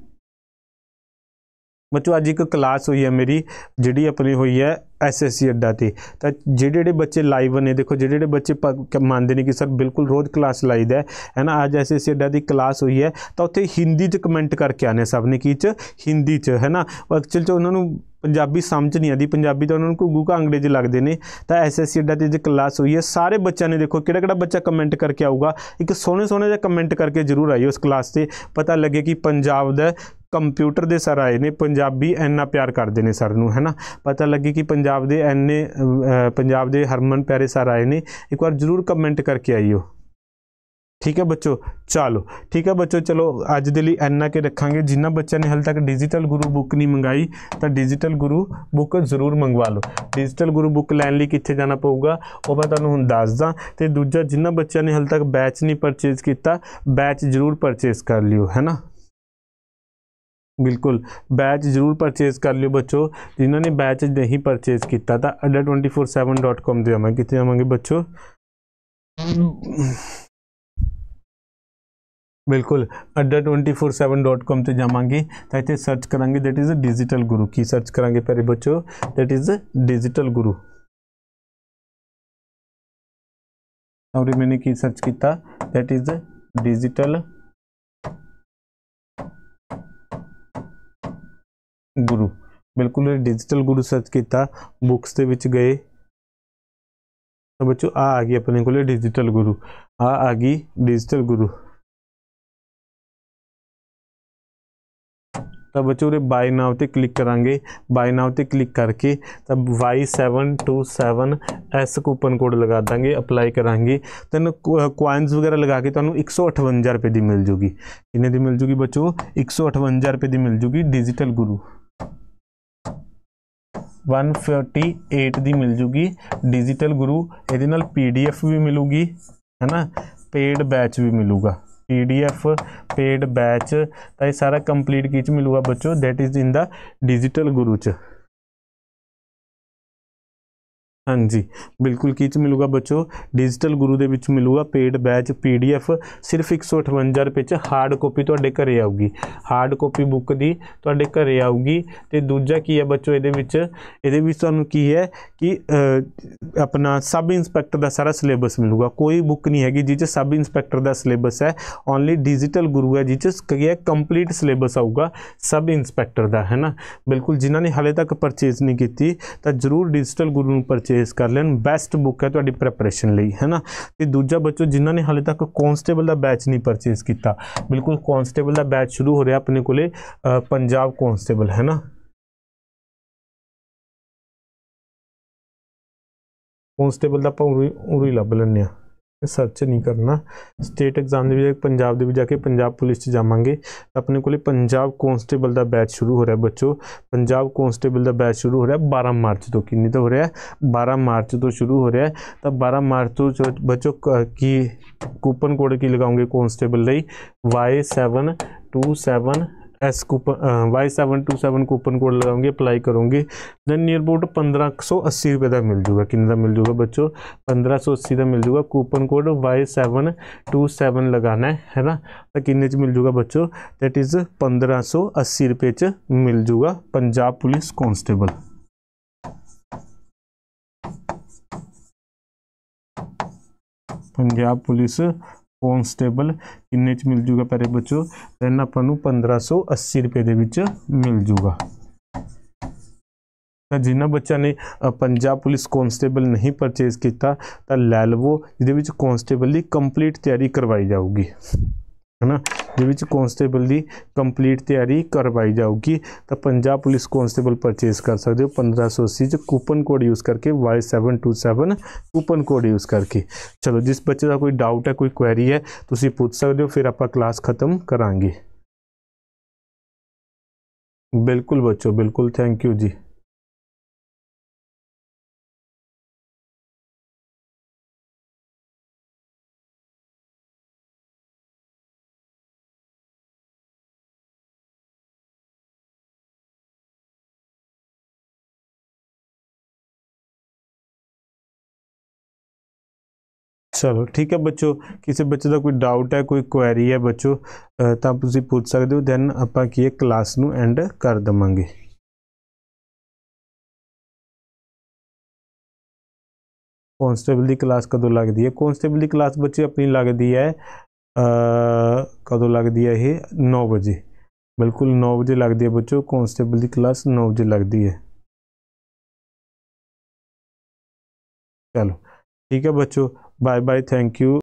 ਬੱਚੋ ਅੱਜ ਇੱਕ ਕਲਾਸ ਹੋਈ ਹੈ ਮੇਰੀ ਜਿਹੜੀ ਆਪਣੀ ਹੋਈ ਹੈ ਐਸਐਸਸੀ ਅੱਡਾ ਤੇ ਤਾਂ ਜਿਹੜੇ ਜਿਹੜੇ ਬੱਚੇ ਲਾਈਵ ਨੇ ਦੇਖੋ ਜਿਹੜੇ ਜਿਹੜੇ ਬੱਚੇ ਮੰਨਦੇ ਨੇ ਕਿ ਸਰ ਬਿਲਕੁਲ ਰੋਜ਼ ਕਲਾਸ ਲਾਈਦਾ ਹੈ ਨਾ ਅੱਜ ਐਸਐਸਸੀ ਅੱਡਾ ਦੀ ਕਲਾਸ ਹੋਈ ਹੈ ਤਾਂ ਉੱਥੇ ਹਿੰਦੀ 'ਚ ਕਮੈਂਟ ਕਰਕੇ ਆਨੇ ਸਭ ਨੇ ਕੀ 'ਚ ਹਿੰਦੀ 'ਚ ਹੈ ਨਾ ਐਕਚੁਅਲ 'ਚ ਉਹਨਾਂ ਨੂੰ ਪੰਜਾਬੀ ਸਮਝ ਨਹੀਂ ਆਦੀ ਪੰਜਾਬੀ ਤਾਂ ਉਹਨਾਂ ਨੂੰ ਘੁੱਗੂ ਕਾ ਅੰਗਰੇਜ਼ੀ ਲੱਗਦੇ ਨੇ ਤਾਂ ਐਸਐਸਸੀ ਅੱਡਾ ਤੇ ਜੇ ਕਲਾਸ ਹੋਈ ਹੈ ਸਾਰੇ ਬੱਚਿਆਂ ਨੇ ਦੇਖੋ ਕਿਹੜਾ ਕਿਹੜਾ ਬੱਚਾ ਕਮੈਂਟ ਕਰਕੇ ਆਊਗਾ ਇੱਕ ਸੋਹਣੇ ਸੋਹਣੇ ਜਿਹਾ ਕਮੈਂਟ ਕਰਕੇ ਜ਼ਰੂਰ ਆਇਓ ਉਸ ਕਲਾਸ ਤੇ ਪਤਾ ਲੱਗੇ ਕਿ ਪੰਜਾਬ ਦਾ ਕੰਪਿਊਟਰ ਦੇ ਸਰ ਆਏ ਨੇ ਪੰਜਾਬੀ ਐਨਾ ਪਿਆਰ ਕਰਦੇ ਨੇ ਸਰ ਨੂੰ ਹੈਨਾ ਪਤਾ ਲੱਗੇ ਕਿ ਪੰਜਾਬ ਦੇ ਐਨੇ ਪੰਜਾਬ ਦੇ ਹਰਮਨ ਪਿਆਰੇ ਸਰ ਆਏ ਨੇ ਇੱਕ ਵਾਰ ਜਰੂਰ ਕਮੈਂਟ ਕਰਕੇ ਆਈਓ ਠੀਕ ਹੈ ਬੱਚੋ ਚਲੋ ਠੀਕ ਹੈ ਬੱਚੋ ਚਲੋ ਅੱਜ ਦੇ ਲਈ ਐਨਾ ਕੇ ਰੱਖਾਂਗੇ ਜਿੰਨਾ ਬੱਚਾ ਨੇ ਹਾਲੇ ਤੱਕ ਡਿਜੀਟਲ ਗੁਰੂ ਬੁੱਕ ਨਹੀਂ ਮੰਗਾਈ ਤਾਂ ਡਿਜੀਟਲ ਗੁਰੂ ਬੁੱਕ ਜ਼ਰੂਰ ਮੰਗਵਾ ਲਓ ਡਿਜੀਟਲ ਗੁਰੂ ਬੁੱਕ ਲੈਣ ਲਈ ਕਿੱਥੇ ਜਾਣਾ ਪਊਗਾ ਉਹ ਮੈਂ ਤੁਹਾਨੂੰ ਹੁਣ ਦੱਸਦਾ ਤੇ ਦੂਜਾ ਜਿੰਨਾ ਬੱਚਾ ਨੇ ਹਾਲੇ ਤੱਕ ਬੈਚ ਨਹੀਂ ਪਰਚੇਸ ਕੀਤਾ ਬੈਚ ਜ਼ਰੂਰ ਪਰਚੇਸ ਕਰ ਲਿਓ ਹੈਨਾ बिल्कुल बैच जरूर परचेज कर लियो बच्चों जिन्होंने बैच नहीं परचेज किया था Adda twenty four seven dot com दे आवे कितने आवेंगे बच्चों बिल्कुल Adda twenty four seven dot com से जावे तो इतने सर्च करा दैट इज़ अ डिजिटल गुरु की सर्च करा पहले बच्चों दैट इज़ अ डिजिटल गुरु और मैंने की सर्च किया that is a digital Guru ਬਿਲਕੁਲ ਡਿਜੀਟਲ ਗੁਰੂ ਸਰਚ ਕੀਤਾ ਬੁੱਕਸ ਦੇ ਵਿੱਚ ਗਏ ਤਾਂ ਬੱਚੋ ਆ ਆ ਗਈ ਆਪਣੇ ਕੋਲੇ ਡਿਜੀਟਲ ਗੁਰੂ ਆ ਆ ਗਈ ਡਿਜੀਟਲ ਗੁਰੂ ਤਾਂ ਬੱਚੋ ਉਹਦੇ ਬਾਈ ਨਾਉ ਤੇ ਕਲਿੱਕ ਕਰਾਂਗੇ ਬਾਈ ਨਾਉ ਤੇ ਕਲਿੱਕ ਕਰਕੇ ਤਾਂ Y727 S ਕੂਪਨ ਕੋਡ ਲਗਾ ਦਾਂਗੇ ਅਪਲਾਈ ਕਰਾਂਗੇ ਤੈਨੂੰ ਕੁਆਇਨਸ ਵਗੈਰਾ ਲਗਾ ਕੇ ਤੁਹਾਨੂੰ 158 ਰੁਪਏ ਦੀ ਮਿਲ ਜੂਗੀ ਕਿੰਨੇ ਦੀ ਮਿਲ ਜੂਗੀ ਬੱਚੋ 158 ਰੁਪਏ ਦੀ ਮਿਲ ਜੂਗੀ ਡਿਜੀਟਲ ਗੁਰੂ 148 ਦੀ ਮਿਲ ਜੂਗੀ ਡਿਜੀਟਲ ਗੁਰੂ ਇਹਦੇ ਨਾਲ ਪੀਡੀਐਫ ਵੀ ਮਿਲੂਗੀ ਹੈਨਾ ਪੇਡ ਬੈਚ ਵੀ ਮਿਲੂਗਾ ਪੀਡੀਐਫ ਪੇਡ ਬੈਚ ਤਾਂ ਇਹ ਸਾਰਾ ਕੰਪਲੀਟ ਕਿਚ ਮਿਲੂਗਾ ਬੱਚੋ that is in the digital Guru ਚ ਹਾਂਜੀ ਬਿਲਕੁਲ ਕੀ ਚ ਮਿਲੂਗਾ ਬੱਚੋ ਡਿਜੀਟਲ ਗੁਰੂ ਦੇ ਵਿੱਚ ਮਿਲੂਗਾ ਪੇਡ ਬੈਚ ਪੀਡੀਐਫ ਸਿਰਫ 158 ਰੁਪਏ ਚ ਹਾਰਡ ਕਾਪੀ ਤੁਹਾਡੇ ਘਰੇ ਆਊਗੀ ਹਾਰਡ ਕਾਪੀ ਬੁੱਕ ਦੀ ਤੁਹਾਡੇ ਘਰੇ ਆਊਗੀ ਤੇ ਦੂਜਾ ਕੀ ਹੈ ਬੱਚੋ ਇਹਦੇ ਵਿੱਚ ਇਹਦੇ ਵਿੱਚ ਤੁਹਾਨੂੰ ਕੀ ਹੈ ਕਿ ਆਪਣਾ ਸਬ ਇੰਸਪੈਕਟਰ ਦਾ ਸਾਰਾ ਸਿਲੇਬਸ ਮਿਲੂਗਾ ਕੋਈ ਬੁੱਕ ਨਹੀਂ ਹੈਗੀ ਜਿਹ ਚ ਸਬ ਇੰਸਪੈਕਟਰ ਦਾ ਸਿਲੇਬਸ ਹੈ ਓਨਲੀ ਡਿਜੀਟਲ ਗੁਰੂ ਹੈ ਜਿਹ ਚ ਕੀ ਹੈ ਕੰਪਲੀਟ ਸਿਲੇਬਸ ਆਊਗਾ ਸਬ ਇੰਸਪੈਕਟਰ ਦਾ ਹੈ ਨਾ ਬਿਲਕੁਲ ਜਿਨ੍ਹਾਂ ਨੇ ਹਲੇ ਤੱਕ ਪਰਚੇਸ ਨਹੀਂ ਕੀਤੀ ਤਾਂ ਜ਼ਰੂਰ ਡਿਜੀਟਲ ਗੁਰੂ ਨੂੰ ਪਰਚੇਸ ਪਰਚੇਸ ਕਰ ਲੈਣ ਬੈਸਟ ਬੁੱਕ ਹੈ ਤੁਹਾਡੀ ਪ੍ਰੈਪਰੇਸ਼ਨ ਲਈ ਹੈਨਾ ਤੇ ਦੂਜਾ ਬੱਚੋ ਜਿਨ੍ਹਾਂ ਨੇ ਹਾਲੇ ਤੱਕ ਕਨਸਟੇਬਲ ਦਾ ਬੈਚ ਨਹੀਂ ਪਰਚੇਸ ਕੀਤਾ ਬਿਲਕੁਲ ਕਨਸਟੇਬਲ ਦਾ ਬੈਚ ਸ਼ੁਰੂ ਹੋ ਰਿਹਾ ਆਪਣੇ ਕੋਲੇ ਪੰਜਾਬ ਕਨਸਟੇਬਲ ਹੈਨਾ ਕਨਸਟੇਬਲ ਦਾ ਆਪਾਂ ਉਰੀ ਲੱਭ ਲੈਣੇ ਆ ਸਰਚ ਨਹੀਂ ਕਰਨਾ ਸਟੇਟ ਐਗਜ਼ਾਮ ਦੇ ਵਿੱਚ ਪੰਜਾਬ ਦੇ ਵਿੱਚ ਜਾ ਕੇ ਪੰਜਾਬ ਪੁਲਿਸ 'ਚ ਜਾਵਾਂਗੇ ਆਪਣੇ ਕੋਲੇ ਪੰਜਾਬ ਕਨਸਟੇਬਲ ਦਾ ਬੈਚ ਸ਼ੁਰੂ ਹੋ ਰਿਹਾ ਬੱਚੋ ਪੰਜਾਬ ਕਨਸਟੇਬਲ ਦਾ ਬੈਚ ਸ਼ੁਰੂ ਹੋ ਰਿਹਾ 12 ਮਾਰਚ ਤੋਂ ਕਿੰਨੀ ਤੋਂ ਹੋ ਰਿਹਾ 12 ਮਾर्च तो शुरू हो रहा है तब 12 मार्च तो बच्चों की कूपन कोड की लगाओगे constable Y seven two seven S coupon Y seven two seven coupon code लगाओगे अप्लाई करोगे देन नियर अबाउट पंद्रह सौ अस्सी रुपये का मिल जूगा कि मिल जूगा बच्चों पंद्रह सौ अस्सी का मिल जूगा coupon code Y seven two seven लगाना है है ना तो किन्ने मिल जूगा बच्चों दैट इज़ पंद्रह सौ अस्सी रुपये च मिल जूगा Punjab police constable Punjab police constable ਕਿੰਨੇ ਚ ਮਿਲ ਜੂਗਾ ਪਿਆਰੇ ਬੱਚੋ ਦੈਨ ਆਪਾਂ ਨੂੰ 1580 ਰੁਪਏ ਦੇ ਵਿੱਚ ਮਿਲ ਜੂਗਾ ਤਾਂ ਜਿਨ੍ਹਾਂ ਬੱਚਾ ਨੇ ਪੰਜਾਬ ਪੁਲਿਸ ਕਨਸਟੇਬਲ ਨਹੀਂ ਪਰਚੇਸ ਕੀਤਾ ਤਾਂ ਲੈ ਲਵੋ ਜਿਹਦੇ ਵਿੱਚ ਕਨਸਟੇਬਲ ਦੀ ਕੰਪਲੀਟ ਤਿਆਰੀ ਕਰਵਾਈ ਜਾਊਗੀ ਹਨਾ ਦੇ ਵਿੱਚ ਕਨਸਟੇਬਲ ਦੀ ਕੰਪਲੀਟ ਤਿਆਰੀ ਕਰਵਾਈ ਜਾਊਗੀ ਤਾਂ ਪੰਜਾਬ ਪੁਲਿਸ ਕਨਸਟੇਬਲ ਪਰਚੇਸ ਕਰ ਸਕਦੇ ਹੋ 1580 ਚ ਕੂਪਨ ਕੋਡ ਯੂਜ਼ ਕਰਕੇ Y727 ਕੂਪਨ ਕੋਡ ਯੂਜ਼ ਕਰਕੇ ਚਲੋ ਜਿਸ ਬੱਚੇ ਦਾ ਕੋਈ ਡਾਊਟ ਹੈ ਕੋਈ ਕੁਐਰੀ ਹੈ ਤੁਸੀਂ ਪੁੱਛ ਸਕਦੇ ਹੋ ਫਿਰ ਆਪਾਂ ਕਲਾਸ ਖਤਮ ਕਰਾਂਗੇ ਬਿਲਕੁਲ ਬੱਚੋ ਬਿਲਕੁਲ ਥੈਂਕ ਯੂ ਜੀ ਚਲੋ ਠੀਕ ਹੈ ਬੱਚੋ ਕਿਸੇ ਬੱਚੇ ਦਾ ਕੋਈ ਡਾਊਟ ਹੈ ਕੋਈ ਕੁਐਰੀ ਹੈ ਬੱਚੋ ਤਾਂ ਤੁਸੀਂ ਪੁੱਛ ਸਕਦੇ ਹੋ ਦੈਨ ਆਪਾਂ ਕੀ ਹੈ ਕਲਾਸ ਨੂੰ ਐਂਡ ਕਰ ਦਵਾਂਗੇ ਕਨਸਟੇਬਲ ਦੀ ਕਲਾਸ ਕਦੋਂ ਲੱਗਦੀ ਹੈ ਕਨਸਟੇਬਲ ਦੀ ਕਲਾਸ ਬੱਚੇ ਆਪਣੀ ਲੱਗਦੀ ਹੈ ਕਦੋਂ ਲੱਗਦੀ ਹੈ ਇਹ 9 ਵਜੇ ਬਿਲਕੁਲ 9 ਵਜੇ ਲੱਗਦੀ ਹੈ ਬੱਚੋ ਕਨਸਟੇਬਲ ਦੀ ਕਲਾਸ 9 ਵਜੇ ਲੱਗਦੀ ਹੈ ਚਲੋ ਠੀਕ ਹੈ ਬੱਚੋ bye bye thank you